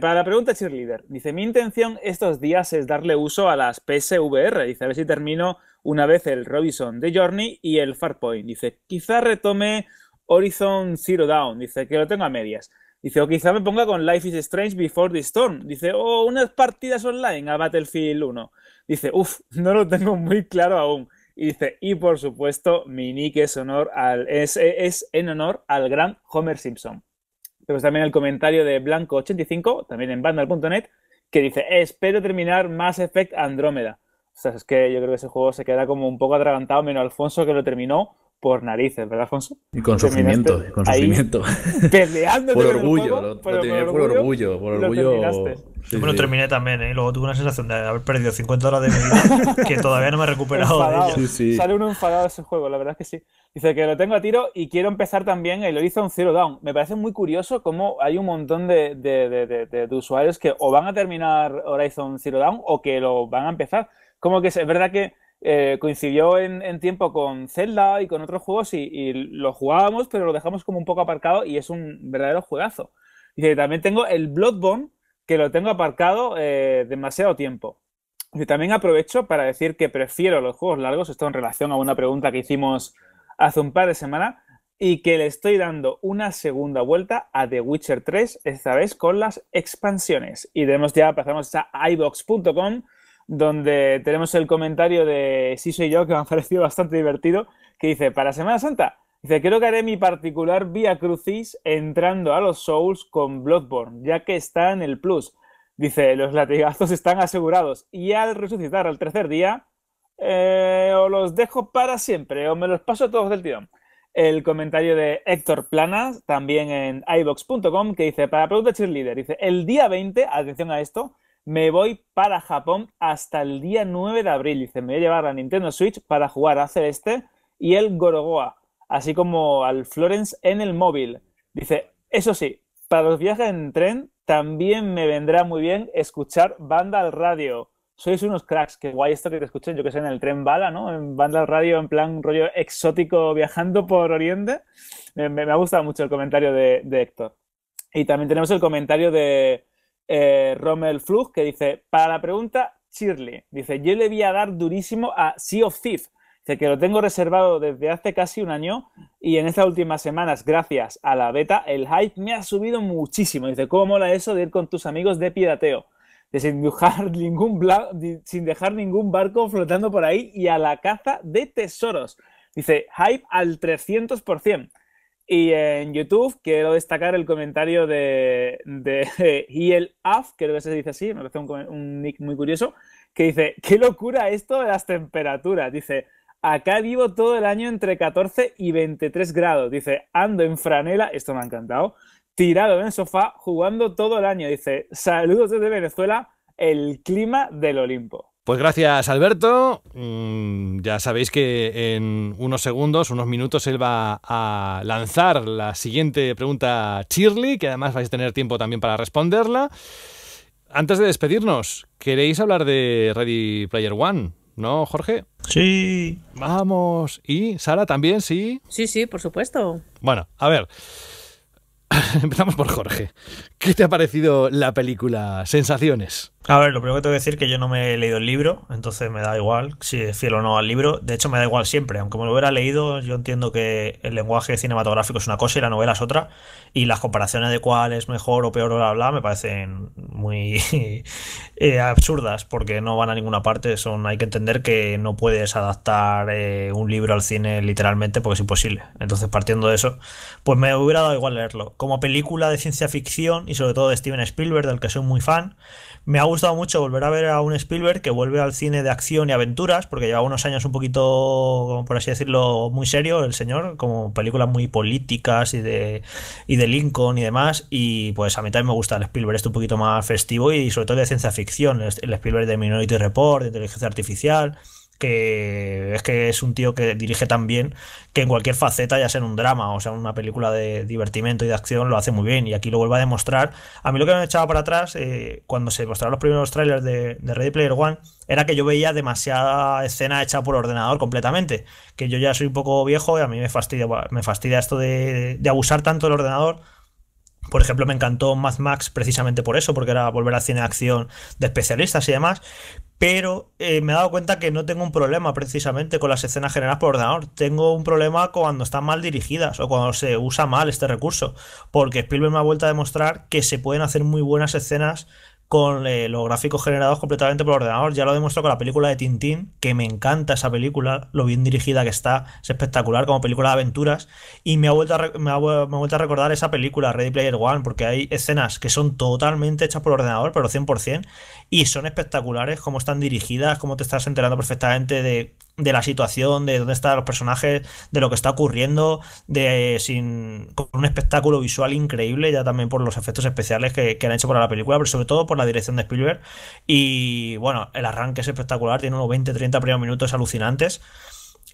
para la pregunta cheerleader, dice, mi intención estos días es darle uso a las PSVR. Dice, a ver si termino una vez el Robinson de Journey y el Farpoint. Dice, quizá retome Horizon Zero Dawn. Dice, que lo tengo a medias. Dice, o oh, quizá me ponga con Life is Strange Before the Storm. Dice, o oh, unas partidas online a Battlefield 1. Dice, uff, no lo tengo muy claro aún. Y dice, y por supuesto, mi nick es, honor al, es, es en honor al gran Homer Simpson. Tenemos también el comentario de Blanco85, también en banda.net que dice, espero terminar Mass Effect Andrómeda. O sea, es que yo creo que ese juego se queda como un poco atragantado, menos Alfonso que lo terminó, por narices, ¿verdad, Alfonso? Y con sufrimiento, con sufrimiento. Peleando. por orgullo, por, orgullo, por orgullo. Sí, bueno, terminé también, ¿eh? Luego tuve una sensación de haber perdido 50 horas de vida que todavía no me he recuperado de ella. Sale uno enfadado ese juego, la verdad es que sí. Dice que lo tengo a tiro y quiero empezar también el Horizon Zero Down. Me parece muy curioso cómo hay un montón de, de, de, usuarios que o van a terminar Horizon Zero Down o que lo van a empezar. Como que es verdad que eh, coincidió en, tiempo con Zelda y con otros juegos y, lo jugábamos, pero lo dejamos como un poco aparcado y es un verdadero juegazo. Dice, también tengo el Bloodborne, que lo tengo aparcado eh, demasiado tiempo. Y también aprovecho para decir que prefiero los juegos largos, esto en relación a una pregunta que hicimos hace un par de semanas, y que le estoy dando una segunda vuelta a The Witcher 3, esta vez con las expansiones. Y tenemos ya, pasamos a ibox.com donde tenemos el comentario de Siso soy yo, que me ha parecido bastante divertido, que dice, para Semana Santa, dice, creo que haré mi particular Vía Crucis entrando a los Souls con Bloodborne, ya que está en el Plus. Dice, los latigazos están asegurados y al resucitar al tercer día, os eh, o los dejo para siempre, o me los paso todos del tío El comentario de Héctor Planas, también en ibox.com, que dice, para Product cheerleader, dice, el día 20, atención a esto, me voy para Japón hasta el día 9 de abril. Dice, me voy a llevar la Nintendo Switch para jugar a Celeste y el Gorogoa, así como al Florence en el móvil. Dice, eso sí, para los viajes en tren también me vendrá muy bien escuchar banda al radio. Sois unos cracks, que guay esto que te escuchen, yo que sé, en el tren bala, ¿no? En banda al radio, en plan rollo exótico viajando por Oriente. Me, ha gustado mucho el comentario de Héctor. Y también tenemos el comentario de, eh, Rommel Flug, que dice, para la pregunta, Shirley, dice, yo le voy a dar durísimo a Sea of Thief, dice que lo tengo reservado desde hace casi un año y en estas últimas semanas, gracias a la beta, el hype me ha subido muchísimo. Dice, ¿cómo mola eso de ir con tus amigos de piedateo De sin, ningún sin dejar ningún barco flotando por ahí y a la caza de tesoros. Dice, hype al 300%. Y en YouTube quiero destacar el comentario de, de Hiel Af, creo que se dice así, me parece un, un, nick muy curioso, que dice, qué locura esto de las temperaturas. Dice, acá vivo todo el año entre 14 y 23 grados. Dice, ando en franela, esto me ha encantado, tirado en el sofá, jugando todo el año. Dice, saludos desde Venezuela, el clima del Olimpo. Pues gracias Alberto. Mm, ya sabéis que en unos segundos, unos minutos, él va a lanzar la siguiente pregunta Shirley, que además vais a tener tiempo también para responderla. Antes de despedirnos, ¿queréis hablar de Ready Player One? ¿No, Jorge? Sí. Vamos. ¿Y Sara también? Sí. Sí, sí, por supuesto. Bueno, a ver. Empezamos por Jorge. ¿Qué te ha parecido la película? Sensaciones. A ver, lo primero que tengo que decir es que yo no me he leído el libro, entonces me da igual si es fiel o no al libro. De hecho, me da igual siempre. Aunque me lo hubiera leído, yo entiendo que el lenguaje cinematográfico es una cosa y la novela es otra. Y las comparaciones de cuál es mejor o peor, bla, bla, me parecen muy eh, absurdas porque no van a ninguna parte. Son, hay que entender que no puedes adaptar eh, un libro al cine literalmente porque es imposible. Entonces, partiendo de eso, pues me hubiera dado igual leerlo. Como película de ciencia ficción y sobre todo de Steven Spielberg, del que soy muy fan me ha gustado mucho volver a ver a un Spielberg que vuelve al cine de acción y aventuras, porque lleva unos años un poquito, por así decirlo, muy serio el señor, como películas muy políticas y de, y de Lincoln y demás. Y pues a mí también me gusta el Spielberg es este un poquito más festivo y sobre todo de ciencia ficción, el Spielberg de Minority Report, de inteligencia artificial que es que es un tío que dirige tan bien que en cualquier faceta, ya sea en un drama o sea en una película de divertimento y de acción, lo hace muy bien y aquí lo vuelve a demostrar. A mí lo que me echaba para atrás eh, cuando se mostraron los primeros trailers de, Ready Player One era que yo veía demasiada escena hecha por ordenador completamente, que yo ya soy un poco viejo y a mí me fastidia, me fastidia esto de, abusar tanto del ordenador. Por ejemplo, me encantó Mad Max precisamente por eso, porque era volver a cine de acción de especialistas y demás pero eh, me he dado cuenta que no tengo un problema precisamente con las escenas generadas por ordenador. Tengo un problema cuando están mal dirigidas o cuando se usa mal este recurso, porque Spielberg me ha vuelto a demostrar que se pueden hacer muy buenas escenas con eh, los gráficos generados completamente por ordenador. Ya lo demuestro con la película de Tintín, que me encanta esa película, lo bien dirigida que está, es espectacular como película de aventuras. Y me ha vuelto a, me vuelto a recordar esa película, Ready Player One, porque hay escenas que son totalmente hechas por ordenador, pero 100%, y son espectaculares, cómo están dirigidas, cómo te estás enterando perfectamente de de la situación, de dónde están los personajes, de lo que está ocurriendo, de sin con un espectáculo visual increíble, ya también por los efectos especiales que, han hecho para la película, pero sobre todo por la dirección de Spielberg. Y bueno, el arranque es espectacular, tiene unos 20-30 primeros minutos alucinantes.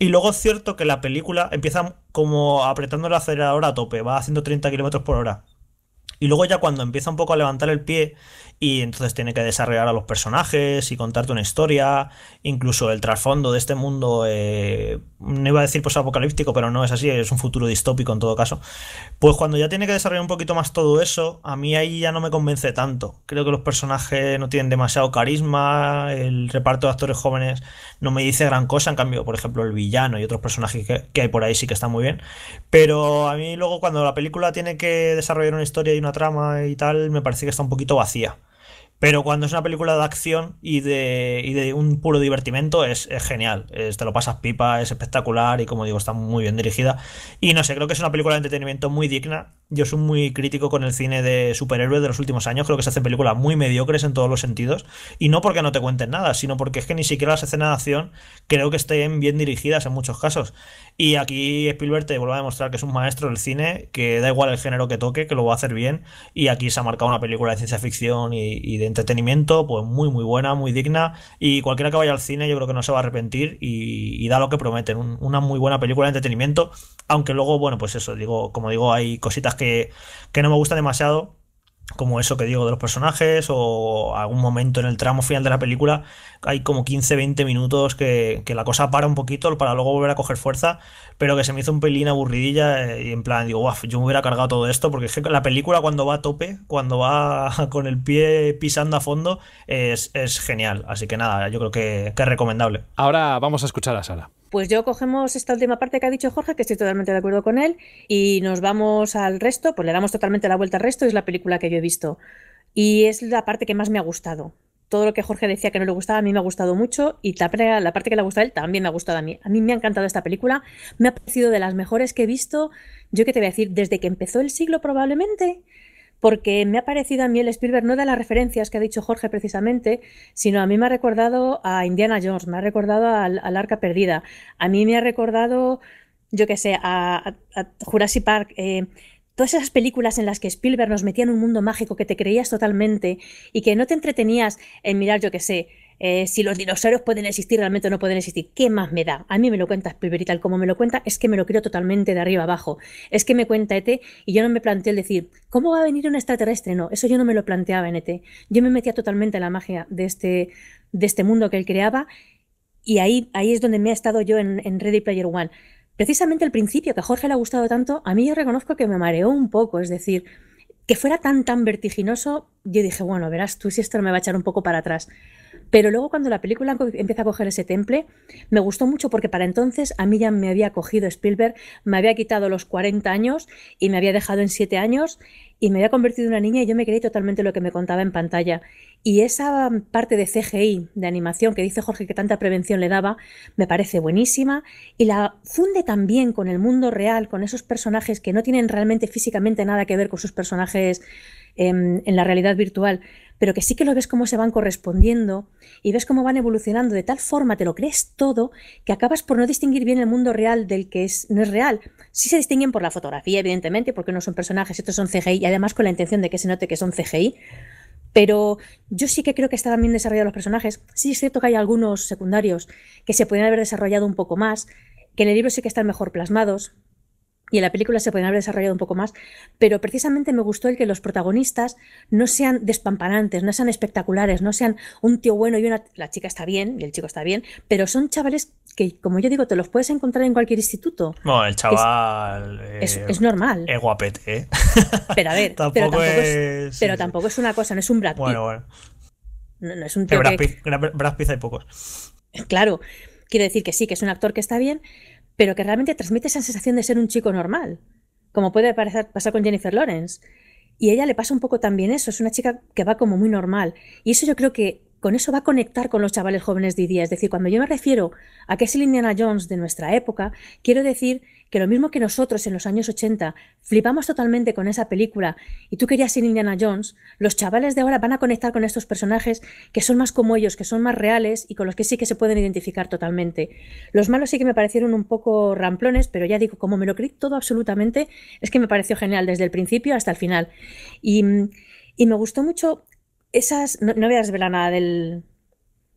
Y luego es cierto que la película empieza como apretando el acelerador a tope, va a 130 kilómetros por hora. Y luego ya cuando empieza un poco a levantar el pie y entonces tiene que desarrollar a los personajes y contarte una historia, incluso el trasfondo de este mundo, eh, no iba a decir pues apocalíptico, pero no es así, es un futuro distópico en todo caso. Pues cuando ya tiene que desarrollar un poquito más todo eso, a mí ahí ya no me convence tanto. Creo que los personajes no tienen demasiado carisma, el reparto de actores jóvenes no me dice gran cosa, en cambio, por ejemplo, el villano y otros personajes que, que hay por ahí sí que están muy bien, pero a mí luego cuando la película tiene que desarrollar una historia y una trama y tal, me parece que está un poquito vacía. Pero cuando es una película de acción y de, un puro divertimento, es, genial. te lo pasas pipa, es espectacular y como digo, está muy bien dirigida. Y no sé, creo que es una película de entretenimiento muy digna. Yo soy muy crítico con el cine de superhéroes de los últimos años. Creo que se hacen películas muy mediocres en todos los sentidos. Y no porque no te cuenten nada, sino porque es que ni siquiera las escenas de acción creo que estén bien dirigidas en muchos casos. Y aquí Spielberg te vuelve a demostrar que es un maestro del cine, que da igual el género que toque, que lo va a hacer bien. Y aquí se ha marcado una película de ciencia ficción y, de entretenimiento, pues muy, muy buena, muy digna. Y cualquiera que vaya al cine, yo creo que no se va a arrepentir y, da lo que prometen. una muy buena película de entretenimiento, aunque luego, bueno, pues eso, digo, como digo, hay cositas que, que no me gustan demasiado como eso que digo de los personajes o algún momento en el tramo final de la película hay como 15-20 minutos que, la cosa para un poquito para luego volver a coger fuerza pero que se me hizo un pelín aburridilla eh, y en plan digo guau yo me hubiera cargado todo esto porque es que la película cuando va a tope cuando va con el pie pisando a fondo es, genial así que nada yo creo que, que es recomendable ahora vamos a escuchar a sala pues yo cogemos esta última parte que ha dicho Jorge, que estoy totalmente de acuerdo con él, y nos vamos al resto, pues le damos totalmente la vuelta al resto, es la película que yo he visto. Y es la parte que más me ha gustado. Todo lo que Jorge decía que no le gustaba, a mí me ha gustado mucho, y la, la parte que le ha gustado a él también me ha gustado a mí. A mí me ha encantado esta película, me ha parecido de las mejores que he visto, yo que te voy a decir, desde que empezó el siglo probablemente porque me ha parecido a mí el Spielberg no de las referencias que ha dicho Jorge precisamente, sino a mí me ha recordado a Indiana Jones, me ha recordado al, Arca Perdida, a mí me ha recordado, yo qué sé, a, Jurassic Park. Eh, todas esas películas en las que Spielberg nos metía en un mundo mágico que te creías totalmente y que no te entretenías en mirar, yo qué sé, eh, si los dinosaurios pueden existir realmente o no pueden existir, ¿qué más me da? A mí me lo cuenta Spielberg y tal como me lo cuenta es que me lo creo totalmente de arriba abajo. Es que me cuenta ET y yo no me planteé el decir, ¿cómo va a venir un extraterrestre? No, eso yo no me lo planteaba en ET. Yo me metía totalmente en la magia de este, de este mundo que él creaba y ahí, ahí es donde me he estado yo en, Ready Player One. Precisamente el principio que a Jorge le ha gustado tanto, a mí yo reconozco que me mareó un poco, es decir, que fuera tan, tan vertiginoso, yo dije, bueno, verás tú si esto me va a echar un poco para atrás. Pero luego cuando la película empieza a coger ese temple, me gustó mucho porque para entonces a mí ya me había cogido Spielberg, me había quitado los 40 años y me había dejado en 7 años y me había convertido en una niña y yo me creí totalmente lo que me contaba en pantalla. Y esa parte de CGI, de animación, que dice Jorge que tanta prevención le daba, me parece buenísima y la funde también con el mundo real, con esos personajes que no tienen realmente físicamente nada que ver con sus personajes em, en, la realidad virtual, pero que sí que lo ves cómo se van correspondiendo y ves cómo van evolucionando de tal forma, te lo crees todo, que acabas por no distinguir bien el mundo real del que es, no es real. Sí se distinguen por la fotografía, evidentemente, porque no son personajes, estos son CGI y además con la intención de que se note que son CGI. Pero yo sí que creo que estaban bien desarrollados los personajes. Sí es cierto que hay algunos secundarios que se podrían haber desarrollado un poco más, que en el libro sí que están mejor plasmados, y en la película se podrían haber desarrollado un poco más, pero precisamente me gustó el que los protagonistas no sean despampanantes, no sean espectaculares, no sean un tío bueno y una... La chica está bien y el chico está bien, pero son chavales que, como yo digo, te los puedes encontrar en cualquier instituto. No, el chaval... Eh, es, normal. Es guapete, ¿eh? Pero a ver, tampoco es... pero tampoco es una cosa, no es un Brad Bueno, bueno. No, es un tío hay pocos. Claro, quiero decir que sí, que es un actor que está bien, pero que realmente transmite esa sensación de ser un chico normal, como puede pasar con Jennifer Lawrence. Y a ella le pasa un poco también eso, es una chica que va como muy normal. Y eso yo creo que con eso va a conectar con los chavales jóvenes de hoy día. Es decir, cuando yo me refiero a que es el Indiana Jones de nuestra época, quiero decir que lo mismo que nosotros en los años 80 flipamos totalmente con esa película y tú querías ser Indiana Jones, los chavales de ahora van a conectar con estos personajes que son más como ellos, que son más reales y con los que sí que se pueden identificar totalmente. Los malos sí que me parecieron un poco ramplones, pero ya digo, como me lo creí todo absolutamente, es que me pareció genial desde el principio hasta el final. Y, y me gustó mucho esas... No, no voy a desvelar nada del,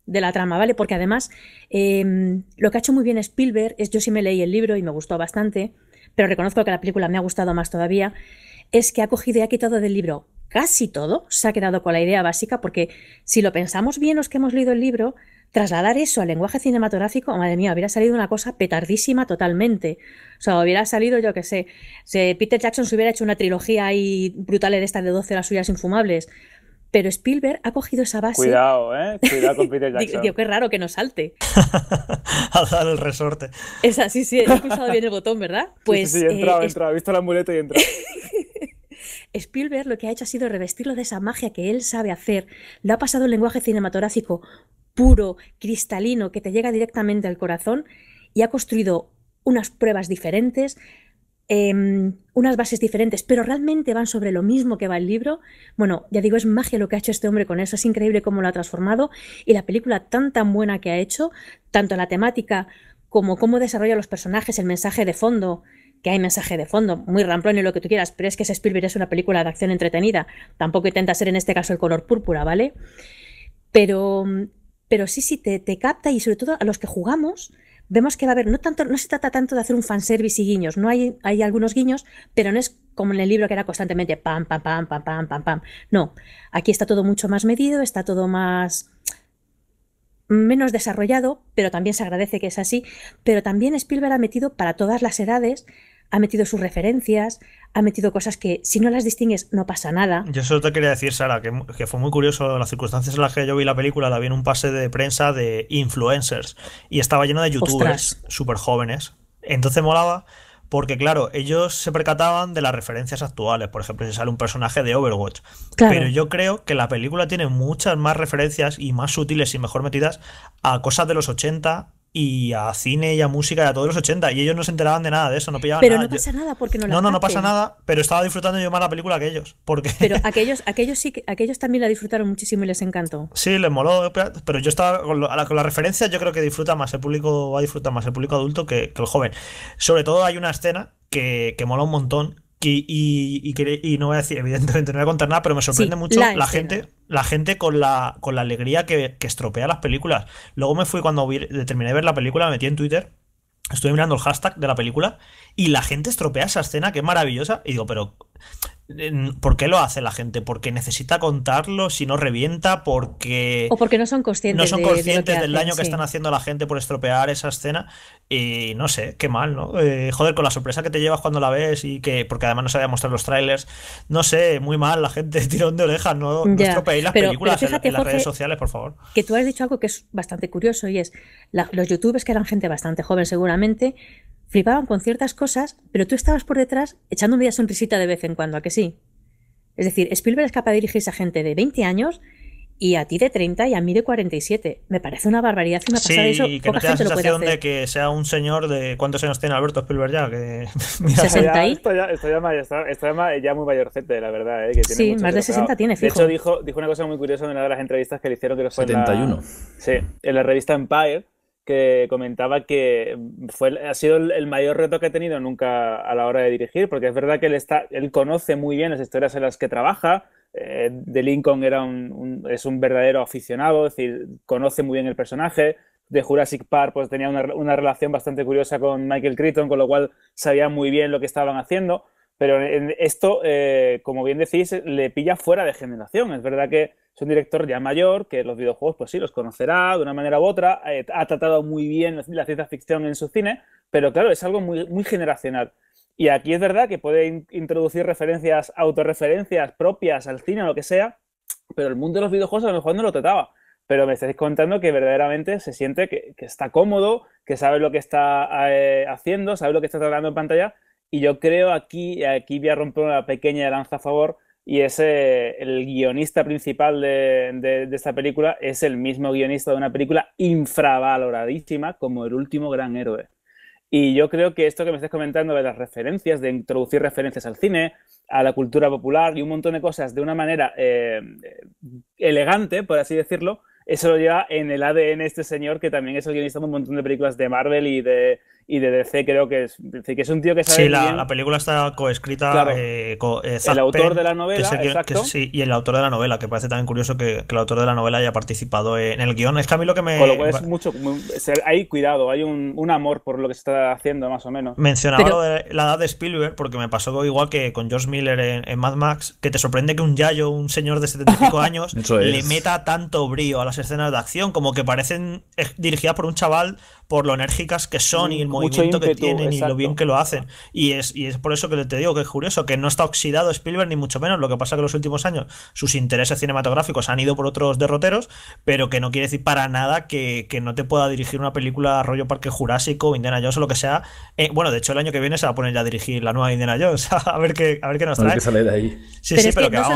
de la trama, ¿vale? Porque además em, lo que ha hecho muy bien Spielberg es, yo sí me leí el libro y me gustó bastante, pero reconozco que la película me ha gustado más todavía, es que ha cogido y ha quitado del libro casi todo, se ha quedado con la idea básica, porque si lo pensamos bien los que hemos leído el libro, trasladar eso al lenguaje cinematográfico, madre mía, hubiera salido una cosa petardísima totalmente. O sea, hubiera salido, yo qué sé, si Peter Jackson se hubiera hecho una trilogía ahí brutal de estas de 12 las suyas infumables, pero Spielberg ha cogido esa base. Cuidado, ¿eh? Cuidado con Peter Jackson. Digo, qué raro que no salte. Al dar el resorte. Es sí, sí, he pulsado bien el botón, ¿verdad? Pues. Sí, he eh, entrado, he visto la muleta y he entrado. Spielberg lo que ha hecho ha sido revestirlo de esa magia que él sabe hacer. Lo ha pasado en lenguaje cinematográfico puro, cristalino, que te llega directamente al corazón y ha construido unas pruebas diferentes, Em, unas bases diferentes, pero realmente van sobre lo mismo que va el libro. Bueno, ya digo, es magia lo que ha hecho este hombre con eso, es increíble cómo lo ha transformado y la película tan tan buena que ha hecho, tanto la temática como cómo desarrolla los personajes, el mensaje de fondo, que hay mensaje de fondo, muy ramplón y lo que tú quieras, pero es que Spielberg es una película de acción entretenida, tampoco intenta ser en este caso el color púrpura, ¿vale? Pero, pero sí, sí, te, te capta y sobre todo a los que jugamos, vemos que va a haber, no, tanto, no se trata tanto de hacer un fanservice y guiños, no hay, hay algunos guiños, pero no es como en el libro que era constantemente pam, pam, pam, pam, pam, pam, pam. No, aquí está todo mucho más medido, está todo más menos desarrollado, pero también se agradece que es así, pero también Spielberg ha metido para todas las edades ha metido sus referencias, ha metido cosas que si no las distingues no pasa nada. Yo solo te quería decir, Sara, que, fue muy curioso las circunstancias en las que yo vi la película, la vi en un pase de prensa de influencers y estaba lleno de youtubers súper jóvenes. Entonces molaba porque claro, ellos se percataban de las referencias actuales, por ejemplo, si sale un personaje de Overwatch. Pero yo creo que la película tiene muchas más referencias y más sutiles y mejor metidas a cosas de los 80, y a cine y a música y a todos los 80. Y ellos no se enteraban de nada de eso, no pillaban pero nada. Pero no pasa nada porque no la No, no, no pasa nada, pero estaba disfrutando yo más la película que ellos. Porque... Pero aquellos, aquellos sí aquellos también la disfrutaron muchísimo y les encantó. Sí, les moló, pero yo estaba con, la, referencia, yo creo que disfruta más el público, va a disfrutar más el público adulto que, el joven. Sobre todo hay una escena que, que mola un montón, y, no voy a decir, evidentemente no voy a contar nada, pero me sorprende mucho la, gente, la gente con la, con la alegría que, estropea las películas. Luego me fui cuando terminé de ver la película, me metí en Twitter, estuve mirando el hashtag de la película y la gente estropea esa escena que es maravillosa. Y digo, pero ¿Por qué lo hace la gente? ¿Porque necesita contarlo? ¿Si no revienta? ¿Porque.? O porque no son conscientes. son conscientes del daño que están haciendo la gente por estropear esa escena. Y no sé, qué mal, ¿no? Eh, joder, con la sorpresa que te llevas cuando la ves y que. Porque además no sabía mostrar los trailers. No sé, muy mal, la gente tirón de orejas, no, estropeéis las películas en, las redes sociales, por favor. Que tú has dicho algo que es bastante curioso y es. los youtubers que eran gente bastante joven, seguramente flipaban con ciertas cosas, pero tú estabas por detrás echando media sonrisita de vez en cuando, ¿a que sí? Es decir, Spielberg es capaz de dirigirse a gente de 20 años y a ti de 30 y a mí de 47. Me parece una barbaridad y me pasa sí, eso. Y que no te la sensación de que sea un señor de. ¿Cuántos años tiene Alberto Spielberg ya? Que, 60 y. Esto ya, esto ya, esto ya, muy mayorcete, la verdad. Eh, sí, más de 60 tiene, fijo. De hecho, dijo, dijo una cosa muy curiosa en una de las entrevistas que le hicieron que lo fue 71. En sí, en la revista Empire que comentaba que mm, fue, ha sido el mayor reto que ha tenido nunca a la hora de dirigir, porque es verdad que él, está, él conoce muy bien las historias en las que trabaja. Eh, de Lincoln era es un verdadero aficionado, es decir, conoce muy bien el personaje. De Jurassic Park pues tenía una, una relación bastante curiosa con Michael Crichton, con lo cual sabía muy bien lo que estaban haciendo pero en esto, eh, como bien decís, le pilla fuera de generación. Es verdad que es un director ya mayor, que los videojuegos, pues sí, los conocerá de una manera u otra. Eh, ha tratado muy bien la ciencia ficción en su cine, pero claro, es algo muy, muy generacional. Y aquí es verdad que puede introducir referencias, autorreferencias propias al cine o lo que sea, pero el mundo de los videojuegos a lo mejor no lo trataba. Pero me estáis contando que verdaderamente se siente que, está cómodo, que sabe lo que está eh, haciendo, sabe lo que está tratando en pantalla y yo creo aquí, aquí voy a romper una pequeña lanza a favor, y es eh, el guionista principal de, de, esta película es el mismo guionista de una película infravaloradísima como El último gran héroe. Y yo creo que esto que me estás comentando de las referencias, de introducir referencias al cine, a la cultura popular y un montón de cosas de una manera eh, elegante, por así decirlo, eso lo lleva en el ADN este señor que también es el guionista de un montón de películas de Marvel y de, y de DC creo que es, que es un tío que sabe. Sí, la, película está coescrita. Eh, eh, el autor de la novela. sí, y el autor de la novela, que parece también curioso que, el autor de la novela haya participado en el guión. Es que a mí lo que me. Con lo cual es mucho. hay cuidado, hay un, amor por lo que se está haciendo, más o menos. Mencionaba la edad de Spielberg, porque me pasó igual que con George Miller en, Mad Max, que te sorprende que un Yayo, un señor de 75 años, le meta tanto brío a las escenas de acción, como que parecen eh, dirigidas por un chaval por lo enérgicas que son y el movimiento que tienen y lo bien que lo hacen. Y es, y es por eso que te digo que es curioso, que no está oxidado Spielberg ni mucho menos. Lo que pasa que en los últimos años sus intereses cinematográficos han ido por otros derroteros, pero que no quiere decir para nada que, no te pueda dirigir una película rollo Parque Jurásico, Indiana Jones o lo que sea. Eh, bueno, de hecho el año que viene se va a poner ya a dirigir la nueva Indiana Jones, a ver qué, a ver qué nos trae. no,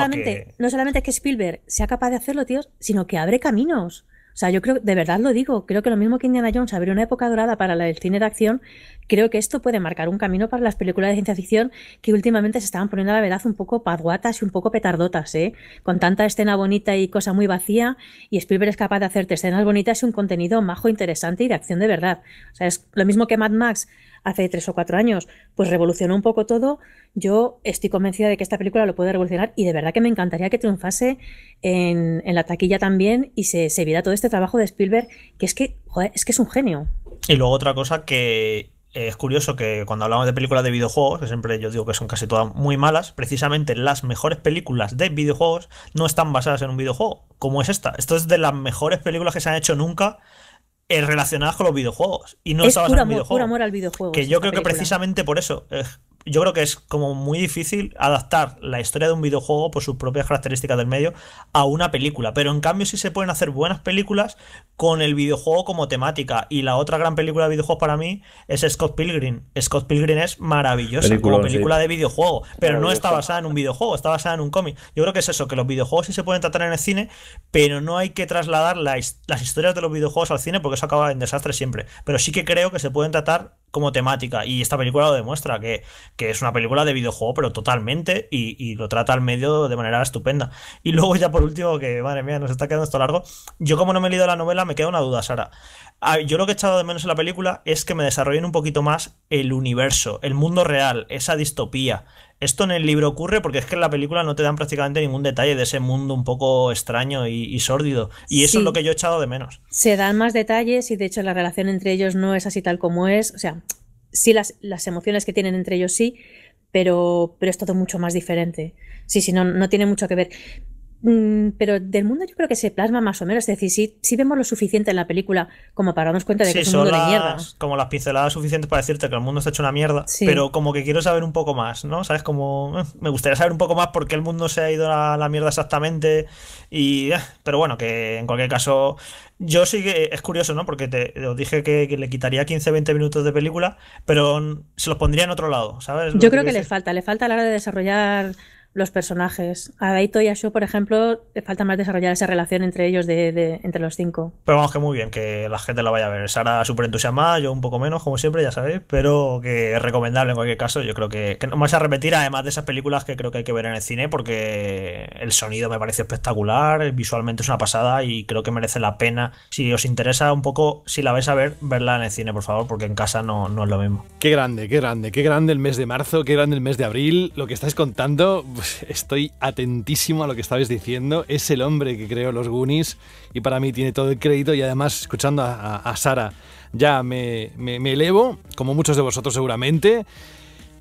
solamente, no solamente es que Spielberg sea capaz de hacerlo, tíos, sino que abre caminos. O sea, yo creo, de verdad lo digo, creo que lo mismo que Indiana Jones abrió una época dorada para el cine de acción, creo que esto puede marcar un camino para las películas de ciencia ficción que últimamente se estaban poniendo, la verdad, un poco paduatas y un poco petardotas, ¿eh? Con tanta escena bonita y cosa muy vacía, y Spielberg es capaz de hacerte escenas bonitas y un contenido majo, interesante y de acción de verdad. O sea, es lo mismo que Mad Max hace tres o cuatro años, pues revolucionó un poco todo, yo estoy convencida de que esta película lo puede revolucionar y de verdad que me encantaría que triunfase en, la taquilla también y se, se viera todo este trabajo de Spielberg, que es que, es que es un genio. Y luego otra cosa que eh, es curioso que cuando hablamos de películas de videojuegos, que siempre yo digo que son casi todas muy malas, precisamente las mejores películas de videojuegos no están basadas en un videojuego, como es esta. Esto es de las mejores películas que se han hecho nunca eh, relacionadas con los videojuegos. Y no es pura, amor, videojuegos. amor al videojuego. Que yo creo que precisamente por eso. Eh, yo creo que es como muy difícil adaptar la historia de un videojuego por sus propias características del medio a una película. Pero en cambio sí se pueden hacer buenas películas con el videojuego como temática. Y la otra gran película de videojuegos para mí es Scott Pilgrim. Scott Pilgrim es maravillosa como película de videojuego, pero no está basada en un videojuego, está basada en un cómic. Yo creo que es eso, que los videojuegos sí se pueden tratar en el cine, pero no hay que trasladar las historias de los videojuegos al cine porque eso acaba en desastre siempre. Pero sí que creo que se pueden tratar como temática. Y esta película lo demuestra, que, es una película de videojuego, pero totalmente, y, y, lo trata al medio de manera estupenda. Y luego ya por último, que madre mía, nos está quedando esto largo, yo como no me he leído la novela, me queda una duda, Sara. Yo lo que he echado de menos en la película es que me desarrollen un poquito más el universo, el mundo real, esa distopía, esto en el libro ocurre porque es que en la película no te dan prácticamente ningún detalle de ese mundo un poco extraño y, sórdido. Y eso es lo que yo he echado de menos. Se dan más detalles y de hecho la relación entre ellos no es así tal como es. O sea, sí las, las emociones que tienen entre ellos sí, pero, pero es todo mucho más diferente. Sí, sí, no, no tiene mucho que ver. Mm, pero del mundo yo creo que se plasma más o menos. Es decir, si vemos lo suficiente en la película como para darnos cuenta de que es un mundo de mierda. Como las pinceladas suficientes para decirte que el mundo está hecho una mierda, pero como que quiero saber un poco más, ¿no? ¿Sabes? Como eh, me gustaría saber un poco más por qué el mundo se ha ido a la mierda exactamente. Y, eh, pero bueno, que en cualquier caso, yo sí que es curioso, ¿no? Porque te, os dije que, le quitaría 15-20 minutos de película, pero se los pondría en otro lado, ¿sabes? Yo creo que, que le falta, le falta a la hora de desarrollar los personajes. A Daito y a por ejemplo, falta más desarrollar esa relación entre ellos, de, entre los cinco. Pero vamos, que muy bien, que la gente la vaya a ver. Sara súper entusiasmada, yo un poco menos, como siempre, ya sabéis, pero que es recomendable en cualquier caso. Yo creo que, que no a repetir, además de esas películas que creo que hay que ver en el cine, porque el sonido me parece espectacular, visualmente es una pasada y creo que merece la pena. Si os interesa un poco, si la vais a ver, verla en el cine, por favor, porque en casa no, no es lo mismo. Qué grande, qué grande, qué grande el mes de marzo, qué grande el mes de abril, lo que estáis contando pues, estoy atentísimo a lo que estabais diciendo. Es el hombre que creó los Goonies y para mí tiene todo el crédito. Y además, escuchando a, Sara, ya me, me, elevo, como muchos de vosotros seguramente.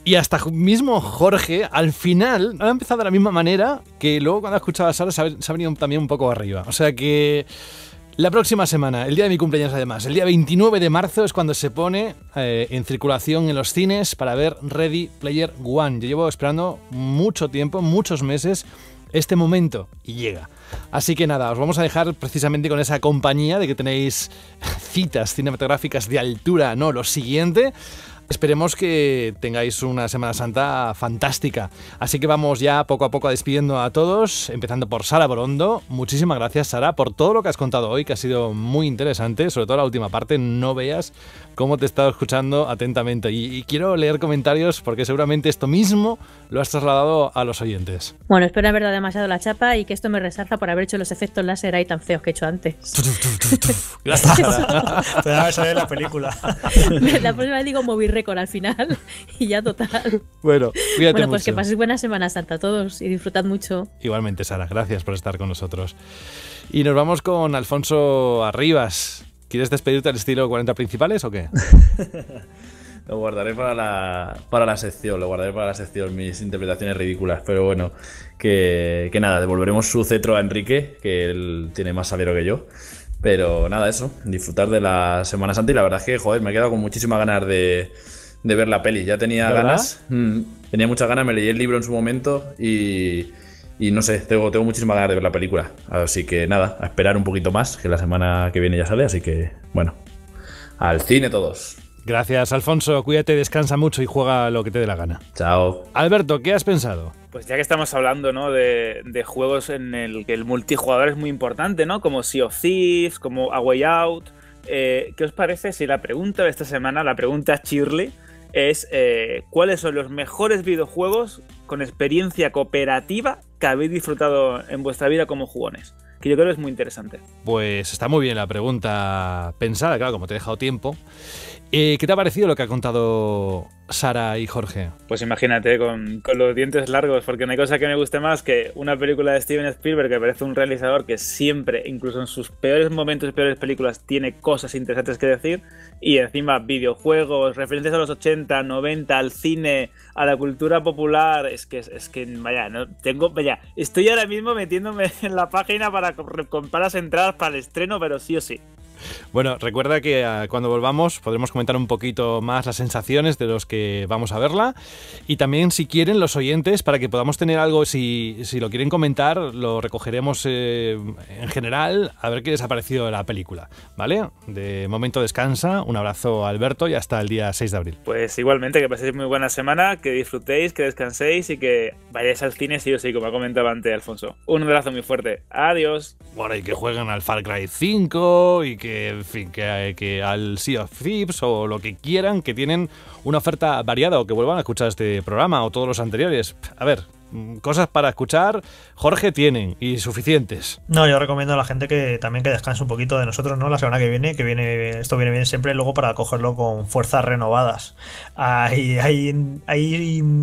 Y hasta mismo Jorge, al final, ha empezado de la misma manera que luego cuando ha escuchado a Sara se ha, venido también un poco arriba. O sea que la próxima semana, el día de mi cumpleaños además, el día 29 de marzo es cuando se pone eh, en circulación en los cines para ver Ready Player One. Yo llevo esperando mucho tiempo, muchos meses, este momento y llega. Así que nada, os vamos a dejar precisamente con esa compañía de que tenéis citas cinematográficas de altura, ¿no? Lo siguiente. Esperemos que tengáis una Semana Santa fantástica. Así que vamos ya poco a poco despidiendo a todos, empezando por Sara Borondo. Muchísimas gracias, Sara, por todo lo que has contado hoy, que ha sido muy interesante, sobre todo la última parte. No veas cómo te he estado escuchando atentamente y, quiero leer comentarios porque seguramente esto mismo lo has trasladado a los oyentes. Bueno, espero haber dado demasiado la chapa y que esto me resalza por haber hecho los efectos láser ahí tan feos que he hecho antes. Gracias. Te a saber la película. la próxima vez digo movie record al final y ya total. Bueno, cuídate Bueno, pues que paséis buena Semana Santa a todos y disfrutad mucho. Igualmente, Sara, gracias por estar con nosotros. Y nos vamos con Alfonso Arribas. ¿Quieres despedirte al estilo 40 principales o qué? lo guardaré para la, para la sección, lo guardaré para la sección, mis interpretaciones ridículas. Pero bueno, que, que nada, devolveremos su cetro a Enrique, que él tiene más salero que yo. Pero nada, eso, disfrutar de la Semana Santa y la verdad es que, joder, me he quedado con muchísimas ganas de, ver la peli. Ya tenía ganas, mm, tenía muchas ganas, me leí el libro en su momento y, y no sé, tengo, tengo muchísimas ganas de ver la película. Así que nada, a esperar un poquito más, que la semana que viene ya sale. Así que, bueno, al cine todos. Gracias, Alfonso. Cuídate, descansa mucho y juega lo que te dé la gana. Chao. Alberto, ¿qué has pensado? Pues ya que estamos hablando ¿no? de, juegos en el que el multijugador es muy importante, ¿no? Como Sea of Thieves, como A Way Out. Eh, ¿Qué os parece si la pregunta de esta semana, la pregunta Shirley, es eh, cuáles son los mejores videojuegos con experiencia cooperativa que habéis disfrutado en vuestra vida como jugones? Que yo creo que es muy interesante. Pues está muy bien la pregunta pensada, claro, como te he dejado tiempo. Eh, ¿Qué te ha parecido lo que ha contado Sara y Jorge? Pues imagínate, con, los dientes largos, porque no hay cosa que me guste más que una película de Steven Spielberg que parece un realizador que siempre, incluso en sus peores momentos y peores películas, tiene cosas interesantes que decir. Y encima videojuegos, referencias a los 80, 90, al cine, a la cultura popular. Es que, es que vaya, no, tengo, vaya, estoy ahora mismo metiéndome en la página para comprar las entradas para el estreno, pero sí o sí. Bueno, recuerda que ah, cuando volvamos podremos comentar un poquito más las sensaciones de los que vamos a verla y también si quieren los oyentes para que podamos tener algo, si, lo quieren comentar, lo recogeremos eh, en general a ver qué les ha parecido la película, ¿vale? De momento descansa, un abrazo Alberto y hasta el día 6 de abril. Pues igualmente, que paséis muy buena semana, que disfrutéis, que descanséis y que vayáis al cine sí o sí, como ha comentado antes Alfonso. Un abrazo muy fuerte, adiós. Bueno, y que jueguen al Far Cry 5 y que que, en fin, que, al Sea of o lo que quieran, que tienen una oferta variada o que vuelvan a escuchar este programa o todos los anteriores. A ver, mm, cosas para escuchar, Jorge tienen y suficientes. No, yo recomiendo a la gente que también que descanse un poquito de nosotros, ¿no? La semana que viene, que viene esto viene bien siempre luego para cogerlo con fuerzas renovadas. Hay, hay,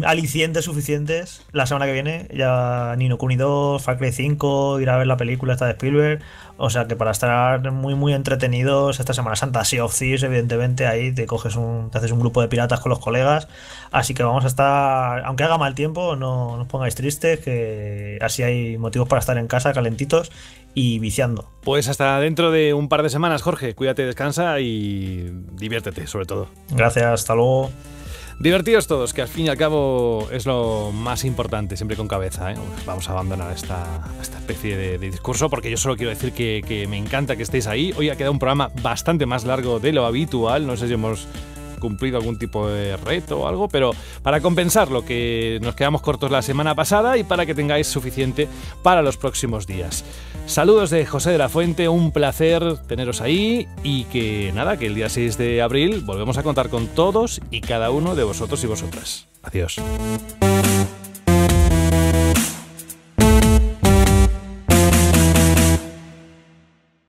alicientes suficientes. La semana que viene ya Nino Kuni 2, Far Cry 5, ir a ver la película esta de Spielberg. O sea que para estar muy muy entretenidos esta Semana Santa, Sea of Thieves, evidentemente, ahí te coges un, te haces un grupo de piratas con los colegas. Así que vamos a estar, aunque haga mal tiempo, no, no os pongáis tristes, que así hay motivos para estar en casa calentitos y viciando. Pues hasta dentro de un par de semanas, Jorge. Cuídate, descansa y diviértete, sobre todo. Gracias, hasta luego. Divertidos todos, que al fin y al cabo es lo más importante, siempre con cabeza. ¿eh? Vamos a abandonar esta, especie de, discurso porque yo solo quiero decir que, que me encanta que estéis ahí. Hoy ha quedado un programa bastante más largo de lo habitual, no sé si hemos cumplido algún tipo de reto o algo, pero para compensar lo que nos quedamos cortos la semana pasada y para que tengáis suficiente para los próximos días. Saludos de José de la Fuente, un placer teneros ahí y que nada, que el día 6 de abril volvemos a contar con todos y cada uno de vosotros y vosotras. Adiós.